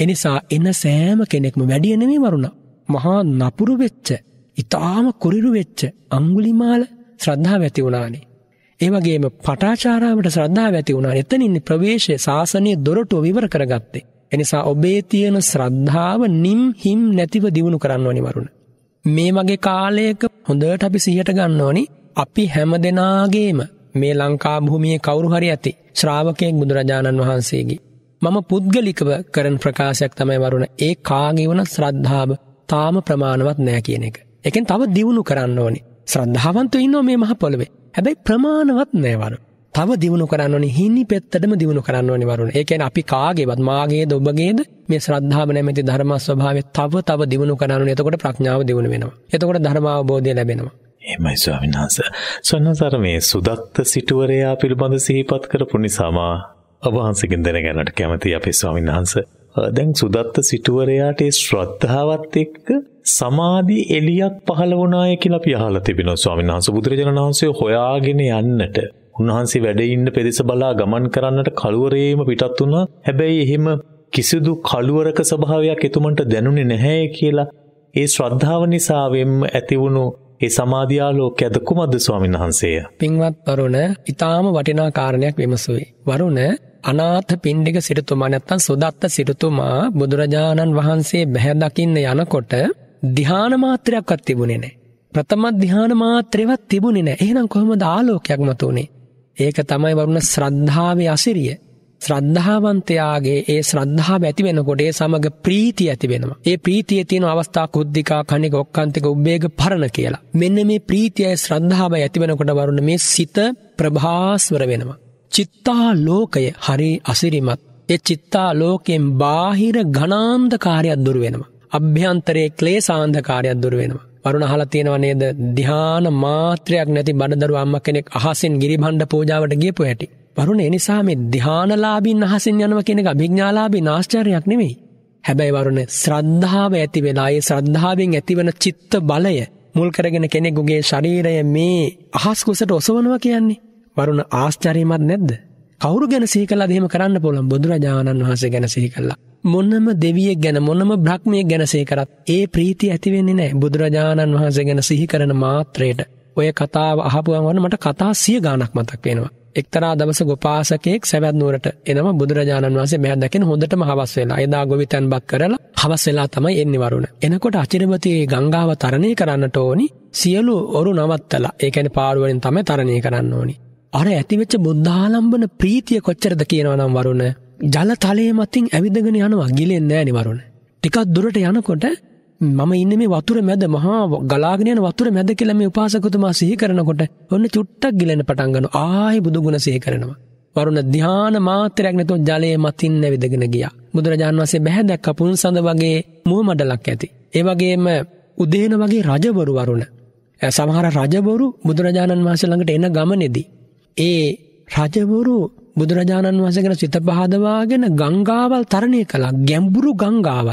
එනිසා එන සෑම කෙනෙක්ම වැඩි නෙමෙයි වරුණ. මහා නපුරු වෙච්ච ඊටාම කුරිරු වෙච්ච අඟුලිමාල ශ්‍රද්ධාව ඇති වුණානේ. ඒ වගේම පටාචාරාවට ශ්‍රද්ධාව ඇති වුණා. එතනින් ප්‍රවේශය සාසනීය දොරටුව විවර කරගත්තේ. එනිසා ඔබේ තියෙන ශ්‍රද්ධාව නිම් හිම් නැතිව දිනු කරන්න ඕනි වරුණ. මේ වගේ කාලයක හොඳට අපි සිහියට ගන්න ඕනි අපි හැම දෙනාගේම මේ ලංකා භූමියේ කවුරු හරි ඇති ශ්‍රාවකයෙක් බුදුරජාණන් වහන්සේගේ මම පුද්ගලිකව කරන ප්‍රකාශයක් තමයි වරුණ ඒ කාගේ වුණ ශ්‍රද්ධාව තාම ප්‍රමාණවත් නැහැ කියන එක. එකෙන් තව දියුණු කරන්න ඕනි ශ්‍රද්ධාවන්තු ඉන්න මේ මහ පොළවේ හැබැයි ප්‍රමාණවත් නෑවරු තව දියුණු කරන්න හිනි පෙත්තටම දියුණු කරන්න ඕනි වරුණ ඒකෙන් අපි කාගේවත් මාගේ ඔබගේද මේ ශ්‍රද්ධාව නැමැති ධර්ම ස්වභාවය තව තව දියුණු කරන්න එතකොට ප්‍රඥාව දියුණු වෙනවා එතකොට ධර්මාවබෝධය ලැබෙනවා
එමයි ස්වාමීන් වහන්ස ස්වන්නසර මේ සුදත්ත සිටුවරයා පිළිබඳ සිහිපත් කරපු නිසාමා ඔබහන්සකින් දැනගැනට කැමති අපේ ස්වාමීන් වහන්ස දැන් සුදත්ත සිටුවරයාට ශ්‍රද්ධාවත් එක්ක සමාධි එලියක් පහළ වුණාය කියලා අපි අහලා තිබෙනවා ස්වාමීන් වහන්සේ බුදුරජාණන් වහන්සේ හොයාගෙන යන්නට උන්වහන්සේ වැඩ ඉන්න පෙදෙස බලා ගමන් කරන්නට කලවරේම පිටත් වුණා. හැබැයි එහෙම කිසිදු කලවරක ස්වභාවයක් එතුමන්ට දැනුනේ නැහැ කියලා ඒ ශ්‍රද්ධාව නිසා වෙම් ඇතිවුණු ඒ සමාධයාලෝකඇද කුමද ස්වාමීන් වහන්සේය.
පින්වත් වරුණ ඉතාම වටිනා කාරණයක් විමසුයි. වරුණ අනාත පින්ඩික සිරතුමා නැත්තන් සුදත්ත සිරතුමා බුදුරජාණන් වහන්සේ බැහැදකින්න යනකොට ධ්‍යාන මාත්‍රයක්වත් තිබුණේ නෑ. ප්‍රථම ධ්‍යාන මාත්‍රයවත් තිබුණේ නෑ. එහෙනම් කොහොමද ආලෝකයක් මතුනේ? ඒක තමයි වරුණ ශ්‍රද්ධාවේ අසිරිය. ශ්‍රද්ධාවන්තයාගේ ඒ ශ්‍රද්ධාව ඇති වෙනකොට ඒ සමග ප්‍රීතිය ඇති වෙනවා. ඒ ප්‍රීතිය තියෙන අවස්ථා කුද්ධිකා කණික ඔක්කාන්තික උබ්බේග පරණ කියලා. මෙන්න මේ ප්‍රීතියයි ශ්‍රද්ධාවයි ඇති වෙනකොට වරුණ මේ සිත ප්‍රභාස්වර වෙනවා. චිත්තා ලෝකය හරි අසිරිමත්. ඒ චිත්තා ලෝකයෙන් බාහිර ඝනාන්ධකාරයක් දුර වෙනවා. අභ්‍යන්තරයේ ක්ලේසාන්ධකාරයක් දුර වෙනවා. වරුණ අහලා තියෙනව නේද? ධ්‍යාන මාත්‍රයක් නැති බඩදරු අම්ම කෙනෙක් අහසෙන් ගිරිභණ්ඩ පූජාවට ගියපු හැටි. වරුණ ඒ නිසා මේ ධ්‍යානලාභින් අහසින් යනවා කියන එක අභිඥාලාභී ආශ්චර්යයක් නෙමෙයි. හැබැයි වරුණ ශ්‍රද්ධාව ඇති වෙලා ඒ ශ්‍රද්ධාවෙන් ඇතිවන චිත්ත බලය මුල් කරගෙන කෙනෙකුගේ ශරීරය මේ අහස් කුසට ඔසවනවා කියන්නේ. වරුණ ආශ්චර්යමත් නැද්ද? කවුරු ගැන සිහි කළාද එහෙම කරන්න පුළුවන් බුදුරජාණන් වහන්සේ ගැන සිහි කළා. මොනම දෙවියෙක් ගැන මොනම බ්‍රහ්මයක් ගැනසේ කරත් ඒ ප්‍රීති ඇතිවෙන්නේ නෑ බුදුරජාණන් වහන්සේ ගැන සිහි කරන මාත්‍රයට ඔය කතාව අහපුුවන් වන මට කතා සිය ගානක් මතක් වෙනවා. එක්තරා දවස ගොපාසකෙක් සැවැත් නුවරට එනම බුදුරජාණන් වන්සේ මෙහ දැකෙන හොඳට හවස් වෙලා එදා ගොවි තැන්බක් කරලා හවස් වෙලා තමයි එන්නේ වරුණ. එනකොට අචිරපතියේ ගංගාව තරණය කරන්නට ඕනි සියලු ඔරු නවත්තලා ඒකැන පාරුවලින් තම තරණය කරන්න ඕනි. අර ඇතිවෙච්ච බුද්ධාලම්බන ප්‍රීතිය කොච්චරද කියනවනම් වරුණ ජල තලය මතින් ඇවිදගෙන යනවා ගිලෙන් නෑ නිවරුණ. ටිකක් දුරට යනකොට මම ඉන්න මේ වතුර මැද මහා ගලාගෙනයන වතුර මැද කියලම උපාසකතුමා සිහි කරනකොට ඔන්න චුට්ටක් ගිලෙන පටන්ගන ආහි බුදුගුණ සිහි කරනවා. වරුණ ධ්‍යාන මාත්‍රයක් නැතුව ජලය මතින් නැවිදගෙන ගිය. බුදුරජාන් වසේ බැහැදැක් පුන් සඳ වගේ මුහමඩලක් ඇති. ඒවගේම උදේන වගේ රජබොරු වරුණ. සමහර රජබොරු බුදුරජාණන් වහස ළඟට එන ගමනෙදී. ඒ රජබොරු බුදුරජාණන් වහන්සේ ගැන සිත පහදවාගෙන ගංගාවල් තරණය කළා ගැඹුරු ගංගාවල්.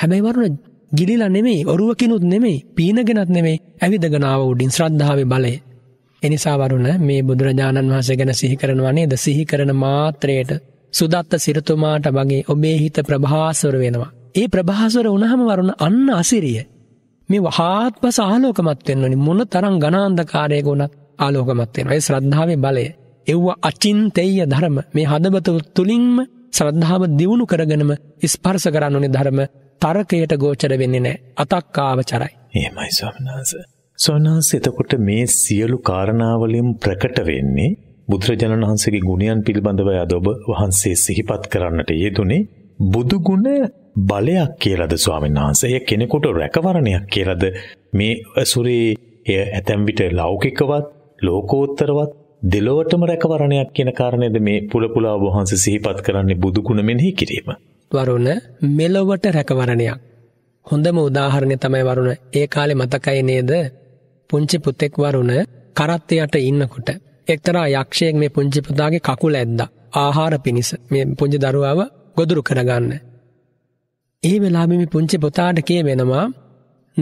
හැබැයි වරුණ ගිලිලා නෙමෙයි ඔරුවකිනුත් නෙමෙයි පීනගෙනත් නෙමෙයි ඇවිදගෙන ආව උඩින් ශ්‍රද්ධාවේ බලය. එනිසා වරුණ මේ බුදුරජාණන් වහන්සේ ගැන සිහි කරනවා නේද? සිහි කරන මාත්‍රයට සුදත්ත සිරතුමාට වගේ ඔබේ හිත ප්‍රභාස්වර වෙනවා. ඒ ප්‍රභාස්වර වුණාම වරුණ අන්න අසිරිය. මේ වහාත්පස ආලෝකමත් වෙන්න ඕනි මොන තරම් ඝනාන්ධකාරයක වුණත් ආලෝකමත් වෙනවා. ඒ ශ්‍රද්ධාවේ බලය. එව්ව අචින්තෙය ධර්ම මේ හදබත තුළින්ම සරද්ධාව දියුණු කරගනම ස්පර්ස කරන්න ඕනේ ධර්ම තරකයට ගෝචර වෙන්නේ නෑ අතක්කාවචරයි.
එහෙමයි ස්වාමනාස. ස්වාමනාස එතකොට මේ සියලු කාරණාවලින් ප්‍රකට වෙන්නේ බුදුරජාණන් වහන්සේගේ ගුණයන් පිළිබඳවයි අද ඔබ වහන්සේ සිහිපත් කරන්නට යෙදුනේ බුදු ගුණ බලයක් කියලාද ස්වාමීන් වහන්සේ. එය කෙනෙකුට රැකවරණයක් කියලාද මේ අසුරේ ඇතැම් විට ලෞකිකවත් ලෝකෝත්තරවත් දෙලොවටම රැකවරණයක් කියන කාරණයද මේ පුලපුලා වහන්ස සිහිපත් කරන්නේ බුදුගුණ මෙනෙහි
කිරීම. වරුණ මෙලොවට රැකවරණයක්. හොඳම උදාහරණය තමයි වරුණ ඒ කාලේ මතකයි නේද පුංචි පුතෙක් වරුණ කරත්තයට ඉන්නකොට. එක්තරා යක්ෂයෙක් මේ පුංචි පුතාගේ කකුල ඇද්දා. ආහාර පිණිස මේ පුංචි දරුවාව ගොදුරු කරගන්න. ඒ වෙලාබි මේ පුංචි පුතාට කිය වෙනවා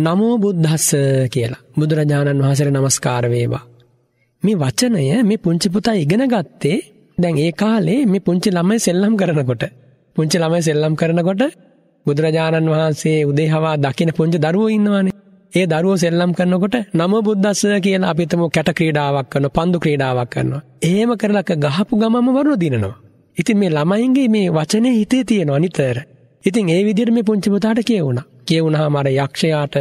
නමෝ බුද්ධස්ස කියලා බුදුරජාණන් වහසර නමස්කාරවේවා. මේ වචනය මේ පුංචි පුතා ඉගෙන ගත්තේ දැන් ඒ කාලේ මේ පුංචි ළමයි සෙල්ලම් කරනකොට පුංචි ළමයි සෙල්ලම් කරනකොට බුදුරජාණන් වහන්සේ උදේහවා දකින පුංචි දරුවෝ ඉන්නවානේ ඒ දරුවෝ සෙල්ලම් කරනකොට නම බුද්දස්ස කියලා අපි හිතමු කැට ක්‍රීඩාවක් කරනවා පන්දු ක්‍රීඩාවක් කරනවා එහෙම කරලා ගහපු ගමම වරුණ දිනනවා ඉතින් මේ ළමයින්ගේ මේ වචනේ හිතේ තියෙනවා නිතර ඉතින් ඒ විදිහට මේ පුංචි පුතාට කියවුණා කියවුණාම අර යක්ෂයාට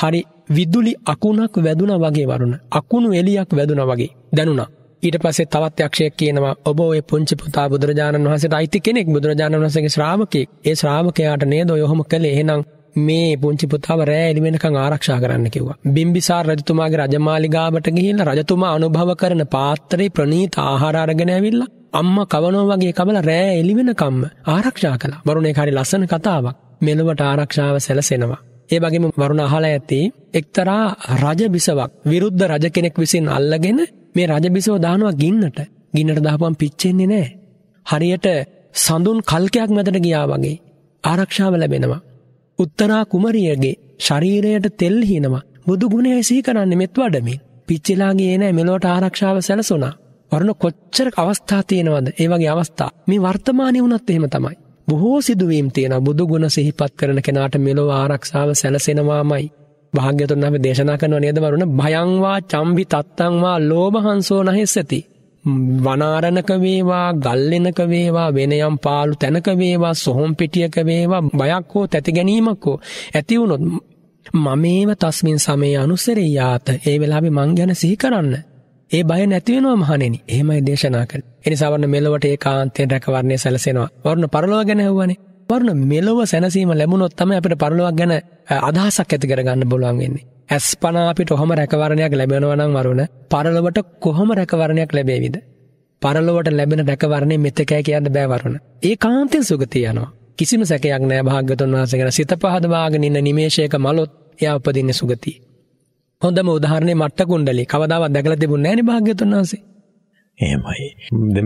හරි විදුලි අකුණක් වැදුන වගේ වරුණ අකුණු එලියක් වැදුන වගේ දැනුණා ඊට පස්සේ තවත් යක්ෂයෙක් කියනවා ඔබ ඔය පුංචි පුතා බුදුරජාණන් වහන්සේට අයිති කෙනෙක් බුදුරජාණන් වහන්සේගේ ශ්‍රාවකෙක්. ඒ ශ්‍රාවකයාට නේද ඔය ඔහොම කළේ එහෙනම් මේ පුංචි පුතාව රෑ එළි වෙනකන් ආරක්ෂා කරන්න කිව්වා. බිම්බිසාර රජතුමාගේ රජමාලිගාවට ගිහිල්ලා රජතුමා අනුභව කරන පාත්‍රේ ප්‍රණීත ආහාර අරගෙන ඇවිල්ලා අම්මා කවනවා වගේ කවලා රෑ එළි වෙනකම්ම ආරක්ෂා කළා. වරුණේ හරි ලස්සන කතාවක්. මෙලොවට ආරක්ෂාව සැලසෙනවා. ඒ වගේම වරුණ අහලා ඇති එක්තරා රජ බිසවක් විරුද්ධ රජ කෙනෙක් විසින් අල්ලගෙන මේ රජ බිසව දානවා ගින්නට. ගින්නට දාපම් පිච්චෙන්නේ නැහැ. හරියට සඳුන් කල්කයක් මැදට ගියා වගේ ආරක්ෂාව ලැබෙනවා. උත්තරා කුමරියගේ ශරීරයට තෙල් හිනවා. බුදු ගුණය සිහි කරන්නේ මෙත් වඩමින්. පිච්චිලා ගියේ නැහැ මෙලොවට ආරක්ෂාව සැලසුණා. වරුණ කොච්චර අවස්ථා තියෙනවද? ඒ වගේ අවස්ථා. මේ වර්තමානයේ වුණත් එහෙම තමයි. බොහෝ සිදුවීම් තියෙන බුදු ගුණ සිහිපත් කරන කෙනාට මෙලොව ආරක්ෂාව සැලසෙනවාමයි. භාග්‍යතුන් අප දේශනා කරනව නේද වරුණ භයංවා චම්බි තත්තංවා ලෝභහංසෝ නහෙස්සති. වනාරණක වේවා ගල්ලෙනක වේවා වෙනයම් පාලු තැනක වේවා සොහොම් පිටියක වේවා බයක් හෝ තැති ගැනීමක් හෝ ඇති වුණොත් මමේව තස්මින් සමයේ අනුසරේ යාත ඒ වෙලාවේ මං ගැන සිහි කරන්න ඒ බය නැතිවෙනවා මහණෙනි. එහෙමයි දේශනා කළේ. ඒ නිසා වරණ මෙලොවට ඒකාන්තයෙන් රැකවරණය සැලසෙනවා. වරණ පරලොව ගැන ඇහුවානේ. වරණ මෙලොව සැනසීම ලැබුණොත් තමයි අපිට පරලොවක් ගැන අදහසක් ඇති කරගන්න බලුවන් වෙන්නේ. ඇස් පනා අපිට ඔහොම රැකවරණයක් ලැබෙනවනම් වරුණ පරලොවට කොහොම රැකවරණයක් ලැබේවිද? පරලොවට ලැබෙන රැකවරණය මෙතකෑ කියන්න බෑවරුණ. ඒ කාන්තෙන් සුගතිය යනවා. කිසිම සැකයක් නෑ භාග්‍යතුන් වහන්සේ ගැන සිත පහදවාගෙන ඉන්න නිමේෂයක මලොත් එයා උපදින්නේ සුගතිය. හොඳම උදාහරණේ මට්ට කුණ්ඩලේ කවදාවත් දැකලා තිබුණේ නැහැ නේ භාග්‍යතුන් වහන්සේ.
එහෙමයි.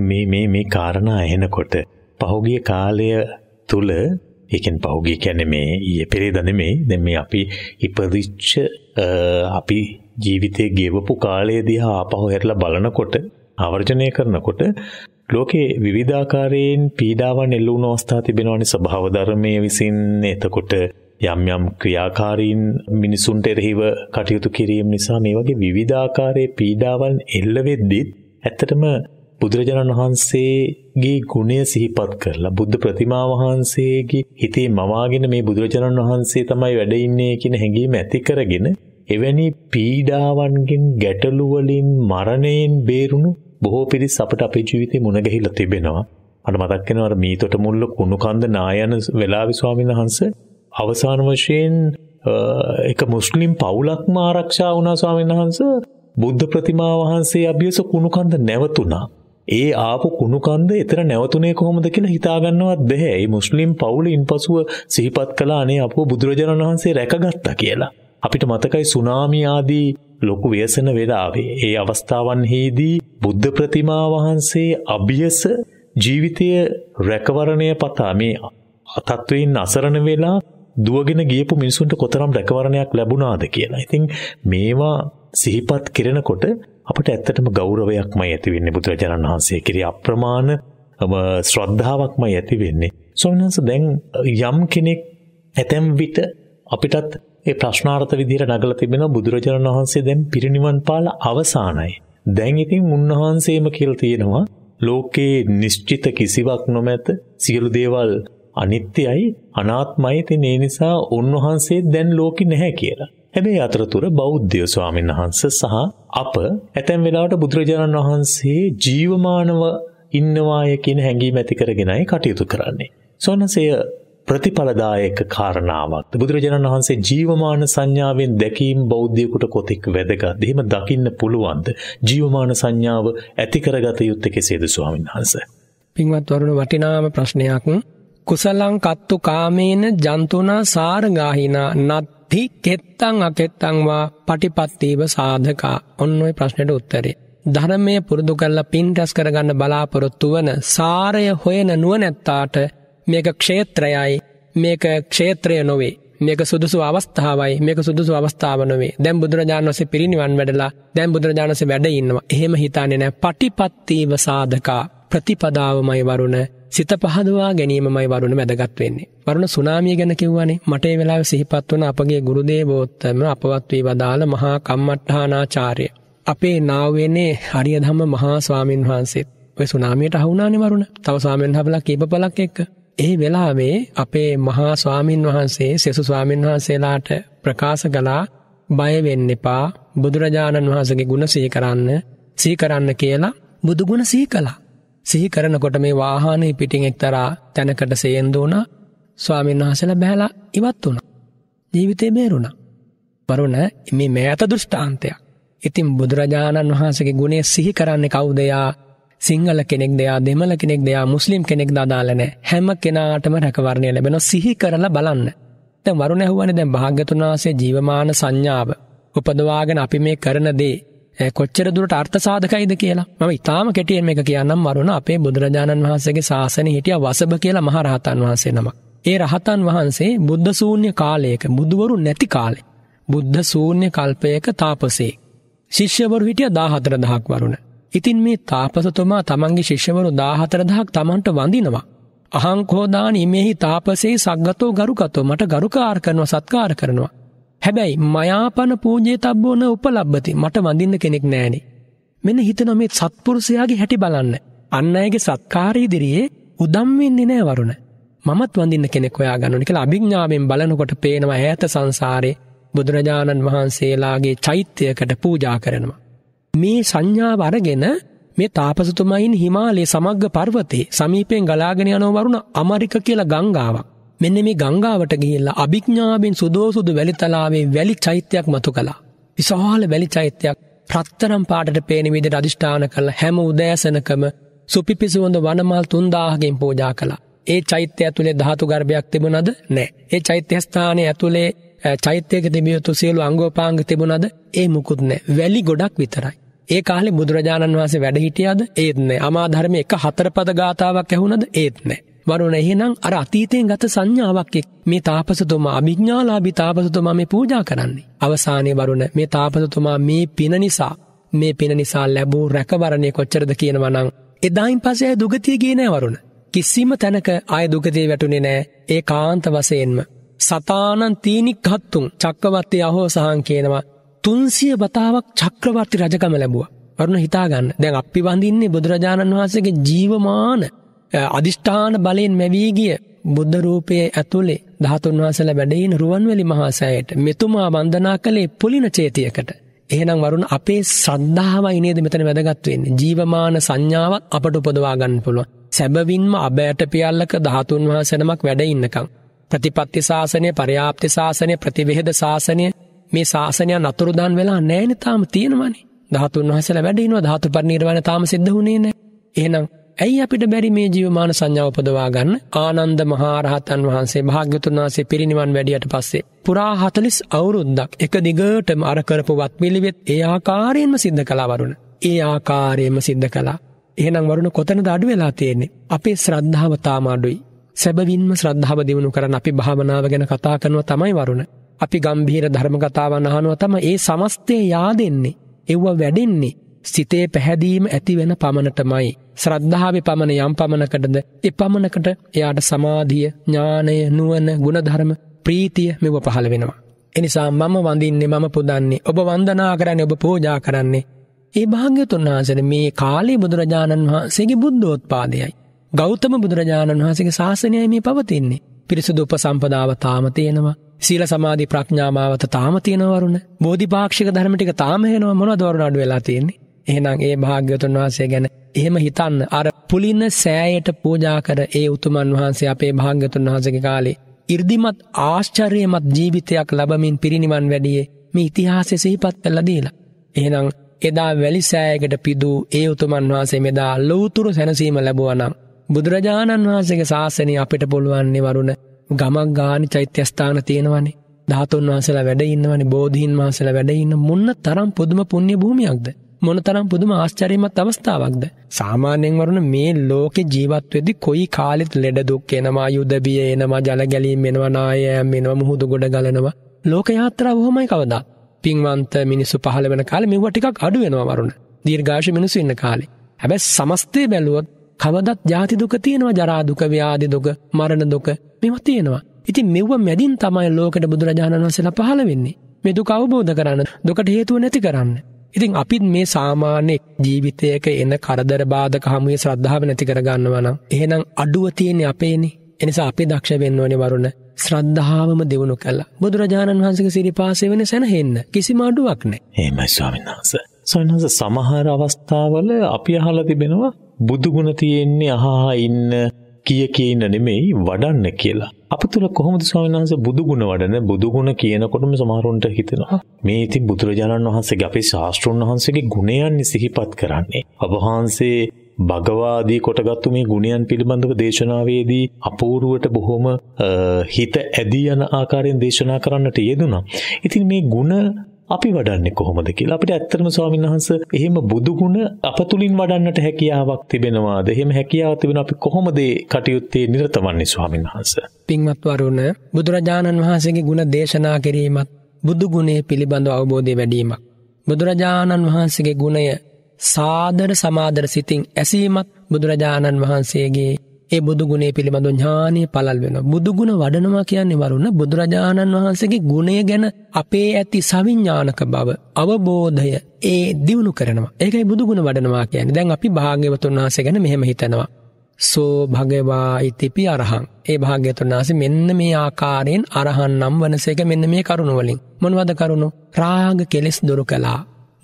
මේ මේ මේ කාරණා එනකොට පහුගිය කාලය තුල ඒකෙන් පහුගිය කියන්නේ මේ ඊයේ පෙරේද නෙමෙයි. දැන් මේ අපි ඉපදිච්ච අපි ජීවිතේ ගෙවපු කාලය දිහා ආපහු හැරලා බලනකොට ආවර්ජනය කරනකොට ලෝකේ විවිධාකාරයෙන් පීඩාවන් එල්ලුණු අවස්ථා තිබෙනවානේ ස්වභාව ධර්මයේ විසින් එතකොට යම් යම් ක්‍රියාකාරීන් මිනිසුන්ට එරෙහිව කටයුතු කිරීම නිසා මේ වගේ විවිධාකාරයේ පීඩාවල් එල්ල වෙද්දිත් ඇත්තටම බුදුරජාණන් වහන්සේගේ ගුණය සිහිපත් කරලා බුද්ධ ප්‍රතිමා වහන්සේගේ හිතේ මවාගෙන මේ බුදුරජාණන් වහන්සේ තමයි වැඩ ඉන්නේ කියන හැඟීම ඇති කරගෙන එවැනි පීඩාවන්ගෙන් ගැටලු වලින් මරණයෙන් බේරුණු බොහෝ පිරිස් අපට අපේ ජීවිතේ මුණ ගැහිලා තිබෙනවා. මට මතක් වෙනවා අර මීතොට මුල්ල කුණු කන්ද නායන වෙලාවි ස්වාමීන් වහන්සේ අවසාන වශයෙන් එක මුස්ලිම් පවුලක්ම ආරක්ෂා වනා ස්වාමීන් වහන්ස බුද්ධ ප්‍රතිමා වහන්සේ අභියස කුණුකන්ද නැවතුනා. ඒ ආපු කුණුකන්ද එතර නැවතුනේ කොහොමද කියලා හිතාගන්නවත් බැහැ. ඒ මුස්ලිම් පවුලින් පසුව සිහිපත් කළා අනේ අපෝ බුදුරජාණන් වහන්සේ රැකගත්තා කියලා. අපිට මතකයි සුනාමි ආදී ලොකු ව්‍යසන වෙලාවේ ඒ අවස්ථාවන්හිදී බුද්ධ ප්‍රතිමා වහන්සේ අභියස ජීවිතය රැකවරණය පතා මේ අතත්වයෙන් අසරණ වෙලා දුවගෙන ගියපු මිනිසුන්ට කොතරම් රැකවරණයක් ලැබුණාද කියලා. ඉතින් මේවා සිහිපත් කරනකොට අපට ඇත්තටම ගෞරවයක්මයි ඇති වෙන්නේ බුදුරජාණන් වහන්සේ කිරී අප්‍රමාණ ශ්‍රද්ධාවක්මයි ඇති වෙන්නේ. සොන්නස දැන් යම් කෙනෙක් ඇතැම් විට අපිටත් ඒ ප්‍රශ්නාර්ථ විදිහට නගලා තිබෙනවා බුදුරජාණන් වහන්සේ දැන් පිරිනිවන් පාලා අවසానයි. දැන් ඉතින් උන්වහන්සේම කියලා තියෙනවා ලෝකේ නිශ්චිත කිසිවක් නොමැත සියලු දේවල් අනිත්‍යයි අනාත්මයි තින් ඒ නිසා උන්වහන්සේ දැන් ලෝකෙ නැහැ කියලා. හැබැයි අතරතුර බෞද්ධ ස්වාමීන් වහන්සේ සහ අප ඇතැම් වෙලාවට බුදුරජාණන් වහන්සේ ජීවමානව ඉන්නවාය කියන හැඟීම ඇති කරගෙනයි කටයුතු කරන්නේ. සොනසය ප්‍රතිඵලදායක කාරණාවක්. බුදුරජාණන් වහන්සේ ජීවමාන සංඥාවෙන් දැකීම් බෞද්ධයෙකුට කොතෙක් වැදගත්. එහෙම දකින්න පුළුවන්ද? ජීවමාන සංඥාව ඇති කරගත යුත්තේ කෙසේද ස්වාමීන් වහන්සේ?
පින්වත් වරුණ වටිනාම ප්‍රශ්නයක්. කුසලං කත්තු කාමේන ජන්තුනා සාරගාහිනා නත්ති කෙත්තං අකෙත්තංවා පටිපත්තීව සාධකා ඔන්න ඔයි ප්‍රශ්නයට උත්තරේ. ධර්මය පුරුදු කරලා පින් රැස් කරගන්න බලාපොරොත්තු වන සාරය හොයන නුවණැත්තාට මේක ක්ෂේත්‍රයයි මේක ක්ෂේත්‍රය නොවේ මේක සුදුසු අවස්ථාවයි මේක සුදුසු අවස්ථාව නොවේ දැන් බුදුරජාණන් වහන්සේ පිරිනිවන් වැඩලා දැන් බුදුරජාණන් වහන්සේ වැඩ ඉන්නවා එහෙම හිතන්නේ නැහැ පටිපත්තීව සාධකා ප්‍රතිපදාවමයි වරුණ සිත පහදවා ගැනීමමයි වරුණ වැදගත් වෙන්නේ. වරුණ සුනාමිය ගැන කිව්වනේ මට ඒ වෙලාවේ සිහිපත් වුණ අපගේ ගුරු දේවෝත්තම අපවත් වී වදාළ මහා කම්මට්ටානාචාර්ය. අපේ නාවේනේ හරියධම්ම මහා ස්වාමින් වහන්සේත් ඔය සුනාමියට අහුණානේ වරුණ. තව ස්වාමීන් වහන්සේලා කීපපලක් එක්ක. ඒ වෙලාවේ අපේ මහා ස්වාමින් වහන්සේ සෙසු ස්වාමින් වහන්සේලාට ප්‍රකාශ කළා බය වෙන්න එපා බුදුරජාණන් වහන්සේගේ ගුණ සිහි කරන්න සිහි කරන්න කියලා බුදු ගුණ සිහි කළා. සිහි කරනකොට මේ වාහනය පිටිං එක්තරා තැනකට සේන්දූන ස්වාමීන් වහසල බැහලා ඉවත් වුණ. ජීවිතය බේරුණ. වරුණ එම මේ ඇත දෘෂ්ඨාන්තයක්. ඉතින් බුදුරජාණන් වහන්සගේ ගුණේ සිහි කරන්නේ කවුදයා සිංහල කෙනෙක් දෙයා දෙමල කෙනෙක් දෙයා මුස්ලිම් කෙනෙක් දාදාලනෑ හැම කෙනාටම රැකවරණය ලැබෙන සිහි කරලා බලන්න. තැන් වරුණ ඇහුවන දැන් භාග්‍යතුන් වහන්සේ ජීවමාන සංඥාව උපදවාගෙන අපි මේ කරන දේ කොච්චර දුරට අර්ථ සාධකයිද කියලා මම ඉතාම කෙටියෙන් මේක කියන්නම් වරුණ අපේ බුදුරජාණන් වහන්සේගේ ශාසනය හිටිය වසභ කියලා මහරහතන් වහන්සේ නමක්. ඒ රහතන් වහන්සේ බුද්ධ ශූන්‍ය කාලයක බුදුවරු නැති කාලේ බුද්ධ ශූන්‍ය කල්පයක තාපසේ ශිෂ්‍යවරු හිටිය 14000ක් වරුණ. ඉතින් මේ තාපසතුමා තමන්ගේ ශිෂ්‍යවරු 14000ක් තමන්ට වඳිනවා. අහංකෝදාන ඉමේහි තාපසේ සග්ගතෝ ගරුකතෝ මට ගරුකාර කරනවා සත්කාර කරනවා. හැබැයි මයාපන පූජේතබ්බෝන උපලබ්බති මට වඳින්න කෙනෙක් නෑනේ. මෙන්න හිතන මේ සත්පුරුෂයාගේ හැටි බලන්න. අන්න අයගේ සත්කාරය ඉදිරියේ උදම් වෙන්නේ නෑ වරුණ. මමත් වඳින්න කෙනෙක් හොයාගන්න ඕනේ කියලා අභිඥාවෙන් බලනකොට පේනවා ඈත සංසාරේ බුදුරජාණන් වහන්සේලාගේ චෛත්‍යයකට පූජා කරනවා. මේ සංඥාව අරගෙන මේ තාපසතුමයින් හිමාලයේ සමග්ග පර්වතේ සමීපයෙන් ගලාගෙන යනව වරුණ අමරික කියලා ගංගාවක්. මෙන්න මේ ගංගාවට ගිහිල්ලා අභිඥාවෙන් සුදෝසුදු වැලිතලාවේ වැලි චෛත්‍යයක් මතු කළා. විශාල වැලි චෛත්‍යයක් ප්‍රත්තරම් පාටට පේන විදිහට අදිෂ්ඨාන කළ හැම උදෑසනකම සුපිපිසුවඳ වනමල් 3000කින් පූජා කළා. ඒ චෛත්‍ය ඇතුලේ ධාතු ගර්භයක් තිබුණද? නැහැ. ඒ චෛත්‍ය ස්ථානයේ ඇතුලේ චෛත්‍යයක තිබිය යුතු සියලු අංගෝපාංග තිබුණද? ඒ මුකුත් නැහැ. වැලි ගොඩක් විතරයි. ඒ කාලේ බුදුරජාණන් වහන්සේ වැඩ හිටියද? ඒත් නැහැ. අමා ධර්මයේ එක හතරපද ගාතාවක් ඇහුණද? ඒත් නැහැ. වරුණ එහෙනම් අර අතීතයෙන් ගත සංඥාවක් එක් මේ තාපසතුමා අභිඥාලාභී තාපසතුමා මේ පූජා කරන්නේ. අවසානයේ වරුණ මේ තාපසතුමා මේ පින නිසා මේ පින නිසා ලැබූ රැකවරණය කොච්චරද කියනවා නම් එදායින් පස්සේ ආය දුගතිය ගියේ නෑ වරුණ. කිසිම තැනක ආය දුගතිය වැටුනේ නෑ. ඒ කාන්ත වශයෙන්ම සතානන් තීනික්හත්තුන් චක්කවර්ති අහෝ සහන් කියනවා තුන්සිය වතාවක් චක්‍රවර්ති රජකම ලැබුවා. වරුණ හිතාගන්න දැන් අපි වඳින්නේ බුදුරජාණන් වහන්සේගේ ජීවමාන අධිෂ්ඨාන බලයෙන් මැවී ගිය බුද්ධ රූපයේ ඇතුලේ ධාතුන් වහන්සේලා වැඩෙන රුවන්වැලි මහා සෑයට මෙතුමා වන්දනා කළේ පුලින චේතියකට. එහෙනම් වරුණ අපේ ශ්‍රද්ධාවයි නේද මෙතන වැදගත් වෙන්නේ. ජීවමාන සංඥාවත් අපට උපදවා ගන්න පුළුවන්. සැබවින්ම අබෑට පියල්ලක ධාතුන් වහන්සේ නමක් වැඩ ඉන්නකම් ප්‍රතිපත්ති ශාසනය, පරයාප්ති ශාසනය, ප්‍රතිවිහෙද ශාසනය මේ ශාසනයන් අතුරුදහන් වෙලා නැහැ නේ තාම තියෙනවනේ. ධාතුන් වහන්සේලා වැඩ ඉනවා ධාතු පරිනිර්වාණය තාම සිද්ධ වුණේ නැහැ. එහෙනම් ඇයි අපිට බැරි මේ ජීවමාන සංඥාව උපදවා ගන්න? ආනන්ද මහරහතන් වහන්සේ භාග්‍යතුන් වහන්සේ පිරිනිවන් වැඩියට පස්සේ පුරා 40 අවුරුද්දක් එක දිගටම අර කරපුවත් පිළිවෙත් ඒ ආකාරයෙන්ම සිද්ධ කළා වරුණ. ඒ ආකාරයෙන්ම සිද්ධ කළා. එහෙනම් වරුණ කොතනද අඩු වෙලා තියෙන්නේ? අපේ ශ්‍රද්ධාව තාම අඩුයි. සැබවින්ම ශ්‍රද්ධාව දිනු කරන්න අපි භාවනාව ගැන කතා කරනවා තමයි වරුණ. අපි ගම්භීර ධර්ම කතාවන් අහනවා තමයි ඒ සමස්තය yaadෙන්නේ. ඒව වැඩෙන්නේ සිතේ පැහැදීම ඇතිවෙන පමණටමයි. ශ්‍රද්ධාවේ පමණ යම් පමණකටද එපමණකට එයාට සමාධිය, ඥානය, නුවණ, ගුණධර්ම, ප්‍රීතිය මෙව පහළ වෙනවා. එනිසා මම වඳින්නේ මම පුදන්නේ ඔබ වන්දනා කරන්නේ ඔබ පූජා කරන්නේ ඒ භාග්‍යතුන් වහන්සේ මේ කාලේ බුදුරජාණන් වහන්සේගේ බුද්ධෝත්පාදයයි ගෞතම බුදුරජාණන් වහන්සේගේ ශාසනයයි මේ පවතින්නේ පිරිසුදු උපසම්පදාව තාම තියෙනවා සීල සමාධි ප්‍රඥා මාවත තාම තියෙනවරුණ බෝධිපාක්ෂික ධර්ම ටික තාම හේනවා මොනවද වරුණ අඩු වෙලා තියෙන්නේ එහෙනම් ඒ භාග්‍යතුන් වහන්සේ ගැන එහෙම හිතන්න අර පුලින්න සෑයට පූජා කර ඒ උතුමන් වහන්සේ අපේ භාග්‍යතුන් වහන්සේගේ කාලේ ඉර්ධිමත් ආශ්චර්යමත් ජීවිතයක් ලැබමින් පිරිනිවන් වැඩියේ මේ ඉතිහාසය සිහිපත් කරලා දීලා. එහෙනම් එදා වැලි සෑයකට පිදූ ඒ උතුමන් වහන්සේ මෙදා ලෞතුරු සැනසීම ලැබුවා නම් බුදුරජාණන් වහන්සේගේ ශාසනය අපිට පුළුවන් වරුණ ගමක් ගානි චෛත්‍යස්ථාන තියෙනවනේ. ධාතුන් වහන්සේලා වැඩ ඉන්නවනේ බෝධීන් වහන්සේලා වැඩ ඉන්න මුන්න තරම් පුදුම පුණ්‍ය භූමියක්ද? මොනතරම් පුදුම ආශ්චරීමත් අවස්ථාවක්ද. සාමාන්‍යයෙන් වරුණ මේ ලෝකෙ ජීවත්වෙදි කොයි කාලෙත් ලෙඩ දුක් එනවා යුදබිය එනවා ජලගැලීම් එෙනවා නායෑම් එෙනවා මුහුදු ගොඩ ගලනවා ලෝක යාත්‍රා හොමයි කවදා. පින්වන්ත මිනිස්සු පහල වෙන කාල මෙව ටිකක් අඩු වෙනවා වරුණ දීර්ඝාශ මිනිසු ඉන්න කාලේ. හැබැ සමස්තය බැලුවත් කවදත් ජාති දුක තියෙනවා ජරාදුක ව්‍යාධි දුක මරණ දුක මෙම තියෙනවා. ඉති මෙව මැදින් තමයි ලෝකට බුදුරජාණන් වසලා පහල වෙන්නේ. මෙදු අවබෝධ කරන්න දුකට හේතුව නැති කරන්න. ඉතින් අපිත් මේ සාමාන්‍ය ජීවිතයක එන කරදර බාධක හමුවේ ශ්‍රද්ධාව නැති කරගන්නවා නම් එහෙනම් අඩුව තියෙන්නේ අපේනේ. එනිසා අපේ දක්ෂ වෙන්න ඕනේ වරුණ. ශ්‍රද්ධාවම දිනු කළා. බුදුරජාණන් වහන්සේගේ සිරිපාසෙ වෙන සැනහෙන්න කිසිම අඩුවක් නැහැ. එහෙමයි ස්වාමීන් වහන්සේ. ස්වාමීන් වහන්සේ සමහර අවස්ථාවල අපි
අහලා තිබෙනවා බුදු ගුණ තියෙන්නේ අහහා ඉන්න කිය කියන නෙමෙයි වඩන්න කියලා. අප තුළ කොහොමද ස්වාමීන් වහන්සේ බුදුගුණ වඩන බුදුගුණ කියනකොටම සමහරුන්ට හිතෙනවා මේ ඉතින් බුදුරජාණන් වහන්සේගේ අපේ ශාස්ත්‍රඥ වහන්සේගේ ගුණයන් සිහිපත් කරන්නේ. ඔබ වහන්සේ භගවාදී කොටගත්තු මේ ගුණයන් පිළිබඳව දේශනාවේදී අපූර්වට බොහොම හිත ඇදී යන ආකාරයෙන් දේශනා කරන්නට යෙදුණා. ඉතින් මේ ගුණ අපි වඩන්නේ කොහොමද කියලා අපිට ඇත්තටම ස්වාමීන් වහන්ස එහෙම බුදුගුණ අපතුලින් වඩන්නට හැකියාවක් තිබෙනවාද එහෙම හැකියාව තිබෙන අපි කොහොමද කටයුත්තේ නිරතවන්නේ ස්වාමීන් වහන්ස
පින්වත් වරුණ බුදුරජාණන් වහන්සේගේ ගුණ දේශනා කිරීමත් බුදු ගුණේ පිළිබඳව අවබෝධය වැඩිවීමක් බුදුරජාණන් වහන්සේගේ ගුණය සාදර සමාදර සිතින් ඇසීමත් බුදුරජාණන් වහන්සේගේ ඒ බුදුගුණේ පිළිබඳු ඥානය පළල් වෙන. බුදුගුණ වඩනවා කියන්නේ වරුණ බුදුරජාණන් වහන්සේගේ ගුණය ගැන අපේ ඇති සවිඤ්ඥානක බව අවබෝධය ඒ දියුණු කරනවා ඒකයි බුදුගුණ වඩනවා කියන්නේ දැන් අපි භාග්‍යවතුන් වහන්සේ ගැන මෙහෙම හිතනවා. සෝ භගවා ඉතිපි අරහං ඒ භාග්‍යතුන් වහන්සේ මෙන්න මේ ආකාරයෙන් අරහන් නම් වනසේක මෙන්න මේ කරුණ වලින් මොනවද කරුණු රාග කෙලෙස් දුරු කළා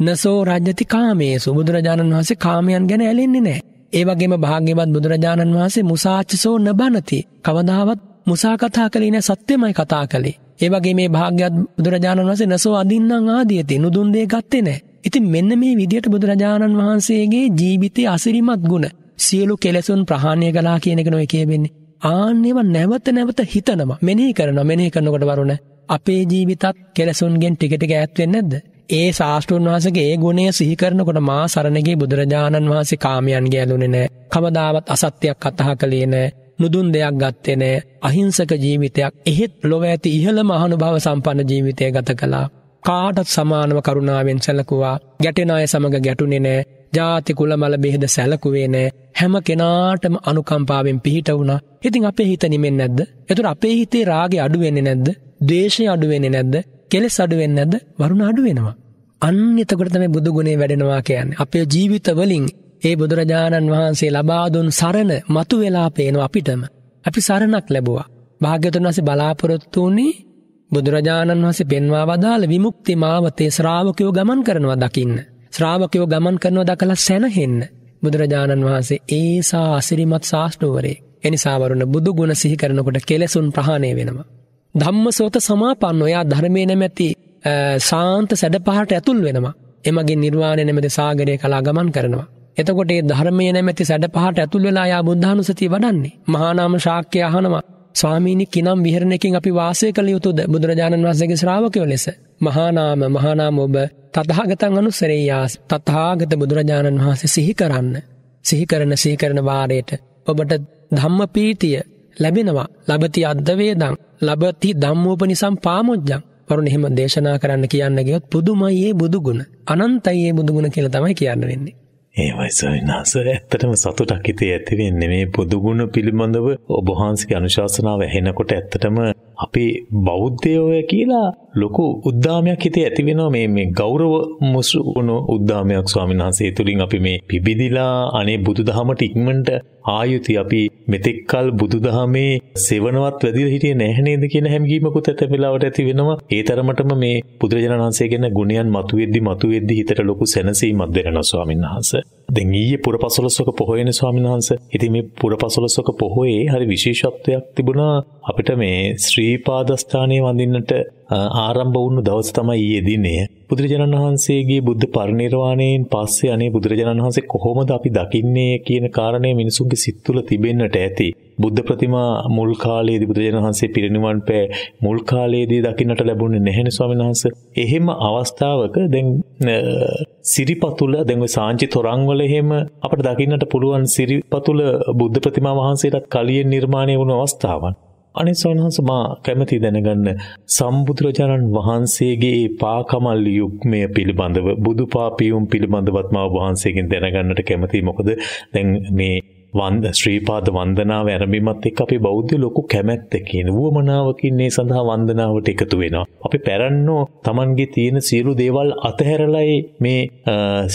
නසෝ රාජ්‍යති කාමේසු බුදුරජාණන් වහන්සේ කාමයන් ගැන ඇලෙන්නේ නැහැ ඒ වගේම භාග්‍යවත් බුදුරජාණන් වහන්සේ මුසාච්චසෝ නබනති. කවදාවත් මුසා කතා කළේ නෑ සත්‍යමයි කතා කළේ. ඒ වගේ මේ භාග්‍යවත් බුදුරජාණන් වහන්සේ නසෝ අදින්නම් ආදීයති නුදුන් දේ ගත්තේ නෑ. ඉතින් මෙන්න මේ විදියට බුදුරජාණන් වහන්සේගේ ජීවිතයේ අසිරිමත් ගුණ සියලු කෙලෙසුන් ප්‍රහාණය කළා කියන එක නෙවෙයි කියෙන්නේ. ආන්නේව නැවත නැවත හිතනවා මෙනෙහි කරනවා මෙනෙහි කරනකොට වරුණ අපේ ජීවිතත් කෙලෙසුන්ගෙන් ටික ටික ඈත් වෙන්නේ නැද්ද? ඒ ශාස්තෘන් වහසගේ ඒ ගුණේ සිහි කරනකොට මා සරණගේ බුදුරජාණන් වහන්සේ කාමයන්ගේ ඇලුනේ නෑ. කවදාවත් අසත්‍යයක් කතා කළේ නෑ. නුදුන් දෙයක් ගත්තේ නෑ. අහිංසක ජීවිතයක්. එහෙත් ලොව ඇති ඉහළම අනුභව සම්පන්න ජීවිතය ගත කළා. කාටත් සමානව කරුණාවෙන් සැලකුවා. ගැටෙන අය සමග ගැටුනේ නෑ. ජාති කුල මල බෙහෙද සැලකුවේ නෑ. හැම කෙනාටම අනුකම්පාවෙන් පිහිට වුණා. ඉතින් අපේ හිත නිමෙන්නේ නැද්ද? ඒතර අපේ හිතේ රාගය අඩු වෙන්නේ නැද්ද? ද්වේෂය අඩු වෙන්නේ නැද්ද? කෙලෙස් අඩු වෙන්නේ නැද්ද? වරුණ අඩු වෙනවා. අන්න එතකොට තමයි බුදු ගුණේ වැඩෙනවා කියන්නේ. අපේ ජීවිත වලින් ඒ බුදුරජාණන් වහන්සේ ලබා දුන් සරණ මතු වෙලා පේනවා අපිටම. අපි සරණක් ලැබුවා. භාග්‍යවතුන් වහන්සේ බලාපොරොත්තු වුණේ බුදුරජාණන් වහන්සේ පෙන්වා වදාළ විමුක්ති මාවතේ ශ්‍රාවකයෝ ගමන් කරනවා දකින්න. ශ්‍රාවකයෝ ගමන් කරනවා දකලා සැනහෙන්න. බුදුරජාණන් වහන්සේ ඒසා අසිරිමත් ශාස්ත්‍රවරේ. එනිසා වරුණ බුදු ගුණ සිහි කරනකොට කෙලෙසුන් ප්‍රහාණය වෙනවා. ධම්ම සෝත සමාපන්න ඔයා ධර්මය නැමැති සාන්ත සැඩ පහට ඇතුල් වෙනවා එමගේ නිර්වාණය නැමැති සාගරය කලා ගමන් කරනවා. එතකොට ඒ ධර්මය නැමැති සැඩ පහට ඇතුල් වෙලා යා බුද්ධානුසතිය වඩන්නේ මහානාම ශාක්‍ය අහනවා ස්වාමීනි කිනම් විහරණකින් අපි වාසය කළ යුතුද බුදුරජාණන් වහන්සේගේ ශ්‍රාවකයෝ ලෙස මහානාම මහානාම ඔබ තතහාගතන් අනුසරේයා තතහාගත බුදුරජාණන් වහන්සේ සිහි කරන්න සිහිකරන සීකරන වාරයට ඔබට ධම්ම පීතිය ලැබෙනවා ලබති අද්දවේදං ලබති ධම්මෝපනිසම් පාමුජ්ජං වරුණ එහෙම දේශනා කරන්න කියන්න ගියොත් පුදුමයි ඒ බුදුගුණ අනන්තයි ඒ බුදුගුණ කියලා තමයි කියන්න වෙන්නේ
ඒමයි සවිනාස ඇත්තටම සතුටක් හිතේ ඇතිවෙන්නේ මේ පොදුගුණ පිළිබඳව ඔබහන්සගේ අනුශාසනාව ඇහෙනකොට ඇත්තටම අපේ බෞද්ධයෝය කියලා ලොකු උද්දාමයක් හිතේ ඇති වෙනවා මේ මේ ගෞරව මුසු වුණු උද්දාමයක් ස්වාමීන් වහන්සේ තුලින් අපි මේ පිබිදිලා අනේ බුදුදහමට ඉක්මනට ආයුති අපි මෙතෙක්කල් බුදුදහමේ සෙවණවත් වැඩිලා හිටියේ නැහැ නේද කියන හැඟීමකුත් ඇත වෙලාවට ඇති වෙනවා ඒ තරමටම මේ බුදුරජාණන් වහන්සේ ගැන ගුණයන් මතුවෙද්දි මතුවෙද්දි හිතට ලොකු සැනසීමක් දෙනවා ස්වාමීන් වහන්සේ දැන් ඊයේ පුරපසළොස්වක පොහොයනේ ස්වාමීන් වහන්සේ. ඉතින් මේ පුරපසළොස්වක පොහොයේ හරි විශේෂත්වයක් තිබුණා. අපිට මේ ශ්‍රී පාදස්ථානයේ වඳින්නට ආරම්භ වුණු දවස් තමයි ඊයේ දිනේ. බුදුරජාණන් වහන්සේගේ බුද්ධ පරිනිර්වාණයෙන් පස්සේ අනේ බුදුරජාණන් වහන්සේ කොහොමද අපි දකින්නේ කියන කාරණය මිනිසුන්ගේ සිත් තුළ තිබෙන්නට ඇති. බුද්ධ ප්‍රතිමා මුල් කාලයේදී බුදුරජාණන් වහන්සේ පිරිනිවන් පෑ මුල් කාලයේදී දකින්නට ලැබුණේ නැහෙනි ස්වාමීන් වහන්සේ. එහෙම අවස්ථාවක දැන් සිරිපතුල දැන් ওই සාංචි තොරන් වල එහෙම අපිට දකින්නට පුළුවන් සිරිපතුල බුද්ධ ප්‍රතිමා වහන්සේටත් කලින් නිර්මාණය වුණු අවස්ථාවක්. අනිස්වන්හස මා කැමති දැනගන්න සම්බුදුරජාණන් වහන්සේගේ පාකමල් යුක්මය පිළිබඳව බුදු පාපියුම් පිළිබඳවත් මා වහන්සේගෙන් දැනගන්නට කැමති මොකද දැන් මේ වන්ද ශ්‍රීපාද වන්දනාව ඇරඹීමත් එක්ක අපි බෞද්ධ ලොකු කැමැත්තකින් වුවමනාවකින් මේ සඳහා වන්දනාවට එකතු වෙනවා. අපි පැරන්නෝ Tamanගේ තියෙන සියලු දේවල් අතහැරලයි මේ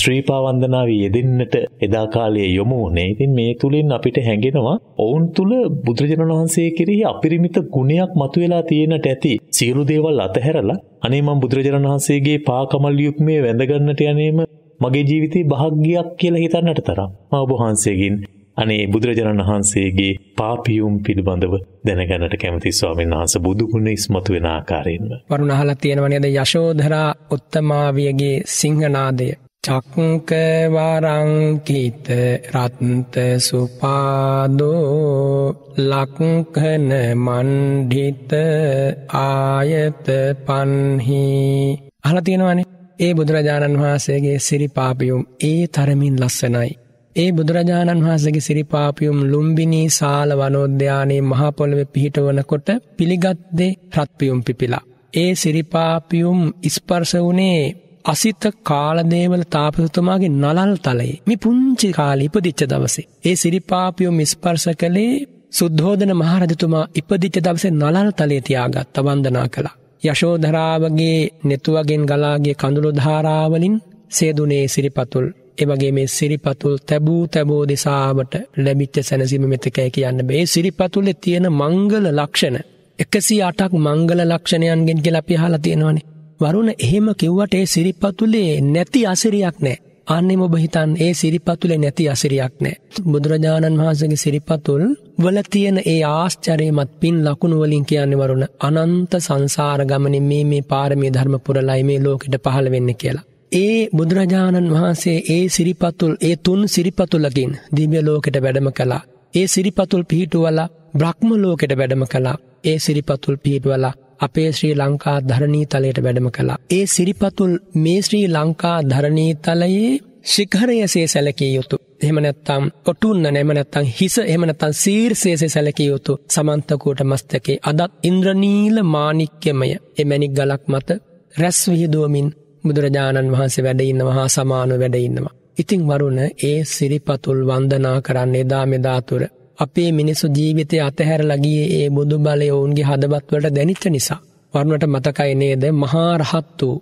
ශ්‍රීපා වන්දනාව යෙදෙන්නට එදා කාලයේ යොමු වුණේ. ඉතින් මේ තුලින් අපිට හැඟෙනවා ඔවුන් තුල බුදුරජාණන් වහන්සේ කෙරෙහි අපරිමිත ගුණයක් මතුවලා තියෙනට ඇති. සියලු දේවල් අතහැරලා අනේ මම බුදුරජාණන් වහන්සේගේ පාකමල් යුක්මේ වැඳගන්නට යන්නේම මගේ ජීවිතේ භාග්‍යයක් කියලා හිතන්නට තරම් මම ඔබ වහන්සේගෙන් අනේ බුදුරජාණන් වහන්සේගේ පාපියුම් පිළිබඳව දැනගන්නට කැමති ස්වාමීන් වහන්සේ බුදුගුණ ඉස්මතු වෙන ආකාරයෙන්ම.
වරුණ අහලා තියෙනවා නේද යශෝධරා උත්තමාවියගේ සිංහනාදය. චක්ක වරං කීත රත්ත සුපාදෝ ලක්ඛන මණ්ඩිත ආයත පන්හි අහලා තියෙනවානේ ඒ බුදුරජාණන් වහන්සේගේ සිරිපාපියුම් ඒ තරමින් ලස්සනයි ඒ බුදුරජාණන් වහන්සගේ සිරිපාපියුම් ලුම්බිනී සාල වනෝද්‍යානයේ මහපොළොවෙ පිහිටවනකොට පිළිගත්දේ රත්පියුම් පිපිලා. ඒ සිරිපාපියුම් ඉස්පර්ස වුණේ අසිත කාලදේවල තාපසතුමාගේ නලල් තලයේ මි පුංචි කාලී ඉපදිච්ච දවසේ. ඒ සිරිපාපියුම් ඉස්පර්ස කළේ සුද්ධෝදන මහරජතුමා ඉපදිච්ච දවසේ නලල් තලයේ තියාගත් වන්දනා කළා. යශෝධරාවගේ නෙතුවගෙන් ගලාගේ කඳුළු ධාරාවලින් සේදුනේ සිරිපතුල් එවගේ මේ සිරිපතුල් තැබූ තැබෝ දෙසාාවට ලැබිච්ච සැනසිම මෙතකෑ කියන්න බේ සිරිපතුලෙ තියෙන මංගල ලක්ෂණ එකසි අටක් මංගල ලක්ෂණයන්ගෙන් කෙලපි හලා තියෙනවනේ වරුණ එහෙම කිව්වට ඒ සිරිපතුලේ නැති අසිරියක් නෑ අන්නෙම බහිතන් ඒ සිරිපතුලේ නැති අසිරියක් නෑ. බුදුරජාණන් වහන්සගේ සිරිපතුල් වල තියෙන ඒ ආශ්චරයමත් පින් ලකුණු වලින් කියන්න වරුණ අනන්ත සංසාර ගමනින් මේ මේ පාරමී ධර්ම පුරලයි මේ ලෝකෙට පහළ වෙන්න කියලා. ඒ බුදුරජාණන් වහන්සේ ඒ සිරිපතුල් ඒ තුන් සිරිපතුලකින් දිව්‍ය ලෝකෙට වැඩම කළා. ඒ සිරිපතුල් පිහිටුවලා බ්‍රහ්ම ලෝකෙට වැඩම කළා. ඒ සිරිපතුල් පිහිටුවලා අපේ ශ්‍රී ලංකා ධරණී තලයට වැඩම කළා. ඒ සිරිපතුල් මේ ශ්‍රී ලංකා ධරණී තලයේ ශිඛරයසේ සැලකිය යුතු. එහෙම නැත්තම් ඔටුන්න නැම නැත්තම් හිස එහෙම නැත්තම් සීර්ෂයසේ සැලකිය යුතු සමන්තකූට මස්තකේ අදත් ඉන්ද්‍රනීල මාණික්‍යමය එමැණික් ගලක් මත රැස් විහිදුවමින් බුදුරජාණන් වහන්සේ වැඩඉන්නවා හා සමානු වැඩඉන්නවා. ඉතිං වරුණ ඒ සිරිපතුල් වන්දනා කරන්නේ දා මෙදාතුර. අපේ මිනිස්සු ජීවිතය අතහැර ලගිය ඒ බුදු බලය ඔවුන්ගේ හදබත්වට දැනිච්ච නිසා. වරුණට මතකයි නේද මහාරහත් වූ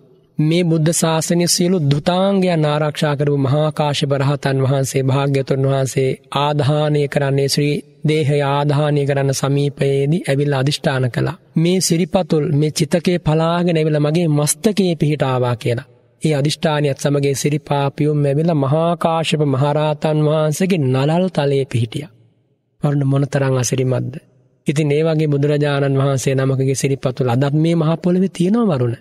මේ බුද්ධ ශාසනය සියලු දුතාංගයන් ආරක්ෂා කරපු මහාකාශ්‍යප රහතන් වහන්සේ භාග්‍යතුන් වහන්සේ ආධානය කරන්නේ ශ්‍රී දේහය ආධානය කරන්න සමීපයේදී ඇවිල් අධිෂ්ඨාන කළා. මේ සිරිපතුල් මේ චිතකේ පලාගෙන ඇවිල මගේ මස්තකයේ පිහිටාවා කියලා. ඒ අධිෂ්ඨානයත් සමගේ සිරිපාපියුම් ඇවිල මහාකාශප මහරහතන් වහන්සේගේ නලල් තලයේ පිහිටිය. වරුණ මොනතරං අසිරිමත්ද. ඉතින් ඒ වගේ බුදුරජාණන් වහන්සේ නමකගේ සිරිපතුල් අදත් මේ මහපොළවෙ තියෙනවා වරුණ.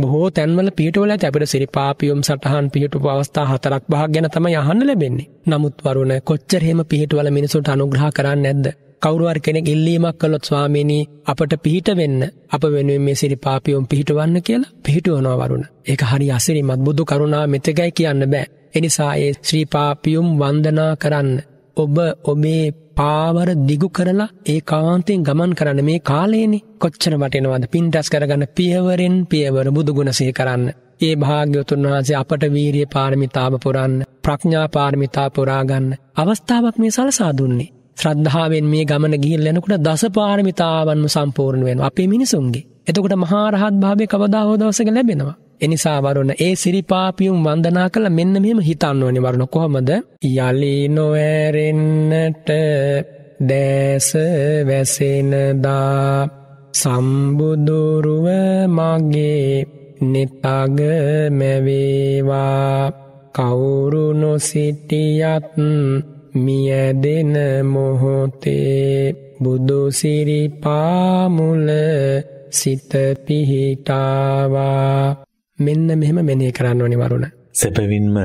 බොහෝ තැන්වල පිටවල ඇපට සිරිපාපියුම් සටහන් පිහිටු අවස්ථා හතරක් භාග ගැන තම යහන්න ලැබෙන්නේ. නමුත් වරුණ කොච්චරහෙම පිහිටවල මිනිසුන්ට අනුග්‍රහ කරන්න නැද්ද. කවරුවර් කෙනෙක් ඉල්ලීමක් කළොත් ස්වාමීනී අපට පිහිට වෙන්න අප වෙනුවෙන් මේ සිරිපාපියුම් පිහිටවන්න කියලා පිහිටුවනවරුණ. ඒක හරි අසිරිමත් බුදු කරුණා මෙතකැයි කියන්න බෑ. එනිසා ඒ ශ්‍රීපාපියුම් වන්දනා කරන්න. ඔබ ඔබේ පාවර දිගු කරලා ඒ කාන්තයෙන් ගමන් කරන්න මේ කාලයනේ කොච්චර වටෙනවද පින් රැස් කරගන්න පියවරෙන් පියවර බුදුගුණ සිහි කරන්න. ඒ භාග්‍යවතුන් වහන්සේ අපට වීරිය පාරමිතාව පුරන්න ප්‍රඥා පාරමිතා පුරාගන්න අවස්ථාවක් මේ සලසා දුන්නේ. ශ්‍රද්ධාවෙන් මේ ගමන ගිහිල් යනකොට දස පාරමිතාවන්ම සම්පූර්ණ වෙනවා අපේ මිනිසුන්ගේ. එතකොට මහා රහත් භාවයේ කවදා හෝ දවසක ලැබෙනවා. එනිසා වරුණ ඒ සිරිපාපියුම් වන්දනා කළ මෙන්න මෙහෙම හිතන්න ඕනේ වරුණ කොහමද? යලි නොඇරෙන්නට දැස වැසෙනදා සම්බුදුරුව මගේ නිතග මැවේවා කවුරු නොසිටියත් මියදෙන මොහොතේ බුදුසිරිපාමුල සිත පිහිටාවා මෙන්න මෙහෙම මෙනෙහි කරන්න ඕනි වරුණ.
සැපවින්ම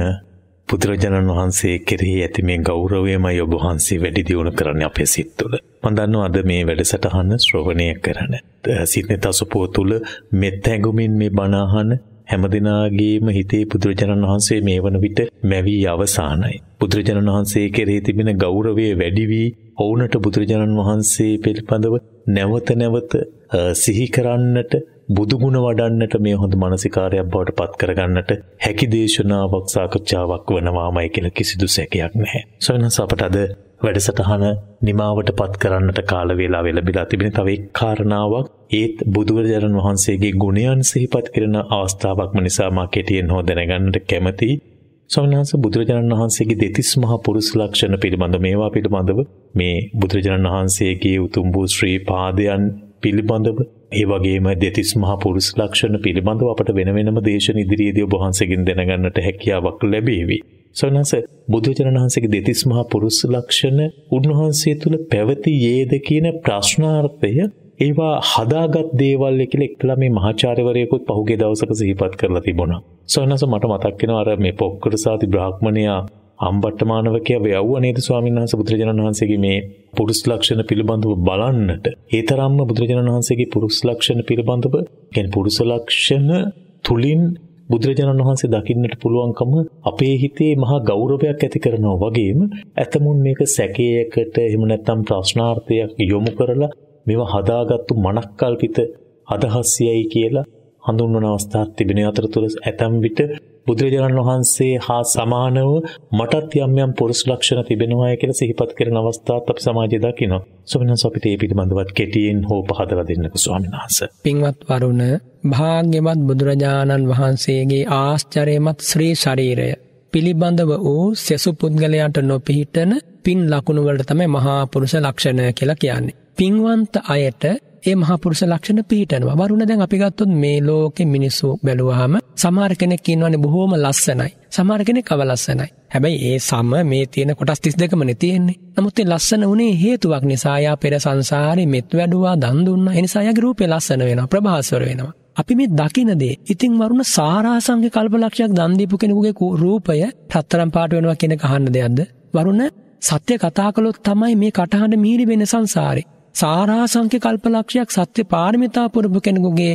බුදුරජාණන් වහන්සේ කෙරෙහි ඇති මේ ගෞරවයමයි ඔබ වහන්සේ වැඩි දියුණු කරන්නේ අපේ සිත් තුළ. මම දන්නවා අද මේ වැඩසටහන ශ්‍රවණය කරන සිත්නෙත අසුපෝ තුළ මෙත්හැඟුමින් මේ බණ අහන හැම දිනාගේම හිතේ බුදුරජාණන් වහන්සේ මේ වන විට මැවි අවසానයි. බුදුරජාණන් වහන්සේ කෙරෙහි තිබෙන ගෞරවය වැඩි වී ඔවුන්ට බුදුරජාණන් වහන්සේ පිළිබඳව නැවත නැවත සිහි කරන්නට බුදුගුණ වඩන්නට මේ හොඳ මානසිකාරයක් බවට පත් කරගන්නට හැකි දේශනාවක් සාකච්ඡාවක් වනවාමයි කියලා කිසිදු සැකයක් නැහැ. සොයනස අපට අද වැඩසටහන නිමාවට පත් කරන්නට කාල වේලාව ලැබිලා තිබෙන තව එක් කාරණාවක් ඒත් බුදුරජාණන් වහන්සේගේ ගුණයන් සිහිපත් කරන අවස්ථාවක්ම නිසා මා කෙටියෙන් හෝ දැනගන්නට කැමතියි. සවනහස බුදුරජාණන් වහන්සේගේ දෙතිස් මහා පුරුෂ ලක්ෂණ පිළිබඳ මේවා පිළිබඳව මේ බුදුරජාණන් වහන්සේගේ උතුම් වූ ශ්‍රී පාදයන් පිළිබඳව ඒ වගේම දෙතිස් මහා පුරුෂ ලක්ෂණ පිළිබඳව අපට වෙන වෙනම දේශන ඉදිරියේදී ඔබ වහන්සේගෙන් දැනගන්නට හැකියාවක් ලැබේවි. සෝනස බුදුචරණ වහන්සේගේ දෙතිස් මහා පුරුෂ ලක්ෂණ උන්වහන්සේ තුල පැවතියේද කියන ප්‍රශ්නාර්ථය ඒවා හදාගත් දේවල් කියලා එක්කලා මේ මහාචාර්යවරයෙකුත් පහුගිය දවසක සිහිපත් කරලා තිබුණා. සෝනස මට මතක් වෙනවා අර මේ පොක්කර සාති බ්‍රාහ්මණයා අම්බට්ටමානව කියව යව්ව නේද ස්වාමීන් වහන්සේ බුදුරජාණන් වහන්සේගේ මේ පුරුස් ලක්ෂණ පිළිබඳව බලන්නට. ඒ තරම්ම බුදුරජාණන් වහන්සේගේ පුරුස් ලක්ෂණ පිළිබඳව කියන්නේ පුරුෂ ලක්ෂණ තුලින් බුදුරජාණන් වහන්සේ දකින්නට පුළුවන්කම අපේ හිතේ මහා ගෞරවයක් ඇති කරනවා වගේම ඇතමුන් මේක සැකයකට එහෙම නැත්නම් ප්‍රශ්නාර්ථයක් යොමු කරලා මේවා හදාගත්තු මනක්කල්පිත අදහස් කියලා හඳුන්වන අවස්ථාවක් තිබෙන අතරතුර ඇතම් විට බුදුරජාණන් වහන්සේ හා සමානව මටත් යම් යම් පුරුෂ ලක්ෂණ තිබෙනවා කියලා සිහිපත් කරන අවස්ථාත් අපි සමාජයේ දකිනවා. සොබනස් අපිට ඒ පිළිබඳවත් කෙටියෙන් හෝ පහදලා දෙන්නකෝ ස්වාමීන් වහන්සේ.
පින්වත් වරුණ භාග්‍යවත් බුදුරජාණන් වහන්සේගේ ආශ්චර්යමත් ශ්‍රී ශරීරය පිළිබඳව වූ සෙසු පුද්ගලයන්ට නොපිහිටන පින් ලකුණු වලට තමයි මහා පුරුෂ ලක්ෂණ කියලා කියන්නේ. පින්වන්ත අයට ඒ මහපුරුෂ ලක්ෂණ පීටනවා. වරුණ දැන් අපි ගත්තොත් මේ ලෝකෙ මිනිස්සු බැලුවාම සමහර කෙනෙක් ඉන්නවනේ බොහොම ලස්සනයි. සමහර කෙනෙක් අවලස්සනයි. හැබැයි ඒ සම මේ තියෙන කොටස් 32මනේ තියෙන්නේ. නමුත් ඒ ලස්සන උනේ හේතුවක් නිසා යා පෙර සංසාරේ මෙත් වැඩුවා, දන් දුන්නා. ඒ නිසා යාගේ රූපේ ලස්සන වෙනවා, ප්‍රභාස්වර වෙනවා. අපි මේ දකින දේ ඉතින් වරුණ සාරාසංග කල්පලක්ෂයක් දන් දීපු කෙනෙකුගේ රූපය රත්තරන් පාට වෙනවා කියන කහන්න දෙයක්ද? වරුණ සත්‍ය කතා කළොත් තමයි මේ කටහඬ මිහිරි වෙන සංසාරේ. සාරාසංක කල්පලක්ෂයක් සත්‍ය පාර්මිතා පුරපු කෙනෙකුගේ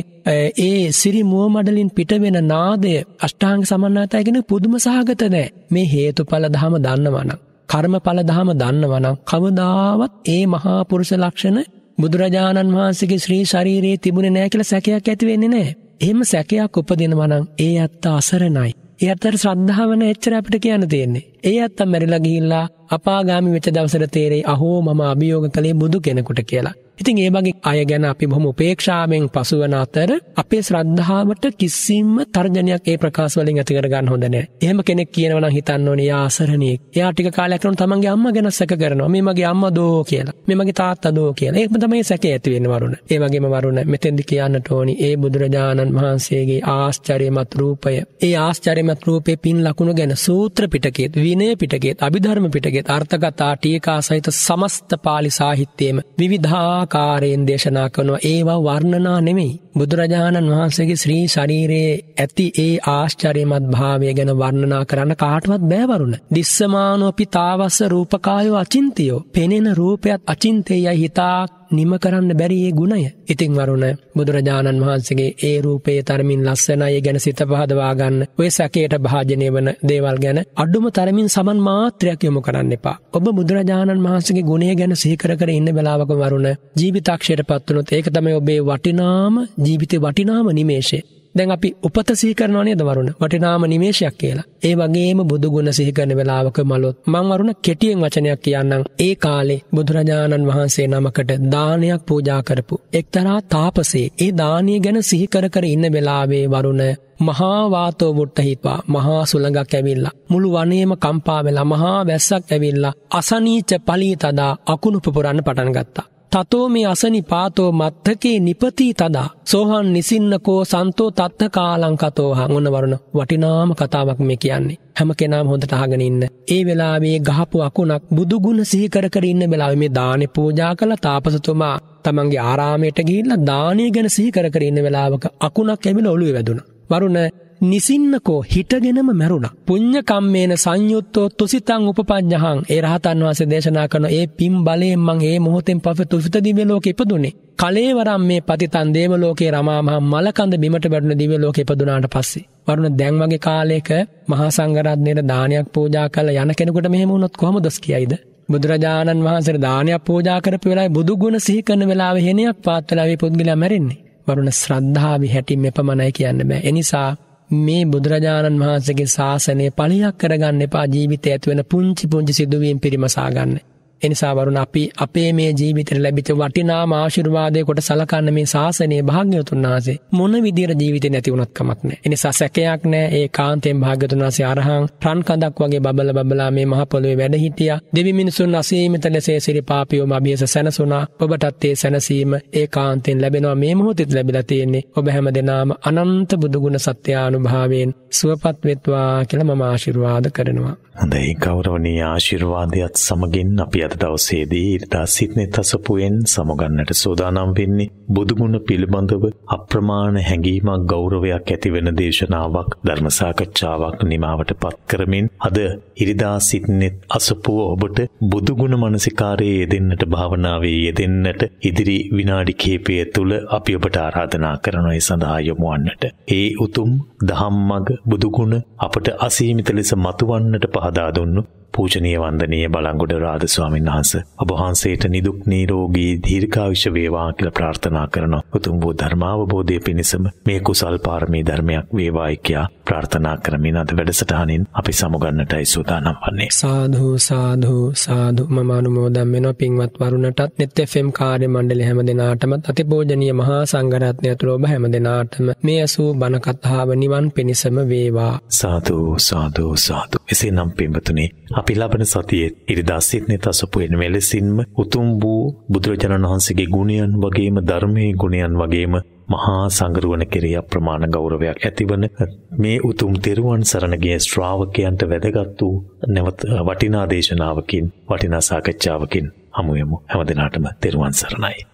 ඒ සිරි මුව මඩලින් පිටවෙන නාදය අෂ්ටාංග සමන්නාතයගෙන පුදුම සහගත නෑ මේ හේතුඵල දහම දන්නවනම්. කර්මඵල දහම දන්නවනම් කවදාවත් ඒ මහාපුරුෂ ලක්ෂණ බුදුරජාණන් වහන්සේගේ ශ්‍රී ශරීරයේ තිබුණේ නෑ කියලා සැකයක් ඇති වෙන්නේ නෑ. එහෙම සැකයක් උපදිනවනම් ඒ අත්ත අසරණයි. ඒ අතර ශ්‍රද්ධාවන එච්චර අපිට කියන්න තියෙන්නේ. ඒ අත්තම් මැරිලා ගිහිල්ලා අපාගාමි වෙච්ච දවසට තේරෙයි අහෝ මම අභියෝග කළේ බුදු කෙනෙකුට කියලා. ඉතින් ඒ වගේ අය ගැන අපි බොහොම උපේක්ෂාවෙන් පසුවන අතර අපේ ශ්‍රද්ධාවට කිසිම තර්ජනයක් ඒ ප්‍රකාශ වලින් ඇති කර ගන්න හොඳ නැහැ. එහෙම කෙනෙක් කියනවා නම් හිතන්න ඕනේ යා අසරණියෙක්. එයා ටික කාලයක් යනකොට තමන්ගේ අම්මා ගැන සැක කරනවා. මේ මගේ අම්මා දෝ කියලා. මේ මගේ තාත්තා දෝ කියලා. ඒකම තමයි සැකේ ඇති වෙන්නේ වරුණ. ඒ වගේම වරුණ මෙතෙන්දි කියන්නට ඕනි ඒ බුදුරජාණන් වහන්සේගේ ආශ්චර්යමත් රූපය. ඒ ආශ්චර්යමත් රූපේ පින් ලකුණු ගැන සූත්‍ර පිටකයේත් විනය පිටකයේත් අභිධර්ම පිටකයේත් අර්ථකථා ටීකා සහිත සමස්ත පාලි සාහිත්‍යයේම විවිධා පුදුමාකාරයෙන් දේශනා කරනවා ඒවා වර්ණනා නෙමෙයි බුදුරජාණන් වහන්සේගේ ශ්‍රී ශරීරයේ ඇති ඒ ආශ්චර්යමත් භාවය ගැන වර්ණනා කරන්න කාටවත් බෑවරුණ දිස්සමානෝ පිතාවස්ස රූපකායෝ අචින්තියෝ පෙනෙන රූපයත් අචින්තේයයි හිතා නිම කරන්න බැරි ඒ ගුණය. ඉතිං වරුණ බුදුරජාණන් වහන්සේගේ ඒ රූපයේ තරමින් ලස්සනය ගැන සිත පහදවාගන්න ඔය සැකයට භාජනය වන දේවල් ගැන අඩුම තරමින් සමන් මාත්‍රයක් යොමු කරන්න එපා. ඔබ බුදුරජාණන් වහන්සේගේ ගුණය ගැන සිහිකර කර ඉන්න වෙලාවක වරුණ ජීවිතක්ෂයට පත්වනොත් ඒක තමයි ඔබේ වටිනාම ජීවිතේ වටිනාම නිමේෂේ. දැන් අපි උපත සීකරනවා නේද වරුණ වටිනාම නිමේෂයක් කියලා. ඒ වගේම බුදු ගුණ සිහි කරන වෙලාවක මලොත් මං වරුණ කෙටියෙන් වචනයක් කියන්නම්. ඒ කාලේ බුදුරජාණන් වහන්සේ නමකට දානයක් පූජා කරපු එක්තරා තාපසේ ඒ දානිය ගැන සිහි කර කර ඉන්න වෙලාවේ වරුණ මහා වාතෝ වුට්ටහිපා මහා සුළඟක් ඇවිල්ලා මුළු වනේම කම්පා වෙලා මහා වැස්සක් ඇවිල්ලා අසනීච පලී තදා අකුණු පුපුරන්න පටන් ගත්තා තතෝ මේ අසනි පාතෝ මත්තකේ නිපති තදා සෝහන් නිසින්නකෝ සන්තෝ තත්ත කාලංකතෝහං ඔන්න වරුණ වටිනාම කතාවක් මේ කියන්නේ හැම කෙනාම හොඳට අහගෙන ඉන්න. ඒ වෙලාවේ ගහපු අකුණක් බුදු ගුණ සිහි කර කර ඉන්න වෙලාවේ මේ දානේ පූජා කළ තාපසතුමා තමන්ගේ ආරාමයට ගිහිල්ලා දානේ ගැන සිහි කර කර ඉන්න වෙලාවක අකුණක් ඇවිල්ලා ඔළුවේ වැදුණා. වරුණ නිසින්නකෝ හිටගෙනම මැරුණා. පුඤ්ඤ කම්මේන සංයුත්තෝ තුසිතං උපපඤ්ඤහං. ඒ රහතන් වහන්සේ දේශනා කරන ඒ පින් බලයෙන් මං ඒ මොහොතෙන් පසු තුසිත දිව්‍ය ලෝකෙ ඉපදුනේ. කලේවරම් මේ පතිතන් දේව ලෝකේ රමා මහ මලකඳ බිමට වැටුණ දිව්‍ය ලෝකෙ ඉපදුනාට පස්සේ. වරුණ දැන් වගේ කාලයක මහා සංඝරත්නයේ දානයක් පූජා කළා යන කෙනෙකුට මෙහෙම වුණොත් කොහොමද කියයිද? බුදුරජාණන් වහන්සේ දානයක් පූජා කරපු වෙලාවේ බුදු ගුණ සිහි කරන වෙලාවේ හෙනයක් පාත් වෙලා මේ පුද්ගලයා මැරෙන්නේ. වරුණ ශ්‍රද්ධාව හැටින් මෙපමණයි කියන්න බෑ. එනිසා මේ බුදුරජාණන් වහන්සගේ ශාසනය පලියක් කරගන්න එපා ජීවිතය ඇතුවෙන පුංචි පුංචි සිදුවීම් පිරිමසාගන්න එනිසා වරුණ අපි අපේ මේ ජීවිතයට ලැබිත වටිනාම ආශිර්වාදය කොට සලකන්න මේ ශාසනය භාග්‍යවතුන් වහන්සේ මොන විදියට ජීවිතේ නැති වුණත් කමක් නැහැ. එනිසා සැකයක් නැහැ. ඒ කාන්තෙන් භාග්‍යවතුන් වහන්සේ අරහන් රන් කඳක් වගේ බබල බබලා මේ මහ පොළොවේ වැඩ හිටියා. දෙවි මිනිසුන් අසීමිත ලෙස සිරිපාපියෝම අභියස සැනසුණා. ඔබටත් ඒ සැනසීම ඒ කාන්තෙන් ලැබෙනවා මේ මොහොතෙත් ලැබිලා තියෙන්නේ. ඔබ හැමදෙනාම අනන්ත බුදුගුණ සත්‍යානුභාවයෙන් සුවපත් වෙත්වා කියලා මම ආශිර්වාද කරනවා.
හොඳයි ගෞරවනීය ආශිර්වාදයත් සමගින් අපි අද දවසේදී ඉරිදා සිටනෙත් අසපුවෙන් සමුගන්නට සූදානම් වෙන්නේ බුදුමුණ පිළිබඳව අප්‍රමාණ හැඟීමක් ගෞරවයක් ඇතිවන දේශනාවක් ධර්ම සාකච්ඡාවක් නිමාවට පත් කරමින් අද ඉරිදා සිටනෙත් අසපුව ඔබට බුදුගුණ මනසිකාරයේ යෙදෙන්නට භාවනාවේ යෙදෙන්නට ඉදිරි විනාඩි කිහිපය තුළ අපි ඔබට ආරාධනා කරන ඒ සඳහා යොමු වන්නට ඒ උතුම් ධම්මග බුදුගුණ අපට අසීමිත ලෙස මතුවන්නට පහ පහදා දුන්නු පූජනීය වන්දනීය බලංගොඩ රාධ ස්වාමීන් වහන්සේ ඔබ වහන්සේට නිදුක් නිරෝගී දීර්ඝායුෂ වේවා කියලා ප්‍රාර්ථනා කරනවා. උතුම් වූ ධර්මාවබෝධය පිණිසම මේ කුසල් පාරමී ධර්මයක් වේවායි කියා ප්‍රාර්ථනා කරමින් අද වැඩසටහනින් අපි සමුගන්නටයි සූදානම්
වන්නේ. සාදු සාදු සාදු මම අනුමෝදන් වෙනවා පින්වත් වරුණටත් net FM කාර්ය මණ්ඩලය හැම දිනාටම අතිපෝජනීය මහා සංඝරත්නය තුළ ඔබ හැම දිනාටම මේ අසූ බණ කතාව නිවන් පිණිසම වේවා.
සාදු සාදු සාදු. එසේනම් පින්වතුනි අප අපි ලබන සතියේ ඉරිදා සිට්නිත සපුවෙන් මෙලෙසින්ම උතුම් වූ බුදුරජාණන් වහන්සේගේ ගුණයන් වගේම ධර්මයේ ගුණයන් වගේම මහා සංගරුවන කෙරෙහි අප්‍රමාණ ගෞරවයක් ඇතිවන මේ උතුම් තෙරුවන් සරණ ගිය ශ්‍රාවකයන්ට වැදගත් වූ නැවත වටිනා දේශනාවකින් වටිනා සාකච්ඡාවකින් හමු වෙමු හැමදිනාටම තෙරුවන් සරණයි